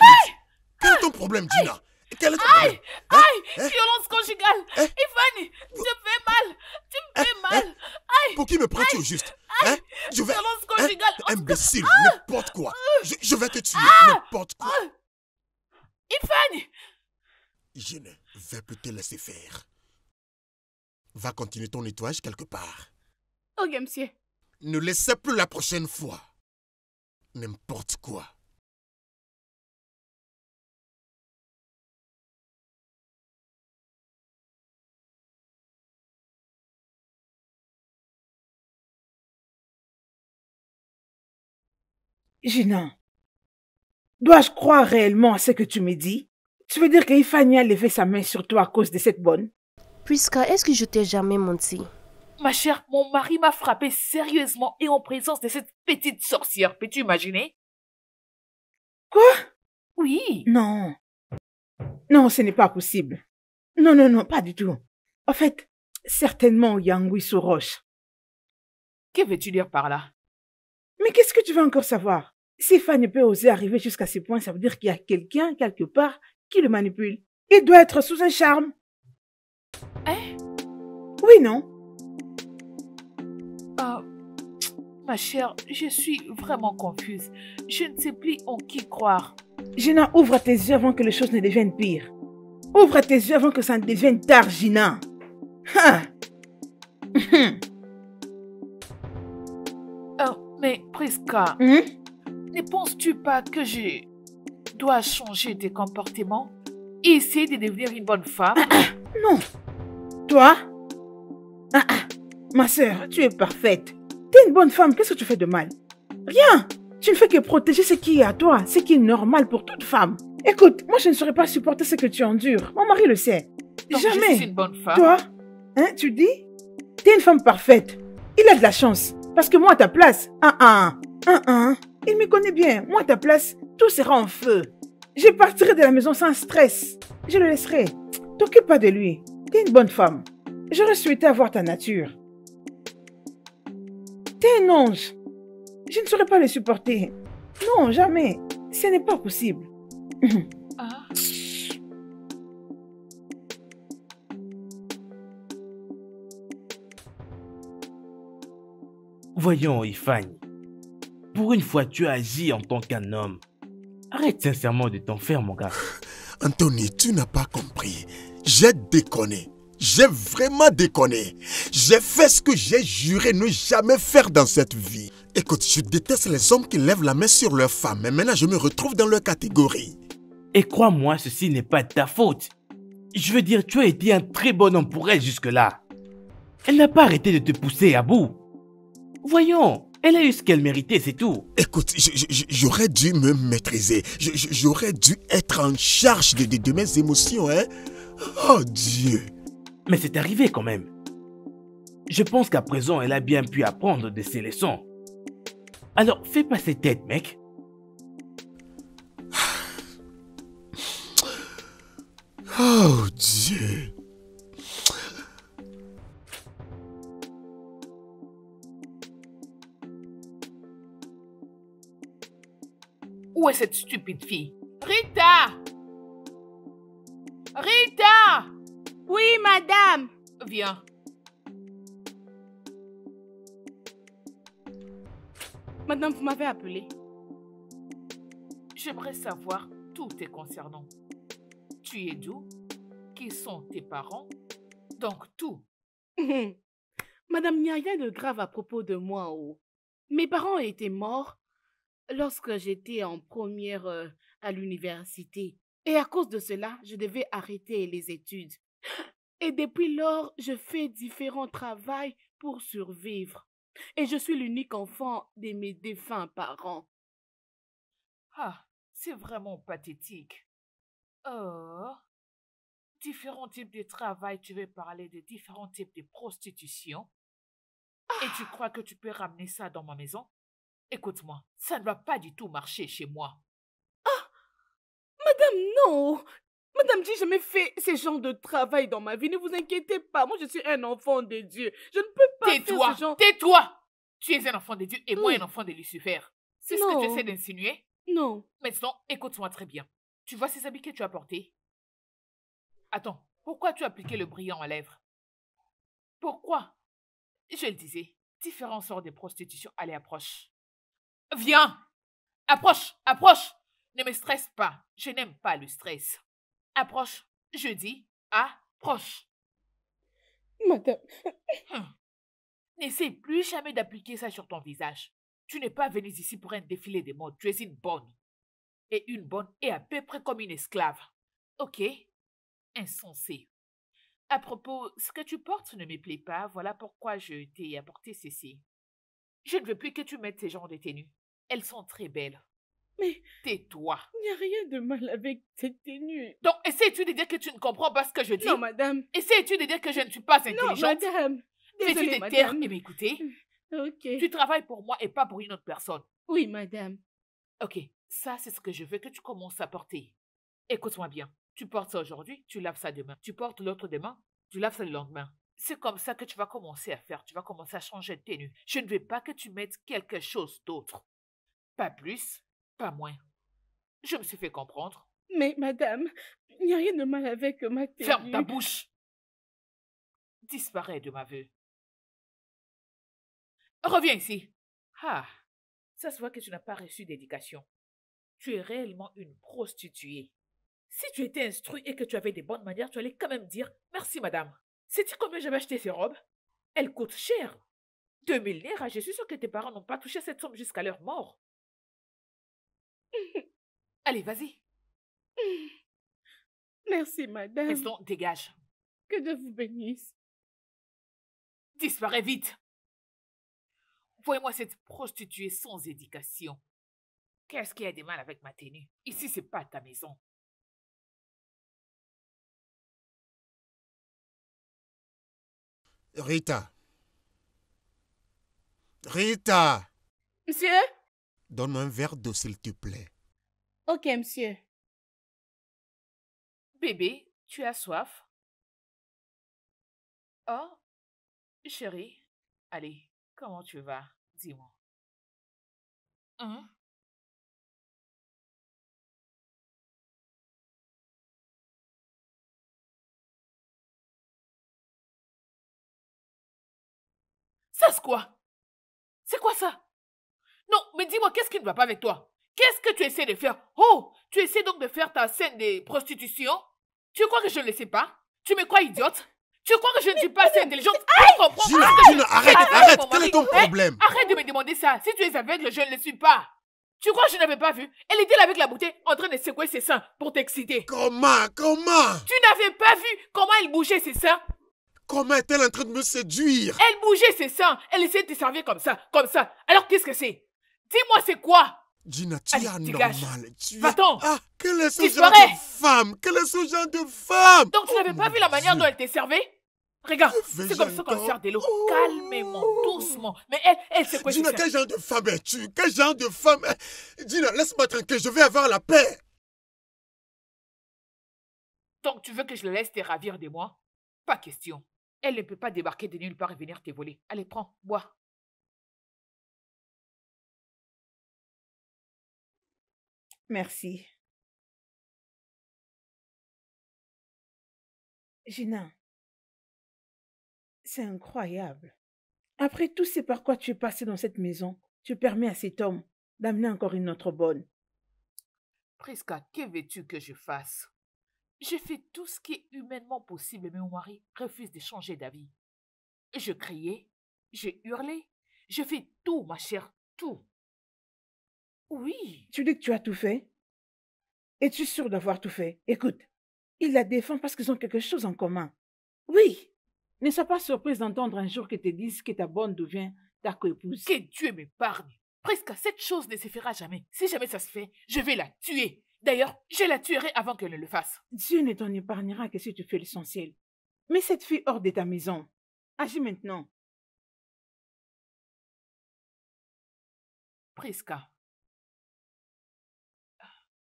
Quel est ton problème, Dina Aïe, aïe, hein? Hein? violence conjugale. Hein? Ivani, tu me fais mal. Tu me fais mal. Aïe. Pour qui me prends-tu au juste aïe, Violence conjugale. Imbécile, ah! n'importe quoi. Ah! Je, vais te tuer, ah! n'importe quoi. Ah! Ivani. Je ne vais plus te laisser faire. Va continuer ton nettoyage quelque part. Ok, monsieur. Ne laissez plus la prochaine fois. N'importe quoi. Gina, Dois-je croire réellement à ce que tu me dis Tu veux dire que a levé sa main sur toi à cause de cette bonne Puisque est-ce que je t'ai jamais menti Ma chère, mon mari m'a frappé sérieusement et en présence de cette petite sorcière, peux-tu imaginer Quoi Oui. Non. Non, ce n'est pas possible. Non, non, non, pas du tout. En fait, certainement Yangui Roche. Que veux-tu dire par là mais qu'est-ce que tu veux encore savoir Si Fanny peut oser arriver jusqu'à ce point, ça veut dire qu'il y a quelqu'un quelque part qui le manipule. Il doit être sous un charme. Hein Oui, non Ah, ma chère, je suis vraiment confuse. Je ne sais plus en qui croire. Gina, ouvre tes yeux avant que les choses ne deviennent pires. Ouvre tes yeux avant que ça ne devienne tard, Gina. Hein? Hum. Hmm? ne penses-tu pas que je dois changer de comportements et essayer de devenir une bonne femme ah, ah, Non. Toi ah, Ma sœur, tu es parfaite. Tu es une bonne femme, qu'est-ce que tu fais de mal Rien. Tu ne fais que protéger ce qui est à toi, ce qui est normal pour toute femme. Écoute, moi je ne saurais pas supporter ce que tu endures. Mon mari le sait. Jamais. Je suis une bonne femme. Toi, hein, tu dis Tu es une femme parfaite. Il a de la chance. Parce que moi, à ta place, un, 1 1 1 il me connaît bien. Moi, à ta place, tout sera en feu. Je partirai de la maison sans stress. Je le laisserai. T'occupe pas de lui. T'es une bonne femme. J'aurais souhaité avoir ta nature. T'es un ange. Je ne saurais pas le supporter. Non, jamais. Ce n'est pas possible. Ah. Voyons, Ifagne. Pour une fois, tu agis en tant qu'un homme. Arrête sincèrement de t'en faire, mon gars. Anthony, tu n'as pas compris. J'ai déconné. J'ai vraiment déconné. J'ai fait ce que j'ai juré ne jamais faire dans cette vie. Écoute, je déteste les hommes qui lèvent la main sur leurs femmes, mais maintenant je me retrouve dans leur catégorie. Et crois-moi, ceci n'est pas ta faute. Je veux dire, tu as été un très bon homme pour elle jusque-là. Elle n'a pas arrêté de te pousser à bout. Voyons, elle a eu ce qu'elle méritait, c'est tout. Écoute, j'aurais dû me maîtriser. J'aurais dû être en charge de, mes émotions, hein. Oh Dieu. Mais c'est arrivé quand même. Je pense qu'à présent, elle a bien pu apprendre de ses leçons. Alors, fais pas ses têtes, mec. Oh Dieu. Où est cette stupide fille Rita Rita Oui, madame Viens. Madame, vous m'avez appelée. J'aimerais savoir tout est concernant. Tu es d'où Qui sont tes parents Donc tout. Madame, il n'y a rien de grave à propos de moi. Oh. Mes parents étaient morts lorsque j'étais en première euh, à l'université. Et à cause de cela, je devais arrêter les études. Et depuis lors, je fais différents travaux pour survivre. Et je suis l'unique enfant de mes défunts parents. Ah, c'est vraiment pathétique. oh, différents types de travail, tu veux parler de différents types de prostitution. Et tu ah! crois que tu peux ramener ça dans ma maison Écoute-moi, ça ne va pas du tout marcher chez moi. Ah Madame, non Madame, j'ai jamais fait ce genre de travail dans ma vie. Ne vous inquiétez pas, moi je suis un enfant de Dieu. Je ne peux pas faire ce genre... Tais-toi Tu es un enfant de Dieu et moi un enfant de Lucifer. C'est ce que tu essaies d'insinuer Non. Maintenant, écoute-moi très bien. Tu vois ces habits que tu as portés Attends, pourquoi tu as appliqué le brillant à lèvres Pourquoi Je le disais, différents sorts de prostitution allaient approcher. Viens. Approche, approche. Ne me stresse pas. Je n'aime pas le stress. Approche. Je dis approche. Madame. Hum. N'essaie plus jamais d'appliquer ça sur ton visage. Tu n'es pas venue ici pour un défilé de mode. Tu es une bonne. Et une bonne est à peu près comme une esclave. Ok Insensé. À propos, ce que tu portes ne me plaît pas. Voilà pourquoi je t'ai apporté ceci. Je ne veux plus que tu mettes ce genre de tenue. Elles sont très belles. Mais. Tais-toi. Il n'y a rien de mal avec cette tenue. Donc, essaies-tu de dire que tu ne comprends pas ce que je dis Non, madame. Essaies-tu de dire que je ne suis pas intelligente Non, madame. Désolée, tu des madame. et eh écoutez. Hum, ok. Tu travailles pour moi et pas pour une autre personne. Oui, madame. Ok, ça, c'est ce que je veux que tu commences à porter. Écoute-moi bien. Tu portes ça aujourd'hui, tu laves ça demain. Tu portes l'autre demain, tu laves ça le lendemain. C'est comme ça que tu vas commencer à faire. Tu vas commencer à changer de tenue. Je ne veux pas que tu mettes quelque chose d'autre. Pas plus, pas moins. Je me suis fait comprendre. Mais madame, il n'y a rien de mal avec ma tête. Ferme ta bouche Disparais de ma vue. Reviens ici. Ah, ça se voit que tu n'as pas reçu d'éducation. Tu es réellement une prostituée. Si tu étais instruit et que tu avais des bonnes manières, tu allais quand même dire Merci, madame. Sais-tu combien j'avais acheté ces robes Elles coûtent cher. mille livres je suis sûr que tes parents n'ont pas touché cette somme jusqu'à leur mort. Allez, vas-y. Merci, madame. Restons, dégage. Que Dieu vous bénisse. Disparais vite. Voyez-moi cette prostituée sans éducation. Qu'est-ce y a de mal avec ma tenue Ici, c'est pas ta maison. Rita. Rita. Monsieur Donne-moi un verre d'eau, s'il te plaît. Ok, monsieur. Bébé, tu as soif Oh, chérie, allez, comment tu vas Dis-moi. Hein Ça, c'est quoi C'est quoi ça non, mais dis-moi, qu'est-ce qui ne va pas avec toi Qu'est-ce que tu essaies de faire Oh, tu essaies donc de faire ta scène de prostitution Tu crois que je ne le sais pas Tu me crois idiote tu crois que je ne suis pas assez intelligente pour comprendre ah, Arrête, arrête, arrête quel est ton eh, problème Arrête de me demander ça. Si tu es aveugle, je ne le suis pas. Tu crois que je n'avais pas vu Elle était là avec la bouteille en train de secouer ses seins pour t'exciter. Comment Comment Tu n'avais pas vu comment elle bougeait ses seins Comment est-elle en train de me séduire Elle bougeait ses seins. Elle essayait de te servir comme ça, comme ça. Alors qu'est-ce que c'est Dis-moi c'est quoi Gina, tu es normal. Tu es... Ah, quel est ce genre de femme Quel est ce genre de femme Donc tu n'avais pas oh, vu la manière dont elle t'est servée Regarde, c'est comme ça qu'on sert de l'eau. Calmement, doucement. Mais elle, elle, c'est quoi Gina, quel genre de femme es-tu Quel genre de femme Gina, laisse-moi tranquille, je vais avoir la paix. Donc tu veux que je le laisse te ravir de moi Pas question. Elle ne peut pas débarquer de nulle part et venir te voler. Allez, prends, bois. Merci. Gina, c'est incroyable. Après tout ce par quoi tu es passé dans cette maison, tu permets à cet homme d'amener encore une autre bonne. Prisca, que veux-tu que je fasse J'ai fait tout ce qui est humainement possible, mais mon mari refuse de changer d'avis. Je criais, j'ai hurlé, je fais tout, ma chère, tout. Oui. Tu dis que tu as tout fait Es-tu sûre d'avoir tout fait Écoute, ils la défendent parce qu'ils ont quelque chose en commun. Oui. Ne sois pas surprise d'entendre un jour que te disent que ta bonne devient ta coépouse. Que Dieu m'épargne. Presque cette chose ne se fera jamais. Si jamais ça se fait, je vais la tuer. D'ailleurs, je la tuerai avant qu'elle ne le fasse. Dieu ne t'en épargnera que si tu fais l'essentiel. Mais cette fille hors de ta maison. Agis maintenant. Prisca,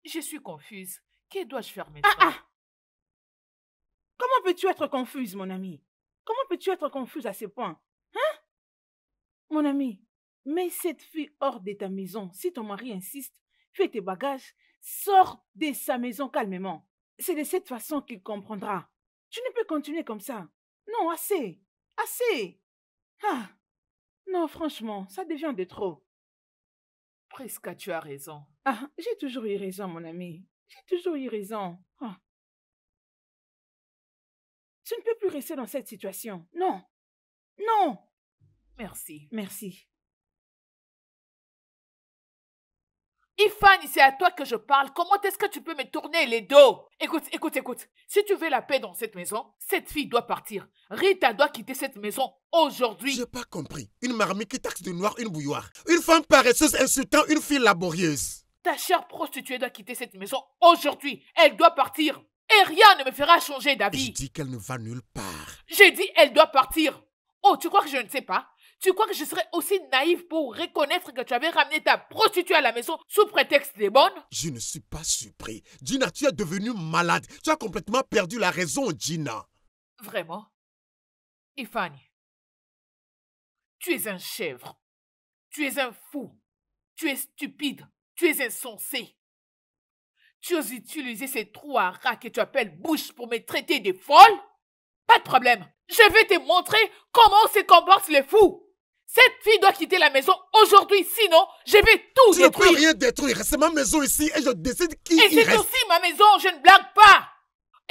je suis confuse. Que dois-je faire ah, maintenant ah, ah Comment peux-tu être confuse, mon ami Comment peux-tu être confuse à ce point Hein Mon ami, mets cette fille hors de ta maison. Si ton mari insiste, fais tes bagages, sors de sa maison calmement. C'est de cette façon qu'il comprendra. Tu ne peux continuer comme ça. Non, assez. Assez. Ah. Non, franchement, ça devient de trop. Presque, tu as raison. Ah, j'ai toujours eu raison, mon ami. J'ai toujours eu raison. Je ah. Tu ne peux plus rester dans cette situation. Non. Non. Merci. Merci. Ifan, c'est à toi que je parle. Comment est-ce que tu peux me tourner les dos Écoute, écoute, écoute. Si tu veux la paix dans cette maison, cette fille doit partir. Rita doit quitter cette maison aujourd'hui. J'ai pas compris. Une marmite qui taxe de noir une bouilloire. Une femme paresseuse insultant une fille laborieuse. Ta chère prostituée doit quitter cette maison aujourd'hui. Elle doit partir. Et rien ne me fera changer d'avis. Je dis qu'elle ne va nulle part. J'ai dit elle doit partir. Oh, tu crois que je ne sais pas Tu crois que je serais aussi naïve pour reconnaître que tu avais ramené ta prostituée à la maison sous prétexte des bonnes Je ne suis pas surpris. Gina, tu es devenue malade. Tu as complètement perdu la raison, Gina. Vraiment Ifani, tu es un chèvre. Tu es un fou. Tu es stupide. Tu es insensé. Tu oses utiliser ces trous à rats que tu appelles bouche pour me traiter de folle Pas de problème. Je vais te montrer comment se comportent les fous. Cette fille doit quitter la maison aujourd'hui, sinon je vais tout détruire. Je ne peux rien détruire. C'est ma maison ici et je décide qui y reste. Et c'est aussi ma maison, je ne blague pas.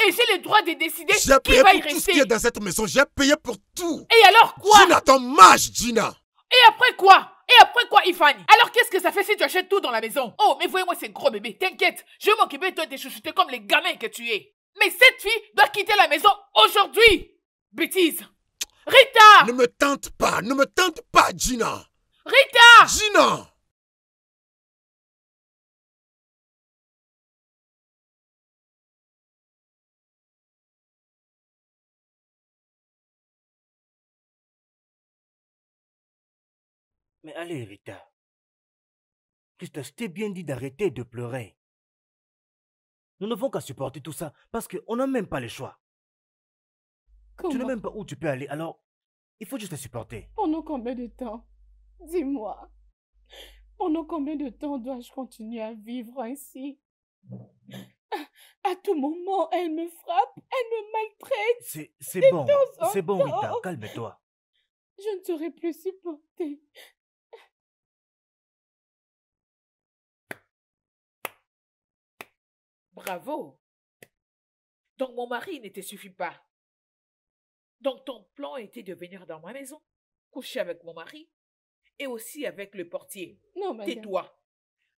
Et j'ai le droit de décider qui va y rester. J'ai payé tout ce qui est dans cette maison. J'ai payé pour tout. Et alors quoi Gina, ton marches, Gina. Et après quoi et après quoi, Ifani Alors qu'est-ce que ça fait si tu achètes tout dans la maison Oh, mais voyez-moi ces gros bébé. t'inquiète, je vais m'occuper de toi des chouchouter comme les gamins que tu es. Mais cette fille doit quitter la maison aujourd'hui Bêtise Rita Ne me tente pas, ne me tente pas, Gina Rita Gina Mais allez, Rita. Christophe, je t'ai bien dit d'arrêter de pleurer. Nous n'avons qu'à supporter tout ça parce qu'on n'a même pas le choix. Tu n'as même pas où tu peux aller, alors il faut juste la supporter. Pendant combien de temps Dis-moi. Pendant combien de temps dois-je continuer à vivre ainsi à, à, tout moment, elle me frappe, elle me maltraite. C'est bon, c'est bon, Rita, calme-toi. Je ne saurais plus supporter. Bravo. Donc mon mari ne te suffit pas. Donc ton plan était de venir dans ma maison, coucher avec mon mari et aussi avec le portier. Non, madame. Tais-toi.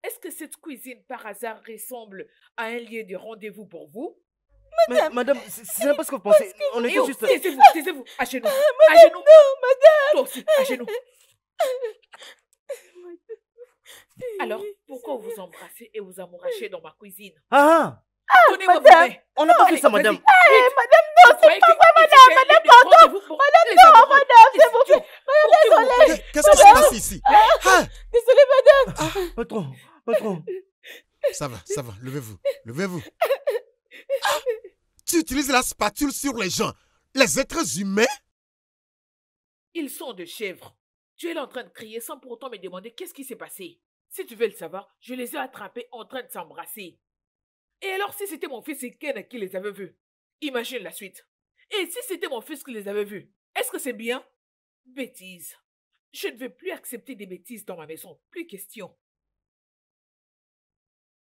Est-ce que cette cuisine par hasard ressemble à un lieu de rendez-vous pour vous Madame, madame c'est pas ce que vous pensez. On eh était oh, juste. Taisez-vous, ah, taisez-vous, à genoux. Ah, madame, Non, madame. Toi aussi, Alors, pourquoi vous embrassez et vous amourachez dans ma cuisine Ah ah, ah madame, on n'a pas vu ça, madame. madame, non, c'est pas vrai, madame. Madame, pardon. Madame, non, madame, s'il Madame, Qu'est-ce qui se passe ici hein? ah, ah. Désolée, madame. patron, patron. Ça va, ça va, levez-vous, levez-vous. tu utilises la spatule sur les gens, les êtres humains Ils sont de chèvres. Tu es là en train de crier sans pourtant me demander qu'est-ce qui s'est passé. Si tu veux le savoir, je les ai attrapés en train de s'embrasser. Et alors si c'était mon fils et Ken qui les avait vus Imagine la suite. Et si c'était mon fils qui les avait vus Est-ce que c'est bien Bêtise. Je ne veux plus accepter des bêtises dans ma maison. Plus question.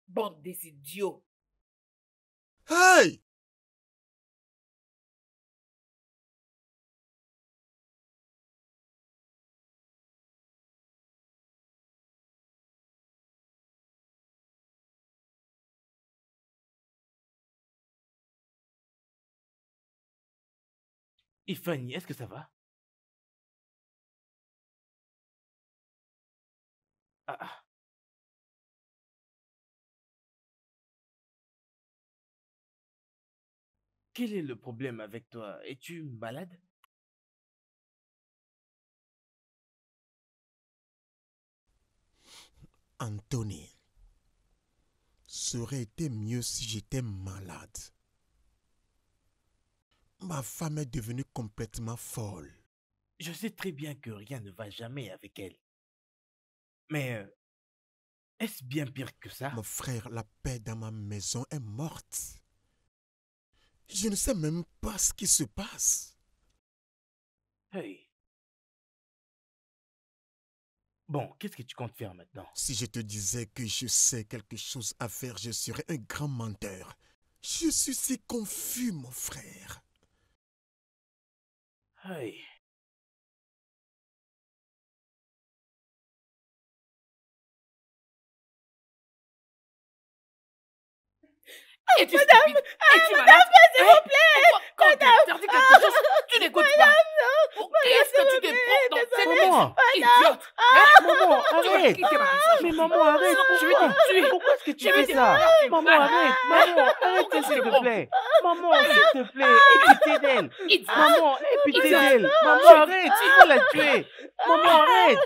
Bande des idiots. Hey Et Fanny, est-ce que ça va ah, ah. Quel est le problème avec toi Es-tu malade Anthony, ça aurait été mieux si j'étais malade. Ma femme est devenue complètement folle. Je sais très bien que rien ne va jamais avec elle. Mais euh, est-ce bien pire que ça Mon frère, la paix dans ma maison est morte. Je ne sais même pas ce qui se passe. Hey. Bon, qu'est-ce que tu comptes faire maintenant Si je te disais que je sais quelque chose à faire, je serais un grand menteur. Je suis si confus, mon frère. Hey. Et tu madame, ah, et tu madame, s'il vous plaît. quand madame, tu interdis quelque chose, tu n'écoutes pas. Madame, non. Qu'est-ce que tu te prends dans cette maman, idiote ah, Maman, arrête. Mais maman, arrête. Je vais te tuer. Pourquoi est-ce que tu fais ça Maman, arrête. Maman, arrête, s'il te plaît. Maman, s'il te plaît, écoutez pitié d'elle. Maman, aie d'elle. Maman, arrête. Il faut la tuer. Maman, arrête.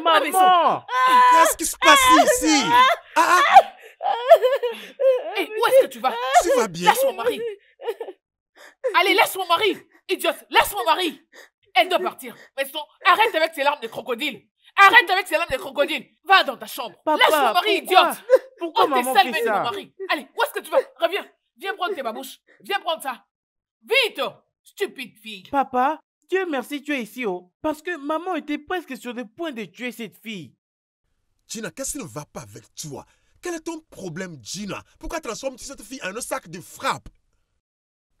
Maman Qu'est-ce qui se passe ici ah, ah, où est-ce que tu vas Tu vas bien. Laisse mon mari. Allez, laisse mon mari. Idiote, laisse mon mari. Elle doit partir. Maintenant, arrête avec ses larmes de crocodile. Arrête avec ses larmes de crocodile. Va dans ta chambre. Papa, laisse mon mari, pourquoi? idiote. Pourquoi oh, maman fait ça? mon mari. Allez, où est-ce que tu vas Reviens. Viens prendre tes babouches. Viens prendre ça. Vite, stupide fille. Papa, Dieu merci, tu es ici, oh. Parce que maman était presque sur le point de tuer cette fille. Tina, qu'est-ce qui ne va pas avec toi quel est ton problème, Gina Pourquoi transformes-tu cette fille en un sac de frappe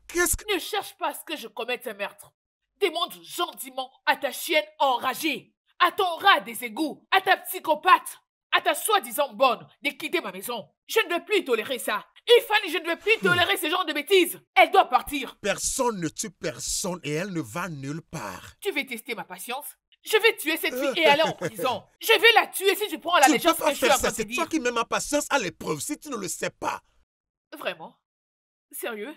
Qu'est-ce que... Ne cherche pas à ce que je commette un meurtre. Demande gentiment à ta chienne enragée, à ton rat des égouts, à ta psychopathe, à ta soi-disant bonne de quitter ma maison. Je ne veux plus tolérer ça. Et je ne veux plus tolérer ce genre de bêtises. Elle doit partir. Personne ne tue personne et elle ne va nulle part. Tu veux tester ma patience je vais tuer cette fille et aller en prison. Je vais la tuer si tu prends la légende que faire ça. C'est toi qui mets ma patience à l'épreuve si tu ne le sais pas. Vraiment Sérieux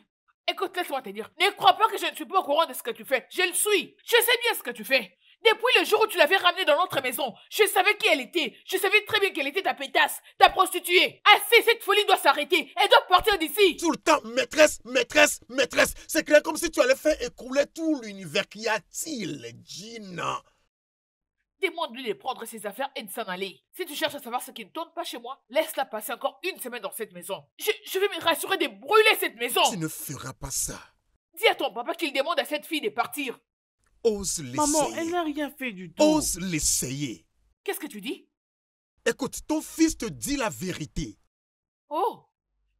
Écoute, laisse-moi te dire. Ne crois pas que je ne suis pas au courant de ce que tu fais. Je le suis. Je sais bien ce que tu fais. Depuis le jour où tu l'avais ramenée dans notre maison, je savais qui elle était. Je savais très bien qu'elle était ta pétasse, ta prostituée. Assez, cette folie doit s'arrêter. Elle doit partir d'ici. Tout le temps, maîtresse, maîtresse, maîtresse. C'est clair comme si tu allais faire écrouler tout l'univers qu'y a-t-il, Gina. Demande-lui de prendre ses affaires et de s'en aller. Si tu cherches à savoir ce qui ne tourne pas chez moi, laisse-la passer encore une semaine dans cette maison. Je, vais me rassurer de brûler cette maison. Tu ne feras pas ça. Dis à ton papa qu'il demande à cette fille de partir. Ose l'essayer. Maman, elle n'a rien fait du tout. Ose l'essayer. Qu'est-ce que tu dis Écoute, ton fils te dit la vérité. Oh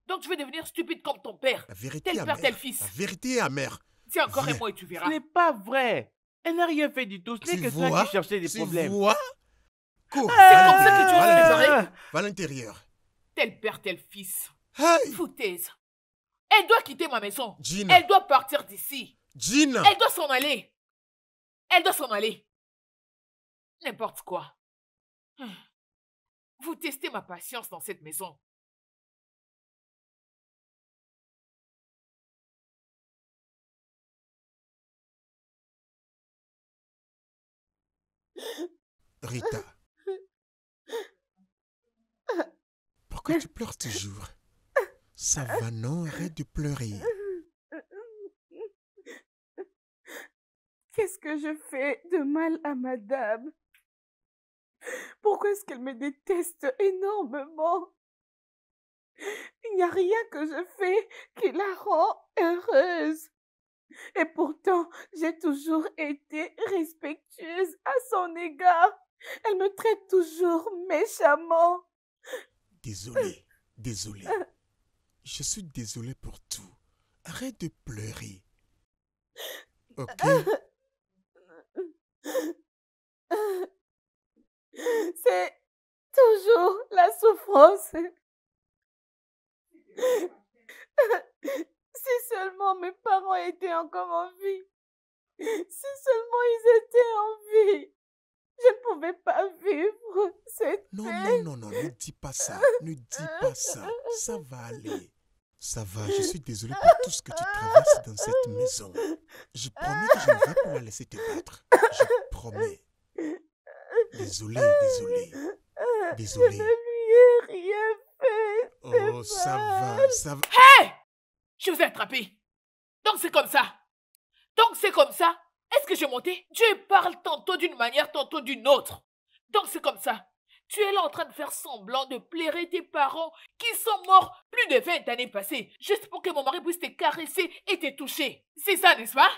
Donc tu veux devenir stupide comme ton père. La vérité est amère. père, tel fils. La vérité est amère. Tiens encore et moi et tu verras. Ce n'est pas vrai. Elle n'a rien fait du tout. C'est que ça qui cherchais des problèmes. Vois Cours. Ah, c'est comme ça que tu vas Va à l'intérieur. Tel père, tel fils. Hey. Foutaise. Elle doit quitter ma maison. Jean. Elle doit partir d'ici. Jean. Elle doit s'en aller. Elle doit s'en aller. N'importe quoi. Vous testez ma patience dans cette maison. Rita. Pourquoi tu pleures toujours Ça va, non Arrête de pleurer. Qu'est-ce que je fais de mal à madame Pourquoi est-ce qu'elle me déteste énormément Il n'y a rien que je fais qui la rend heureuse. Et pourtant, j'ai toujours été respectueuse à son égard. Elle me traite toujours méchamment. Désolée, désolée. Je suis désolée pour tout. Arrête de pleurer. Ok C'est toujours la souffrance. Si seulement mes parents étaient encore en vie. Si seulement ils étaient en vie. Je ne pouvais pas vivre. cette Non, non, non, non, ne dis pas ça. Ne dis pas ça. Ça va aller. Ça va, je suis désolée pour tout ce que tu traverses dans cette maison. Je promets que je ne vais pas la laisser te battre. Je promets. Désolée, désolée. Désolée. Je ne lui ai rien fait. Oh, ça va, ça va. Hé hey je vous ai attrapé. Donc c'est comme ça. Donc c'est comme ça. Est-ce que j'ai monté Dieu parle tantôt d'une manière, tantôt d'une autre. Donc c'est comme ça. Tu es là en train de faire semblant de plairer tes parents qui sont morts plus de 20 années passées, juste pour que mon mari puisse te caresser et te toucher. C'est ça, n'est-ce pas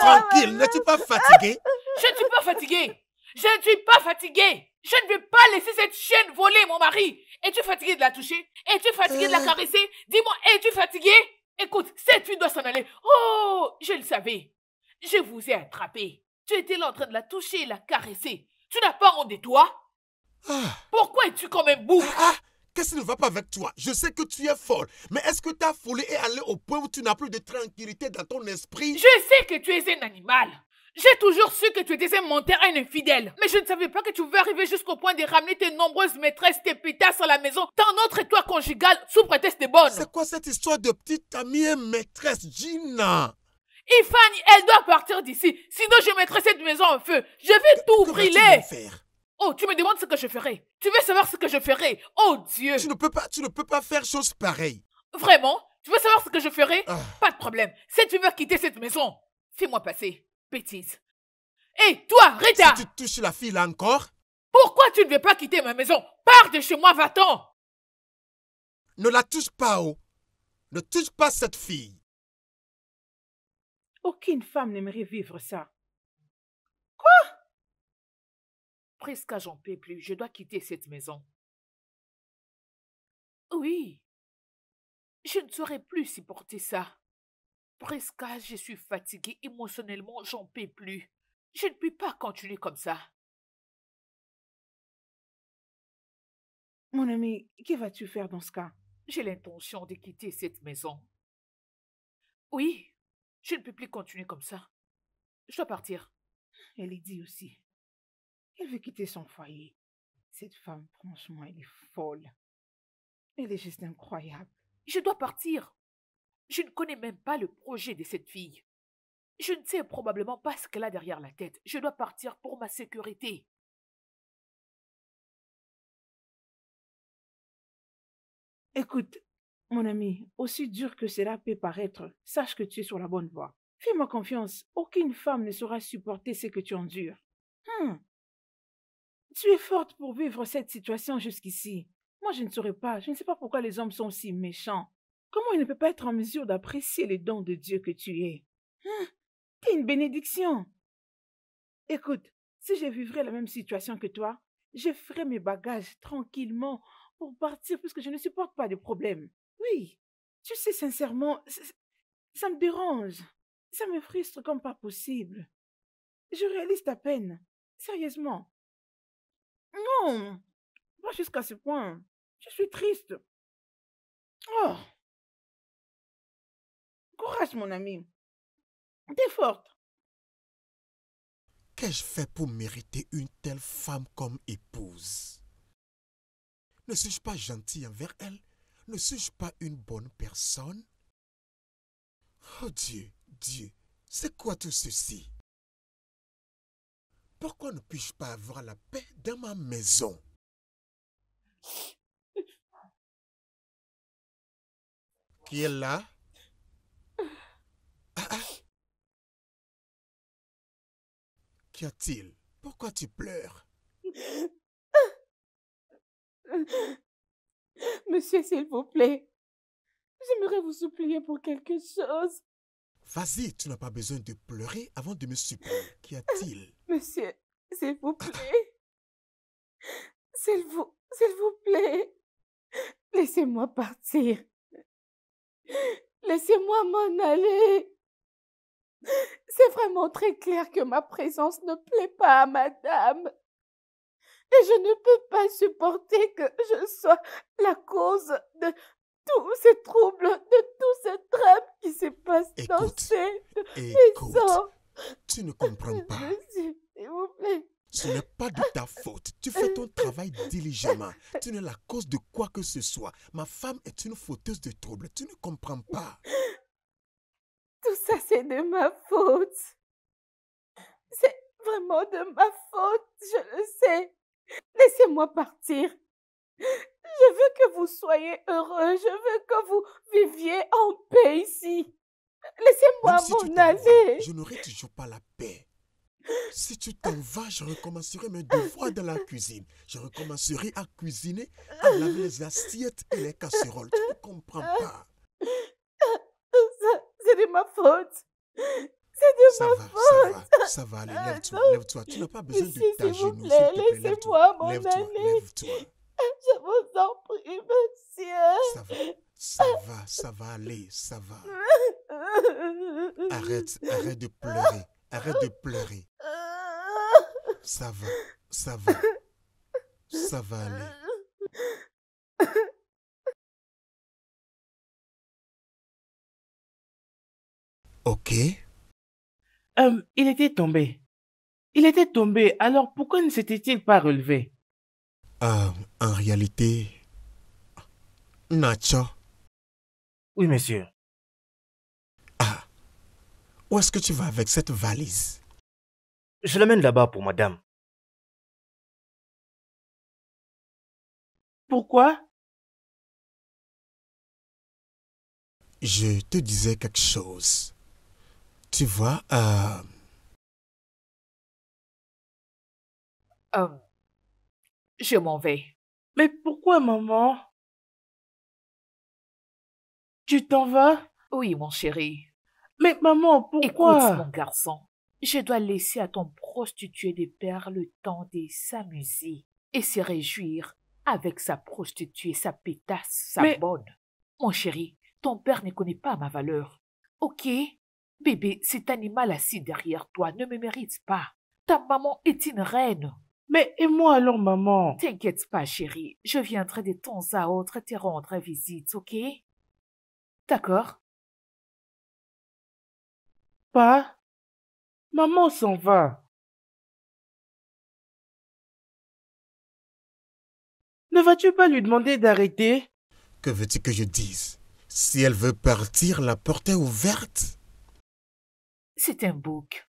tranquille, tu pas fatigué Je ne suis pas fatigué. Je ne suis pas fatigué. Je ne vais pas laisser cette chienne voler mon mari. Es-tu fatigué de la toucher Es-tu fatigué de la euh. caresser Dis-moi, es-tu fatigué Écoute, cette fille doit s'en aller. Oh, je le savais. Je vous ai attrapé. Tu étais là en train de la toucher et la caresser. Tu n'as pas honte de toi ah. Pourquoi es-tu comme un bouc ah, ah. Qu'est-ce qui ne va pas avec toi Je sais que tu es folle, mais est-ce que ta folie est allée au point où tu n'as plus de tranquillité dans ton esprit Je sais que tu es un animal. J'ai toujours su que tu étais un menteur un infidèle. Mais je ne savais pas que tu pouvais arriver jusqu'au point de ramener tes nombreuses maîtresses, tes pétasses à la maison, dans notre toi, conjugal, sous prétexte de bonne. C'est quoi cette histoire de petite amie et maîtresse, Gina Ifani, elle doit partir d'ici. Sinon, je mettrai cette maison en feu. Je vais tout brûler. Oh, tu me demandes ce que je ferai. Tu veux savoir ce que je ferai. Oh Dieu. Tu ne peux pas, tu ne peux pas faire chose pareille. Vraiment Tu veux savoir ce que je ferai ah. Pas de problème. Si tu veux quitter cette maison, fais-moi passer. Et toi, Rita Si tu touches la fille là encore Pourquoi tu ne veux pas quitter ma maison Pars de chez moi, va-t'en Ne la touche pas, oh Ne touche pas cette fille Aucune femme n'aimerait vivre ça. Quoi Presque j'en peux plus, je dois quitter cette maison. Oui, je ne saurais plus supporter ça. Presque. je suis fatiguée émotionnellement, j'en peux plus. Je ne peux pas continuer comme ça. Mon ami, que vas-tu faire dans ce cas J'ai l'intention de quitter cette maison. Oui, je ne peux plus continuer comme ça. Je dois partir. Elle est dit aussi. Elle veut quitter son foyer. Cette femme, franchement, elle est folle. Elle est juste incroyable. Je dois partir. Je ne connais même pas le projet de cette fille. Je ne sais probablement pas ce qu'elle a derrière la tête. Je dois partir pour ma sécurité. Écoute, mon ami, aussi dur que cela peut paraître, sache que tu es sur la bonne voie. Fais-moi confiance, aucune femme ne saura supporter ce que tu endures. Hum. Tu es forte pour vivre cette situation jusqu'ici. Moi, je ne saurais pas, je ne sais pas pourquoi les hommes sont si méchants. Comment il ne peut pas être en mesure d'apprécier les dons de Dieu que tu es hein? T'es une bénédiction. Écoute, si je vivrais la même situation que toi, je ferais mes bagages tranquillement pour partir puisque je ne supporte pas de problèmes. Oui, tu sais sincèrement, ça me dérange. Ça me frustre comme pas possible. Je réalise ta peine. Sérieusement. Non, pas jusqu'à ce point. Je suis triste. Oh, Courage, mon ami. T'es forte. Qu'ai-je fait pour mériter une telle femme comme épouse Ne suis-je pas gentil envers elle Ne suis-je pas une bonne personne Oh Dieu, Dieu, c'est quoi tout ceci Pourquoi ne puis-je pas avoir la paix dans ma maison Qui est là Qu'y a-t-il Pourquoi tu pleures Monsieur, s'il vous plaît, j'aimerais vous supplier pour quelque chose. Vas-y, tu n'as pas besoin de pleurer avant de me supplier. Qu'y a-t-il Monsieur, s'il vous plaît. S'il vous, s'il vous plaît. Laissez-moi partir. Laissez-moi m'en aller. C'est vraiment très clair que ma présence ne plaît pas à madame. Et je ne peux pas supporter que je sois la cause de tous ces troubles, de tout ce drame qui se passent dans ces écoute, Tu ne comprends pas. S'il vous plaît. Ce n'est pas de ta faute. Tu fais ton travail diligemment. Tu n'es la cause de quoi que ce soit. Ma femme est une fauteuse de troubles. Tu ne comprends pas ça c'est de ma faute. C'est vraiment de ma faute, je le sais. Laissez-moi partir. Je veux que vous soyez heureux, je veux que vous viviez en paix ici. Laissez-moi si m'en aller. je n'aurai toujours pas la paix. Si tu t'en vas, je recommencerai mes devoirs dans la cuisine. Je recommencerai à cuisiner, à laver les assiettes et les casseroles. Tu ne comprends pas c'est de ma faute. C'est de ça ma va, faute. Ça va, ça va, lève-toi, ah, lève-toi. Tu n'as pas besoin de t'agenouiller. S'il laissez-moi m'en aller. Lève-toi. Je vous en prie, monsieur. Ça va, ça va, ça va aller, ça va. Arrête, arrête de pleurer, arrête de pleurer. Ça va, ça va, ça va aller. Ok. Euh, il était tombé. Il était tombé, alors pourquoi ne s'était-il pas relevé euh, En réalité, Nacho. Oui, monsieur. Ah, où est-ce que tu vas avec cette valise Je l'amène là-bas pour madame. Pourquoi Je te disais quelque chose. Tu vois, euh, euh... je m'en vais. Mais pourquoi, maman Tu t'en vas Oui, mon chéri. Mais maman, pourquoi Écoute, mon garçon, je dois laisser à ton prostitué de père le temps de s'amuser et se réjouir avec sa prostituée, sa pétasse, sa bonne. Mon chéri, ton père ne connaît pas ma valeur. Ok Bébé, cet animal assis derrière toi ne me mérite pas. Ta maman est une reine. Mais et moi alors, maman T'inquiète pas, chérie. Je viendrai de temps à autre te rendre visite, ok D'accord Pas Maman s'en va. Ne vas-tu pas lui demander d'arrêter Que veux-tu que je dise Si elle veut partir, la porte est ouverte. C'est un bouc.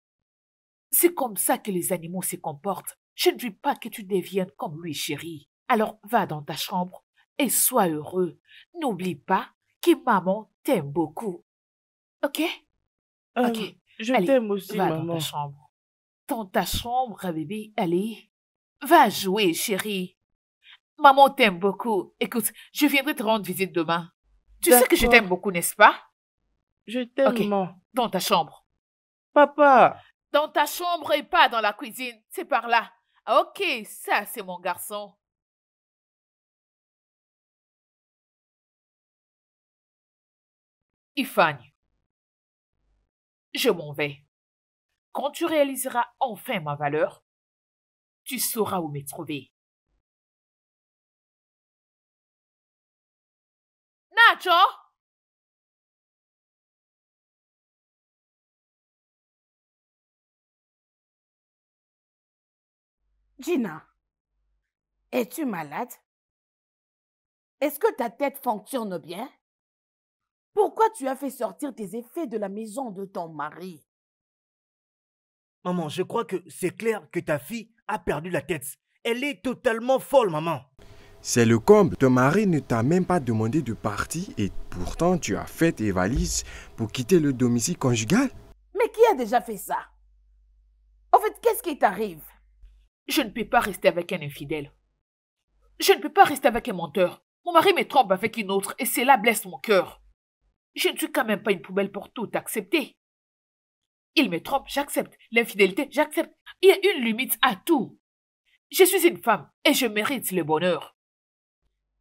C'est comme ça que les animaux se comportent. Je ne veux pas que tu deviennes comme lui, chérie. Alors va dans ta chambre et sois heureux. N'oublie pas que maman t'aime beaucoup. Ok euh, Ok. Je t'aime aussi, va Dans ta chambre. Dans ta chambre, bébé, allez. Va jouer, chérie. Maman t'aime beaucoup. Écoute, je viendrai te rendre visite demain. Tu sais que je t'aime beaucoup, n'est-ce pas Je t'aime, Dans ta chambre. Papa Dans ta chambre et pas dans la cuisine, c'est par là. Ah, ok, ça c'est mon garçon. Ifagne, je m'en vais. Quand tu réaliseras enfin ma valeur, tu sauras où me trouver. Nacho Gina, es-tu malade? Est-ce que ta tête fonctionne bien? Pourquoi tu as fait sortir tes effets de la maison de ton mari? Maman, je crois que c'est clair que ta fille a perdu la tête. Elle est totalement folle, maman. C'est le comble. Ton mari ne t'a même pas demandé de partir et pourtant tu as fait tes valises pour quitter le domicile conjugal. Mais qui a déjà fait ça En fait, qu'est-ce qui t'arrive je ne peux pas rester avec un infidèle. Je ne peux pas rester avec un menteur. Mon mari me trompe avec une autre et cela blesse mon cœur. Je ne suis quand même pas une poubelle pour tout accepter. Il me trompe, j'accepte. L'infidélité, j'accepte. Il y a une limite à tout. Je suis une femme et je mérite le bonheur.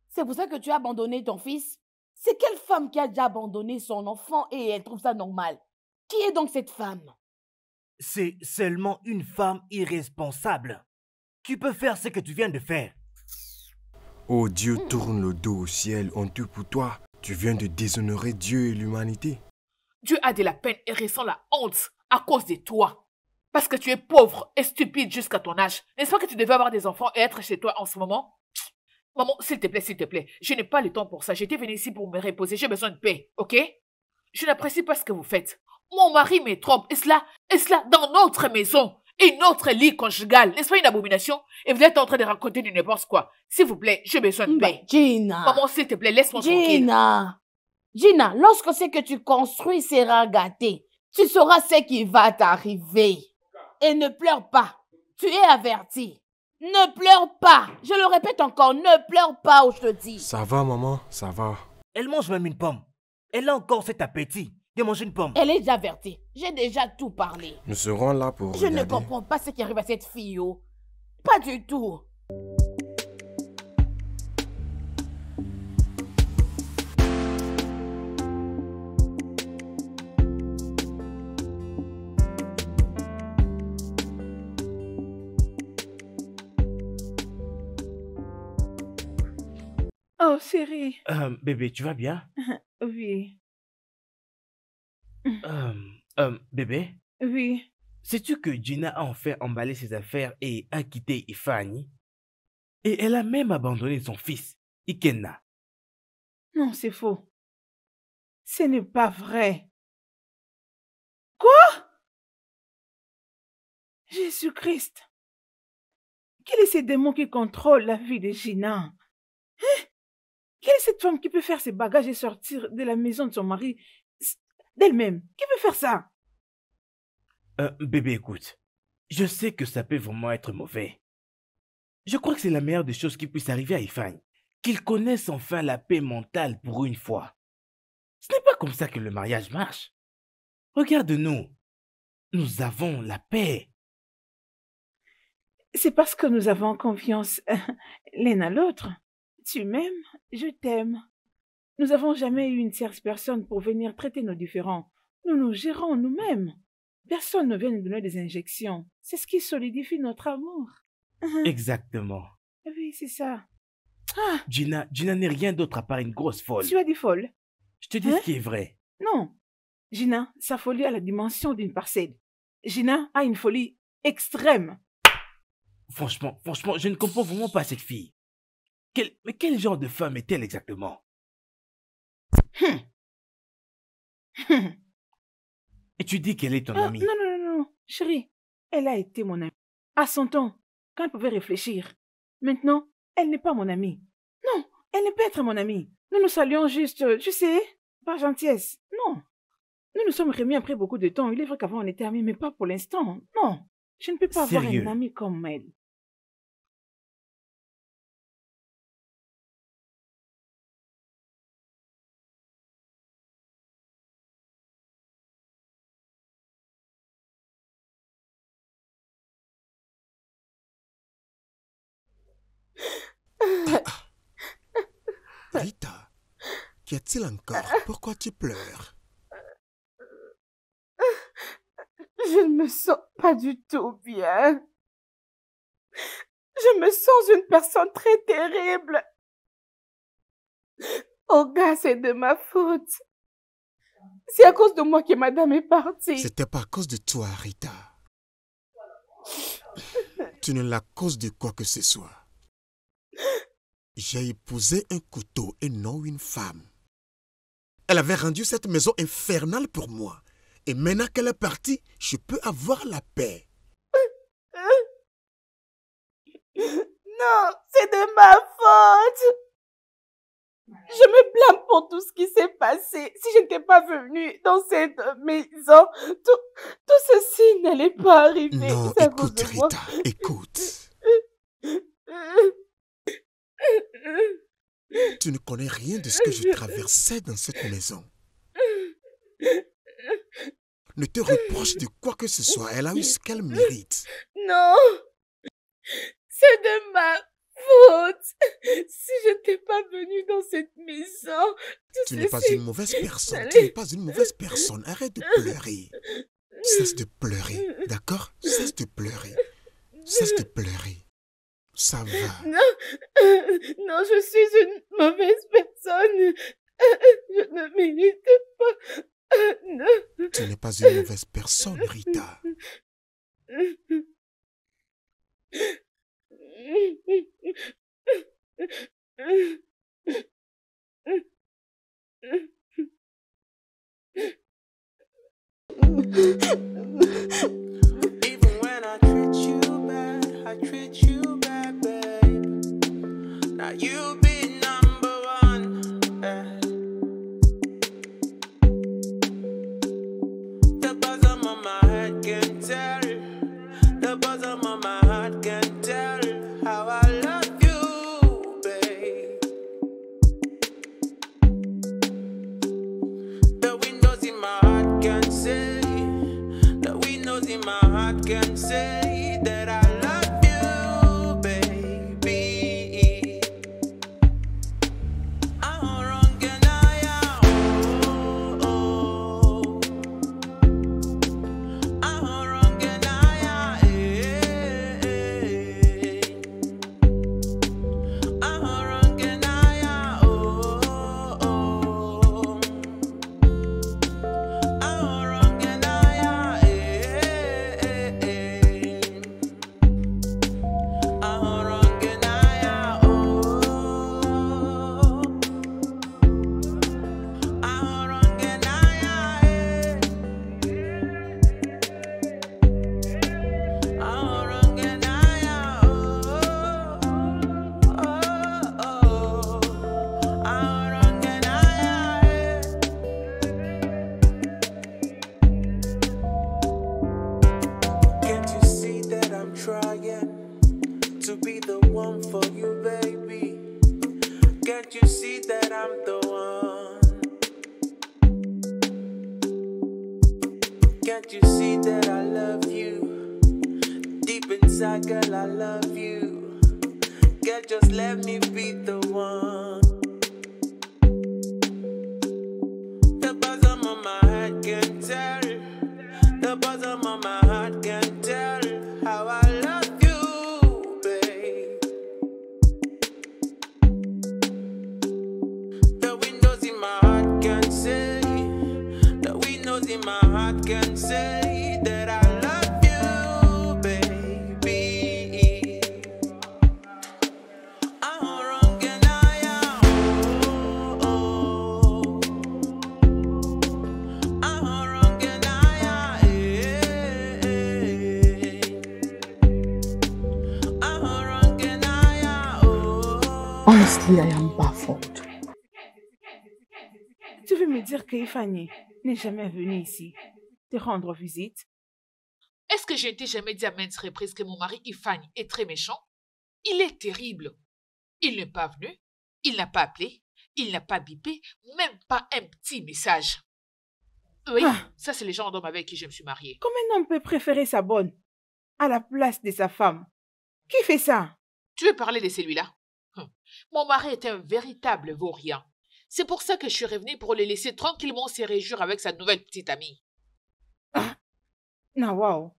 C'est pour ça que tu as abandonné ton fils C'est quelle femme qui a déjà abandonné son enfant et elle trouve ça normal Qui est donc cette femme C'est seulement une femme irresponsable. Tu peux faire ce que tu viens de faire. Oh Dieu, tourne le dos au ciel, honteux pour toi. Tu viens de déshonorer Dieu et l'humanité. Dieu a de la peine et ressent la honte à cause de toi. Parce que tu es pauvre et stupide jusqu'à ton âge. N'est-ce pas que tu devais avoir des enfants et être chez toi en ce moment Maman, s'il te plaît, s'il te plaît, je n'ai pas le temps pour ça. J'étais venue ici pour me reposer. J'ai besoin de paix, ok Je n'apprécie pas ce que vous faites. Mon mari me trompe et cela, et cela dans notre maison une autre lit conjugale, n'est-ce pas une abomination Et vous êtes en train de raconter du n'importe quoi. S'il vous plaît, j'ai besoin de paix. Gina. Maman, s'il te plaît, laisse-moi tranquille. Gina. Gina, lorsque ce que tu construis sera gâté, tu sauras ce qui va t'arriver. Et ne pleure pas. Tu es averti. Ne pleure pas. Je le répète encore, ne pleure pas je te dis. Ça va, maman, ça va. Elle mange même une pomme. Elle a encore cet appétit de manger une pomme. Elle est déjà avertie. J'ai déjà tout parlé. Nous serons là pour. Je ne comprends pas ce qui arrive à cette fille, oh. Pas du tout. Oh, chérie. Euh, bébé, tu vas bien? oui euh, bébé Oui. Sais-tu que Gina a enfin emballé ses affaires et a quitté Ifani Et elle a même abandonné son fils, Ikenna. Non, c'est faux. Ce n'est pas vrai. Quoi Jésus-Christ Quel est ce démon qui contrôle la vie de Gina hein? Quelle est cette femme qui peut faire ses bagages et sortir de la maison de son mari d'elle-même. Qui veut faire ça euh, Bébé, écoute. Je sais que ça peut vraiment être mauvais. Je crois que c'est la meilleure des choses qui puisse arriver à Ifan. Qu'il connaisse enfin la paix mentale pour une fois. Ce n'est pas comme ça que le mariage marche. Regarde-nous. Nous avons la paix. C'est parce que nous avons confiance euh, l'un à l'autre. Tu m'aimes, je t'aime. Nous n'avons jamais eu une tierce personne pour venir traiter nos différends. Nous nous gérons nous-mêmes. Personne ne vient nous donner des injections. C'est ce qui solidifie notre amour. Uh-huh. Exactement. Ah oui, c'est ça. Ah. Gina, Gina n'est rien d'autre à part une grosse folle. Tu as dit folle. Je te dis ce hein? qui est vrai. Non. Gina, sa folie a la dimension d'une parcelle. Gina a une folie extrême. Franchement, franchement, je ne comprends vraiment pas cette fille. mais quel genre de femme est-elle exactement Et tu dis qu'elle est ton ah, amie. Non, non, non, non, chérie, elle a été mon amie. À son temps, quand elle pouvait réfléchir. Maintenant, elle n'est pas mon amie. Non, elle n'est peut être mon amie. Nous nous saluons juste, euh, tu sais, par gentillesse. Non. Nous nous sommes remis après beaucoup de temps. Il est vrai qu'avant on était amis, mais pas pour l'instant. Non. Je ne peux pas avoir une amie comme elle. Y a-t-il encore ah. Pourquoi tu pleures euh, Je ne me sens pas du tout bien. Je me sens une personne très terrible. Oh gars, c'est de ma faute. C'est à cause de moi que madame est partie. C'était pas à cause de toi, Rita. tu ne l'as cause de quoi que ce soit. J'ai épousé un couteau et non une femme. Elle avait rendu cette maison infernale pour moi. Et maintenant qu'elle est partie, je peux avoir la paix. Non, c'est de ma faute. Je me blâme pour tout ce qui s'est passé. Si je n'étais pas venue dans cette maison, tout, tout ceci n'allait pas arriver. Non, écoute, Rita, écoute. Tu ne connais rien de ce que je traversais dans cette maison. Ne te reproche de quoi que ce soit. Elle a eu ce qu'elle mérite. Non. C'est de ma faute. Si je n'étais pas venue dans cette maison. Tu n'es pas une mauvaise personne. Tu n'es pas une mauvaise personne. Arrête de pleurer. Cesse de pleurer. D'accord Cesse de pleurer. Cesse de pleurer. Ça va. Non, euh, non, je suis une mauvaise personne. Euh, je ne mérite pas. Euh, non. Tu n'es pas une mauvaise personne, Rita. you you be number one. Yeah. n'est jamais venu ici te rendre visite. Est-ce que j'ai été jamais dit à reprises que mon mari Ifani est très méchant Il est terrible. Il n'est pas venu, il n'a pas appelé, il n'a pas bipé, même pas un petit message. Oui, ah. ça c'est le genre d'homme avec qui je me suis mariée. Comment un homme peut préférer sa bonne à la place de sa femme Qui fait ça Tu veux parler de celui-là hum. Mon mari est un véritable vaurien. C'est pour ça que je suis revenue pour le laisser tranquillement se réjouir avec sa nouvelle petite amie. Ah, non,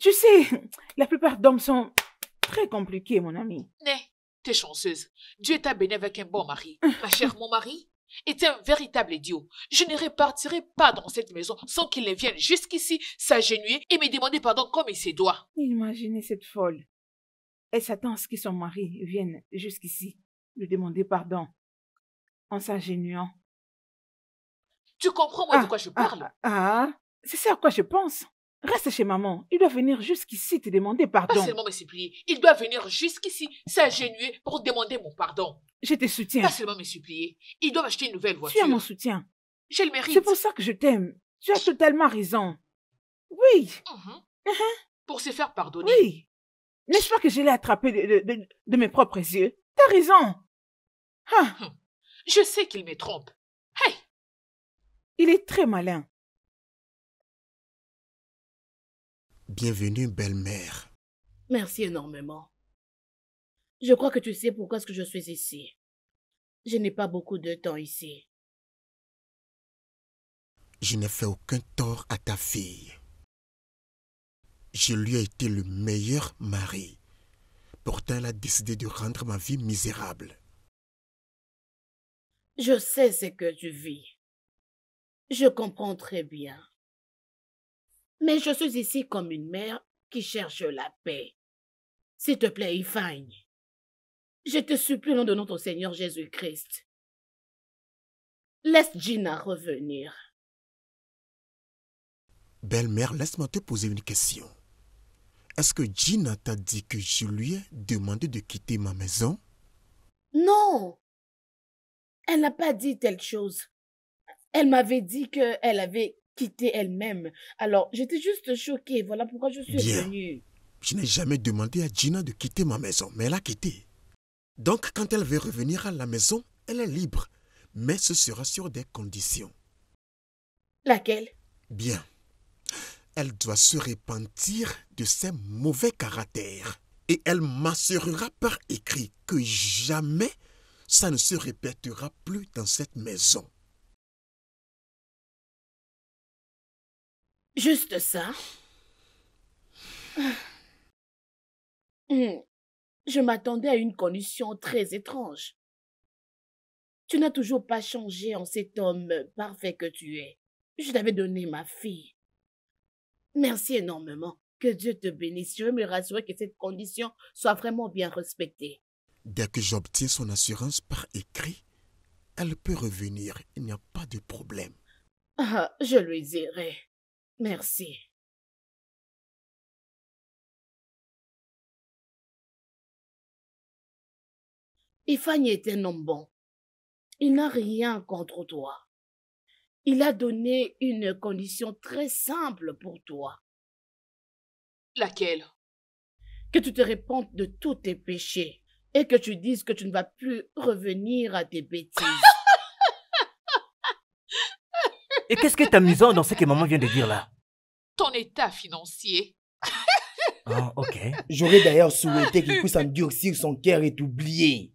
Tu sais, la plupart d'hommes sont très compliqués, mon ami. Mais, t'es chanceuse. Dieu t'a béni avec un bon mari. Ma chère, mon mari était un véritable idiot. Je ne repartirai pas dans cette maison sans qu'il ne vienne jusqu'ici s'agenouiller et me demander pardon comme il se doit. Imaginez cette folle. Elle s'attend à ce que son mari vienne jusqu'ici lui demander pardon en Tu comprends moi de ah, quoi je ah, parle ah, ah, c'est ça à quoi je pense. Reste chez maman. Il doit venir jusqu'ici te demander pardon. Pas seulement me supplier. Il doit venir jusqu'ici s'ingénuer pour demander mon pardon. Je te soutiens. Pas seulement me supplier. Il doit acheter une nouvelle voiture. Tu as mon soutien. Je le mérite. C'est pour ça que je t'aime. Tu as totalement raison. Oui. Mhm. Uh-huh. Pour se faire pardonner. Oui. N'est-ce pas que je l'ai attrapé de, mes propres yeux T'as raison. Ah. Je sais qu'il me trompe. Hey Il est très malin. Bienvenue, belle-mère. Merci énormément. Je crois que tu sais pourquoi est-ce que je suis ici. Je n'ai pas beaucoup de temps ici. Je n'ai fait aucun tort à ta fille. Je lui ai été le meilleur mari. Pourtant, elle a décidé de rendre ma vie misérable. Je sais ce que tu vis. Je comprends très bien. Mais je suis ici comme une mère qui cherche la paix. S'il te plaît, Ifagne, je te supplie au nom de notre Seigneur Jésus-Christ. Laisse Gina revenir. Belle-mère, laisse-moi te poser une question. Est-ce que Gina t'a dit que je lui ai demandé de quitter ma maison Non, elle n'a pas dit telle chose. Elle m'avait dit qu'elle avait quitté elle-même. Alors, j'étais juste choquée. Voilà pourquoi je suis venue. Je n'ai jamais demandé à Gina de quitter ma maison, mais elle a quitté. Donc, quand elle veut revenir à la maison, elle est libre. Mais ce sera sur des conditions. Laquelle Bien. Elle doit se repentir de ses mauvais caractères. Et elle m'assurera par écrit que jamais ça ne se répétera plus dans cette maison. Juste ça. Hmm. Je m'attendais à une condition très étrange. Tu n'as toujours pas changé en cet homme parfait que tu es. Je t'avais donné ma fille. Merci énormément. Que Dieu te bénisse. Je veux me rassurer que cette condition soit vraiment bien respectée. Dès que j'obtiens son assurance par écrit, elle peut revenir, il n'y a pas de problème. Ah, je lui dirai. Merci. Ifani est un homme bon. Il n'a rien contre toi. Il a donné une condition très simple pour toi. Laquelle Que tu te répandes de tous tes péchés et que tu dises que tu ne vas plus revenir à tes bêtises. Et qu'est-ce qui est amusant dans ce que maman vient de dire là Ton état financier. Ah, ok. J'aurais d'ailleurs souhaité qu'il puisse endurcir son cœur et t'oublier.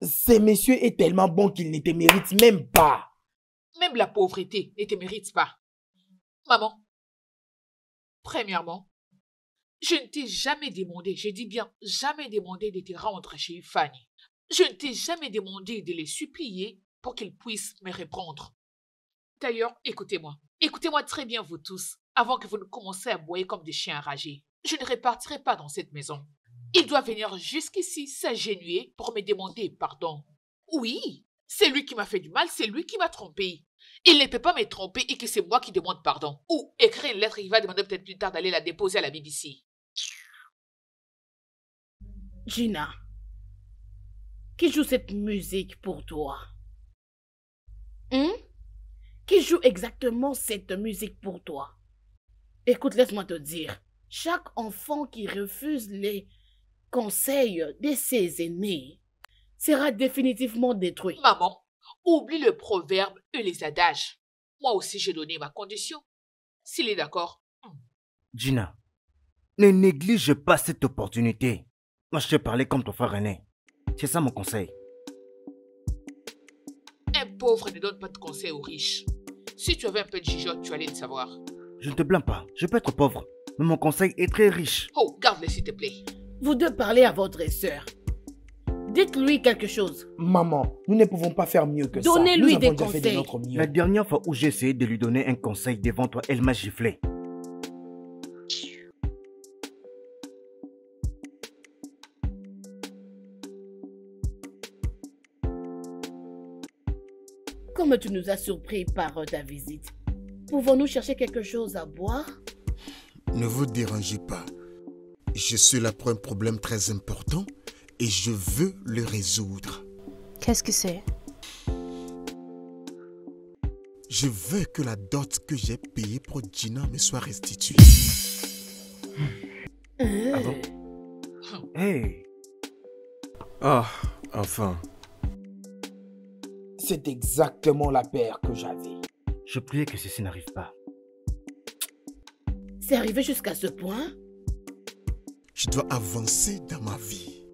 Ce monsieur est tellement bon qu'il ne te mérite même pas. Même la pauvreté ne te mérite pas. Maman, premièrement, je ne t'ai jamais demandé, je dis bien jamais demandé de te rendre chez Fanny. Je ne t'ai jamais demandé de les supplier pour qu'ils puissent me répondre. D'ailleurs, écoutez-moi. Écoutez-moi très bien, vous tous, avant que vous ne commenciez à boyer comme des chiens enragés. Je ne repartirai pas dans cette maison. Il doit venir jusqu'ici s'agenouiller pour me demander pardon. Oui, c'est lui qui m'a fait du mal, c'est lui qui m'a trompé. Il ne peut pas me tromper et que c'est moi qui demande pardon. Ou écrire une lettre, il va demander peut-être plus tard d'aller la déposer à la BBC. Gina, qui joue cette musique pour toi hmm? Qui joue exactement cette musique pour toi Écoute, laisse-moi te dire, chaque enfant qui refuse les conseils de ses ennemis sera définitivement détruit. Maman, oublie le proverbe et les adages. Moi aussi, j'ai donné ma condition. S'il est d'accord. Hmm. Gina, ne néglige pas cette opportunité. Moi, je te parlais comme ton frère René. C'est ça mon conseil. Un pauvre ne donne pas de conseil aux riches. Si tu avais un peu de gigotte, tu allais le savoir. Je ne te blâme pas. Je peux être pauvre. Mais mon conseil est très riche. Oh, garde-le s'il te plaît. Vous deux parlez à votre sœur. Dites-lui quelque chose. Maman, nous ne pouvons pas faire mieux que ça. Donnez-lui des conseils. la dernière fois où j'ai essayé de lui donner un conseil devant toi, elle m'a giflé. tu nous as surpris par euh, ta visite, pouvons-nous chercher quelque chose à boire Ne vous dérangez pas. Je suis là pour un problème très important et je veux le résoudre. Qu'est-ce que c'est Je veux que la dot que j'ai payée pour Gina me soit restituée. Hein? Ah, ah enfin. C'est exactement la paire que j'avais. Je priais que ceci n'arrive pas. C'est arrivé jusqu'à ce point Je dois avancer dans ma vie.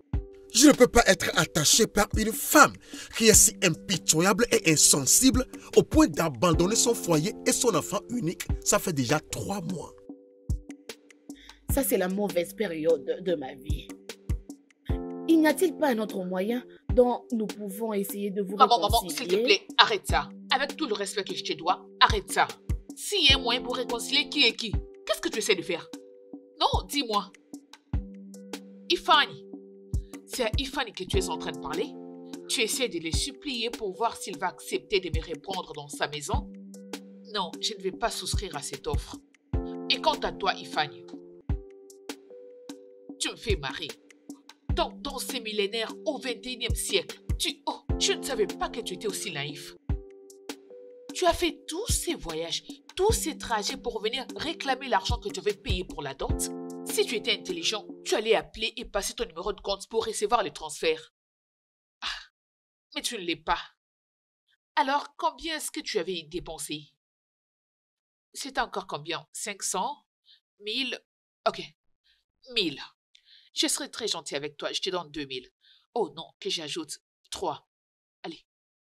Je ne peux pas être attaché par une femme qui est si impitoyable et insensible au point d'abandonner son foyer et son enfant unique. Ça fait déjà trois mois. Ça, c'est la mauvaise période de ma vie. Il n'y a-t-il pas un autre moyen dont nous pouvons essayer de vous Maman, maman, s'il te plaît, arrête ça. Avec tout le respect que je te dois, arrête ça. S'il y a un moyen pour réconcilier qui est qui, qu'est-ce que tu essaies de faire Non, dis-moi. Ifani, c'est à Ifani que tu es en train de parler Tu essaies de le supplier pour voir s'il va accepter de me répondre dans sa maison Non, je ne vais pas souscrire à cette offre. Et quant à toi, Ifani, tu me fais marrer dans ces millénaires au 21e siècle. Tu, oh, je ne savais pas que tu étais aussi naïf. Tu as fait tous ces voyages, tous ces trajets pour venir réclamer l'argent que tu avais payé pour la dot. Si tu étais intelligent, tu allais appeler et passer ton numéro de compte pour recevoir les transferts. Ah, mais tu ne l'es pas. Alors, combien est-ce que tu avais dépensé C'est encore combien 500 1000 Ok. 1000. Je serai très gentil avec toi, je te donne 2000. Oh non, que j'ajoute 3. Allez,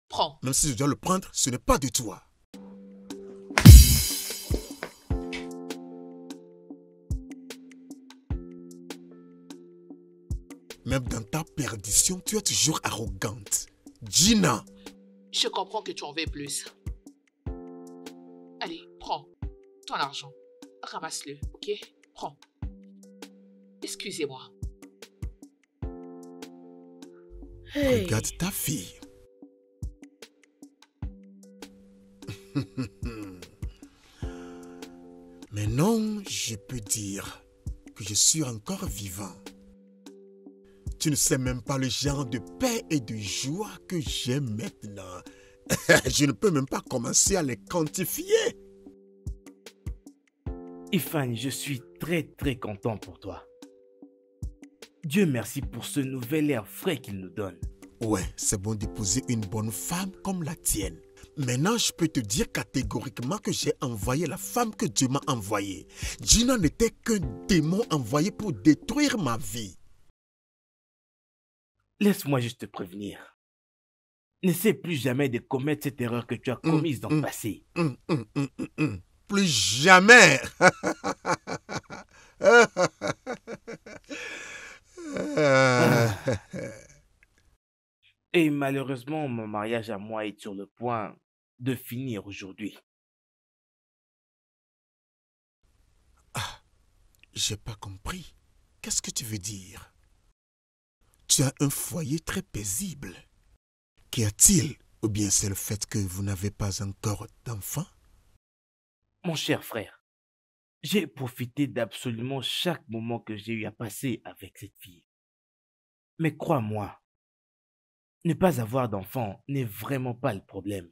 prends. Même si je dois le prendre, ce n'est pas de toi. Même dans ta perdition, tu es toujours arrogante. Gina Je comprends que tu en veux plus. Allez, prends ton argent. Ramasse-le, ok Prends. Excusez-moi. Regarde ta fille. Maintenant, je peux dire que je suis encore vivant. Tu ne sais même pas le genre de paix et de joie que j'ai maintenant. je ne peux même pas commencer à les quantifier. Ifan, je suis très très content pour toi. Dieu merci pour ce nouvel air frais qu'il nous donne. Ouais, c'est bon d'épouser une bonne femme comme la tienne. Maintenant, je peux te dire catégoriquement que j'ai envoyé la femme que Dieu m'a envoyée. Gina n'était qu'un démon envoyé pour détruire ma vie. Laisse-moi juste te prévenir. N'essaie plus jamais de commettre cette erreur que tu as mm, commise dans le mm, passé. Mm, plus jamais. Euh. Et malheureusement, mon mariage à moi est sur le point de finir aujourd'hui. Ah, j'ai pas compris. Qu'est-ce que tu veux dire Tu as un foyer très paisible. Qu'y a-t-il Ou bien c'est le fait que vous n'avez pas encore d'enfant Mon cher frère, j'ai profité d'absolument chaque moment que j'ai eu à passer avec cette fille. Mais crois-moi, ne pas avoir d'enfant n'est vraiment pas le problème.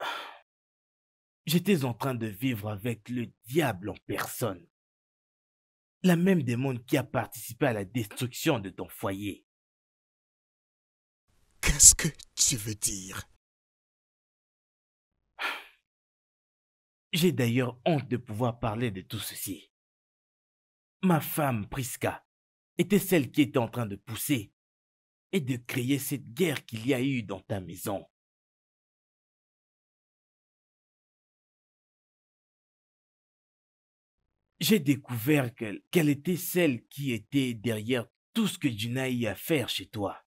J'étais en train de vivre avec le diable en personne. La même démon qui a participé à la destruction de ton foyer. Qu'est-ce que tu veux dire J'ai d'ailleurs honte de pouvoir parler de tout ceci ma femme Prisca était celle qui était en train de pousser et de créer cette guerre qu'il y a eu dans ta maison. J'ai découvert qu'elle était celle qui était derrière tout ce que Junaï a fait chez toi.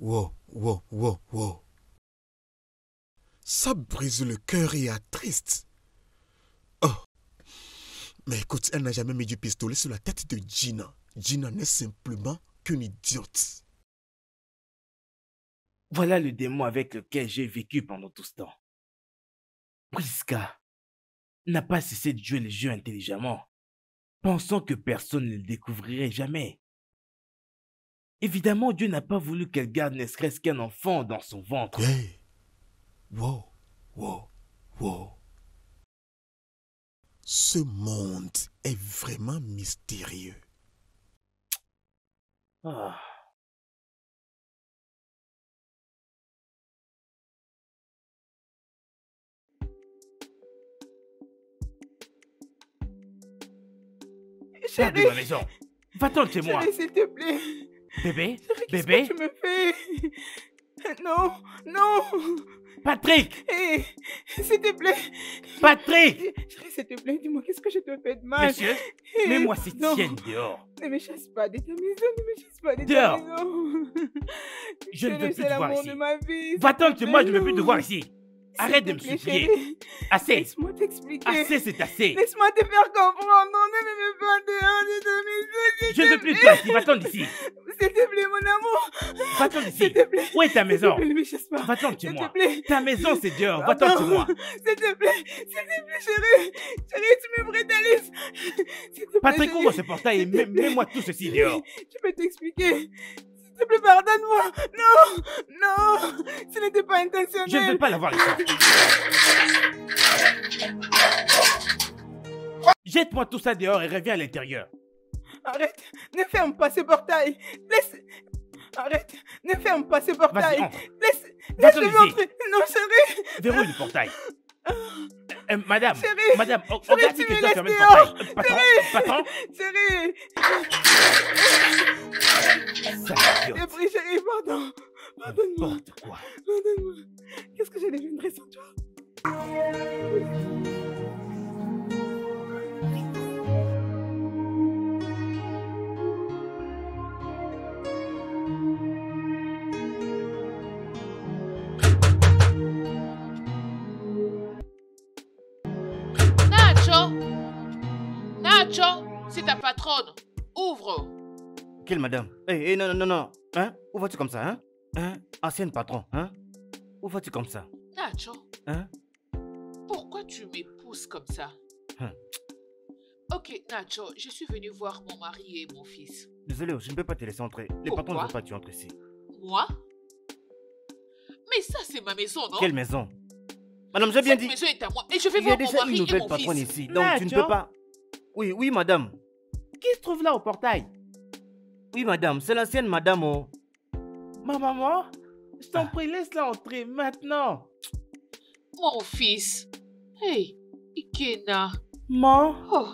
Wow, wow, wow, wow. Ça brise le cœur et triste. Oh, mais écoute, elle n'a jamais mis du pistolet sur la tête de Gina. Gina n'est simplement qu'une idiote. Voilà le démon avec lequel j'ai vécu pendant tout ce temps. Priska n'a pas cessé de jouer les jeux intelligemment, pensant que personne ne le découvrirait jamais. Évidemment, Dieu n'a pas voulu qu'elle garde ne serait-ce qu'un enfant dans son ventre. Hey. Wow, wow, wow ce monde est vraiment mystérieux. Ah. Sors de ma maison. Va-t'en chez moi. S'il te plaît. Bébé, Chérie, bébé. Que tu me fais Non, non Patrick eh, S'il te plaît Patrick S'il te plaît, dis-moi, qu'est-ce que je te fais de mal Monsieur, eh, mets-moi cette tienne dehors Ne me chasse pas de ta maison, ne me chasse pas de ta maison Je, ne veux plus te voir ici Va-t'en de moi, je ne veux plus te voir ici Arrête de me supplier. Assez. Laisse-moi t'expliquer. Assez, c'est assez. Laisse-moi te faire comprendre. On ne pas de veux plus de toi. Va-t'en d'ici. S'il te plaît, mon amour. Va-t'en d'ici. S'il te plaît. Où est ta maison S'il te plaît, Va-t'en chez moi. Ta maison, c'est dehors. Ah Va-t'en chez moi. S'il te plaît. S'il te plaît, chérie. Chérie, tu me plaît. Patrick, ouvre ce portail et mets-moi tout ceci dehors. Je peux t'expliquer. S'il te plaît, pardonne-moi. Non, non, ce n'était pas intentionnel. Je ne veux pas l'avoir Jette-moi tout ça dehors et reviens à l'intérieur. Arrête, ne ferme pas ce portail. Laisse. Arrête, ne ferme pas ce portail. Laisse. Laisse-le entrer. Non, sérieux. Verrouille le portail. Euh, madame, madame, madame, on, Patron, patron. Chérie. J'ai pris, pardon. Pardonne-moi. Pardonne-moi. Qu'est-ce que j'ai une toi C'est ta patronne. Ouvre. Quelle madame Eh, hey, eh, hey, non, non, non, Hein Où vas-tu comme ça, hein Hein Ancienne patron, hein Où vas-tu comme ça Nacho. Hein Pourquoi tu m'épouses comme ça Hein Ok, Nacho, je suis venue voir mon mari et mon fils. Désolé, je ne peux pas te laisser entrer. Les patrons ne veulent pas que tu entres ici. Moi Mais ça, c'est ma maison, non Quelle maison Madame, j'ai bien dit. Cette maison est à moi et je vais voir mon mari et mon fils. Il y a déjà une nouvelle patronne ici, donc tu ne peux pas. Oui, oui, madame qui se trouve là au portail Oui, madame, c'est l'ancienne madame. Oh. Ma maman Je t'en ah. prie, laisse-la entrer maintenant. Mon fils. Hey, Ikena. Maman oh,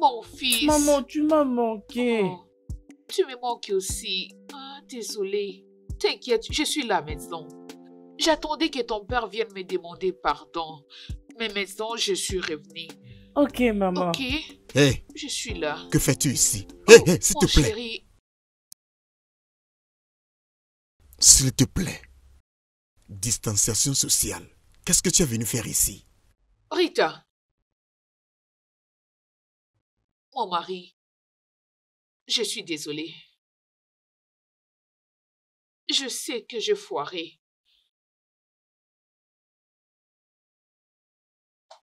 Mon fils. Maman, tu m'as manqué. Oh, tu me manques aussi. Ah, désolée. T'inquiète, je suis là maintenant. J'attendais que ton père vienne me demander pardon. Mais maintenant, je suis revenue. Ok, maman. Ok. Hey, je suis là. Que fais-tu ici oh, S'il te plaît. S'il te plaît. Distanciation sociale. Qu'est-ce que tu es venu faire ici Rita. Mon mari. Je suis désolée. Je sais que je foirai.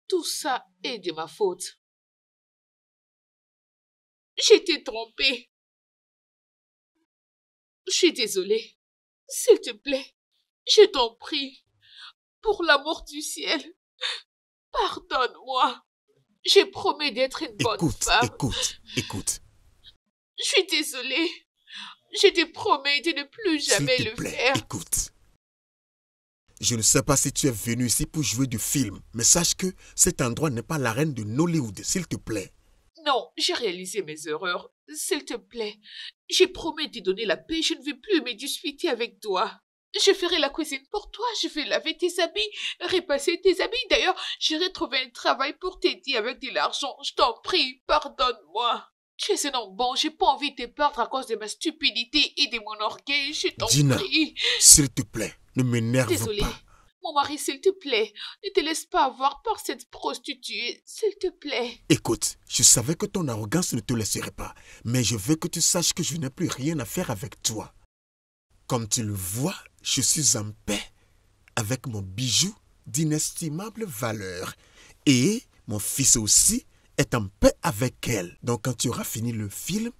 Tout ça est de ma faute. J'étais trompée. Je suis désolée. S'il te plaît, je t'en prie, pour l'amour du ciel, pardonne-moi. J'ai promis d'être une bonne femme. Écoute, écoute. Je suis désolée. Je te promets de ne plus jamais le faire. Écoute. Je ne sais pas si tu es venu ici pour jouer du film, mais sache que cet endroit n'est pas l'arène de Nollywood, s'il te plaît. Non, j'ai réalisé mes erreurs. S'il te plaît, j'ai promis de donner la paix, je ne veux plus me disputer avec toi. Je ferai la cuisine pour toi, je vais laver tes habits, repasser tes habits. D'ailleurs, j'irai trouver un travail pour t'aider avec de l'argent. Je t'en prie, pardonne-moi. Tu es un bon, j'ai pas envie de te perdre à cause de ma stupidité et de mon orgueil. Je t'en prie. S'il te plaît, ne m'énerve pas. Mon mari, s'il te plaît, ne te laisse pas avoir par cette prostituée, s'il te plaît. Écoute, je savais que ton arrogance ne te laisserait pas, mais je veux que tu saches que je n'ai plus rien à faire avec toi. Comme tu le vois, je suis en paix avec mon bijou d'inestimable valeur. Et mon fils aussi est en paix avec elle. Donc quand tu auras fini le film,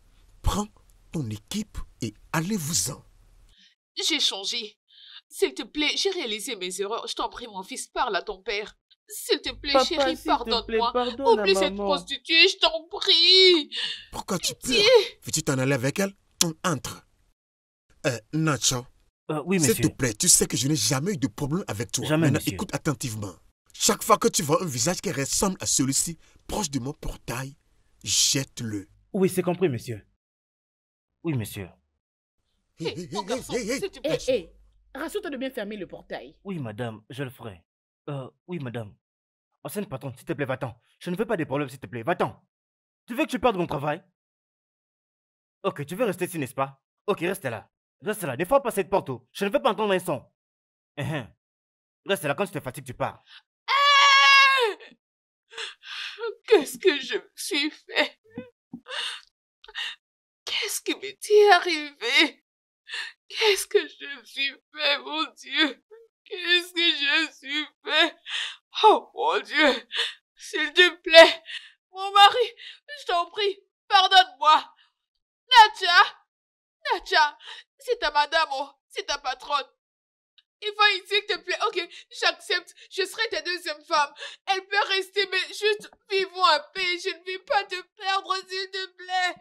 prends ton équipe et allez-vous-en. J'ai changé. S'il te plaît, j'ai réalisé mes erreurs. Je t'en prie, mon fils, parle à ton père. S'il te plaît, chérie, pardonne-moi. Pardonne Oublie cette prostituée, je t'en prie. Pourquoi tu pleures Veux-tu t'en aller avec elle On Entre. Euh, Nacho. Euh, oui, S'il te plaît, tu sais que je n'ai jamais eu de problème avec toi. Jamais, écoute attentivement. Chaque fois que tu vois un visage qui ressemble à celui-ci, proche de mon portail, jette-le. Oui, c'est compris, monsieur. Oui, monsieur. Hé, Rassure-toi de bien fermer le portail. Oui, madame, je le ferai. Euh, oui, madame. Ancienne patron, s'il te plaît, va-t'en. Je ne veux pas des problèmes, s'il te plaît, va-t'en. Tu veux que je perde mon travail Ok, tu veux rester ici, n'est-ce pas Ok, reste là. Reste là, ne fois, pas cette porte. Je ne veux pas entendre un son. Hein, hein. Reste là, quand tu te fatigues, tu pars. Eh! Qu'est-ce que je me suis fait Qu'est-ce qui m'est arrivé Qu'est-ce que je suis fait, mon Dieu Qu'est-ce que je suis fait Oh mon Dieu S'il te plaît, mon mari, je t'en prie, pardonne-moi Natcha! Natcha! c'est ta madame, oh, c'est ta patronne. Il va ici, s'il te plaît. Ok, j'accepte. Je serai ta deuxième femme. Elle peut rester, mais juste vivons en paix. Je ne vais pas te perdre, s'il te plaît.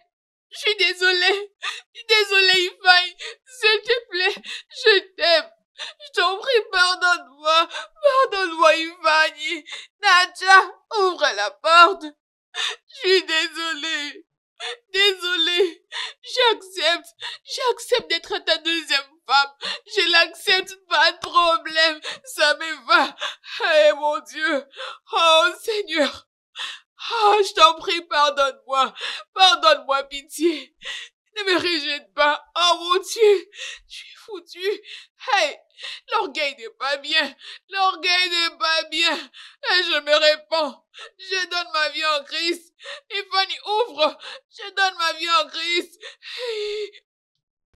Je suis désolée. Je suis désolée, Ifaï. S'il te plaît, je t'aime. Je t'en prie, pardonne-moi. Pardonne-moi, Ifaï. Nadja, ouvre la porte. Je suis désolée. Désolée. J'accepte. J'accepte d'être ta deuxième femme. Je l'accepte, pas de problème. Ça me va. Eh mon Dieu. Oh Seigneur. Oh, je t'en prie, pardonne-moi. Pardonne-moi, pitié. Ne me rejette pas. Oh mon Dieu. Tu es foutu. Hey, l'orgueil n'est pas bien. L'orgueil n'est pas bien. Et je me réponds. Je donne ma vie en Christ. Et ouvre. Je donne ma vie en Christ.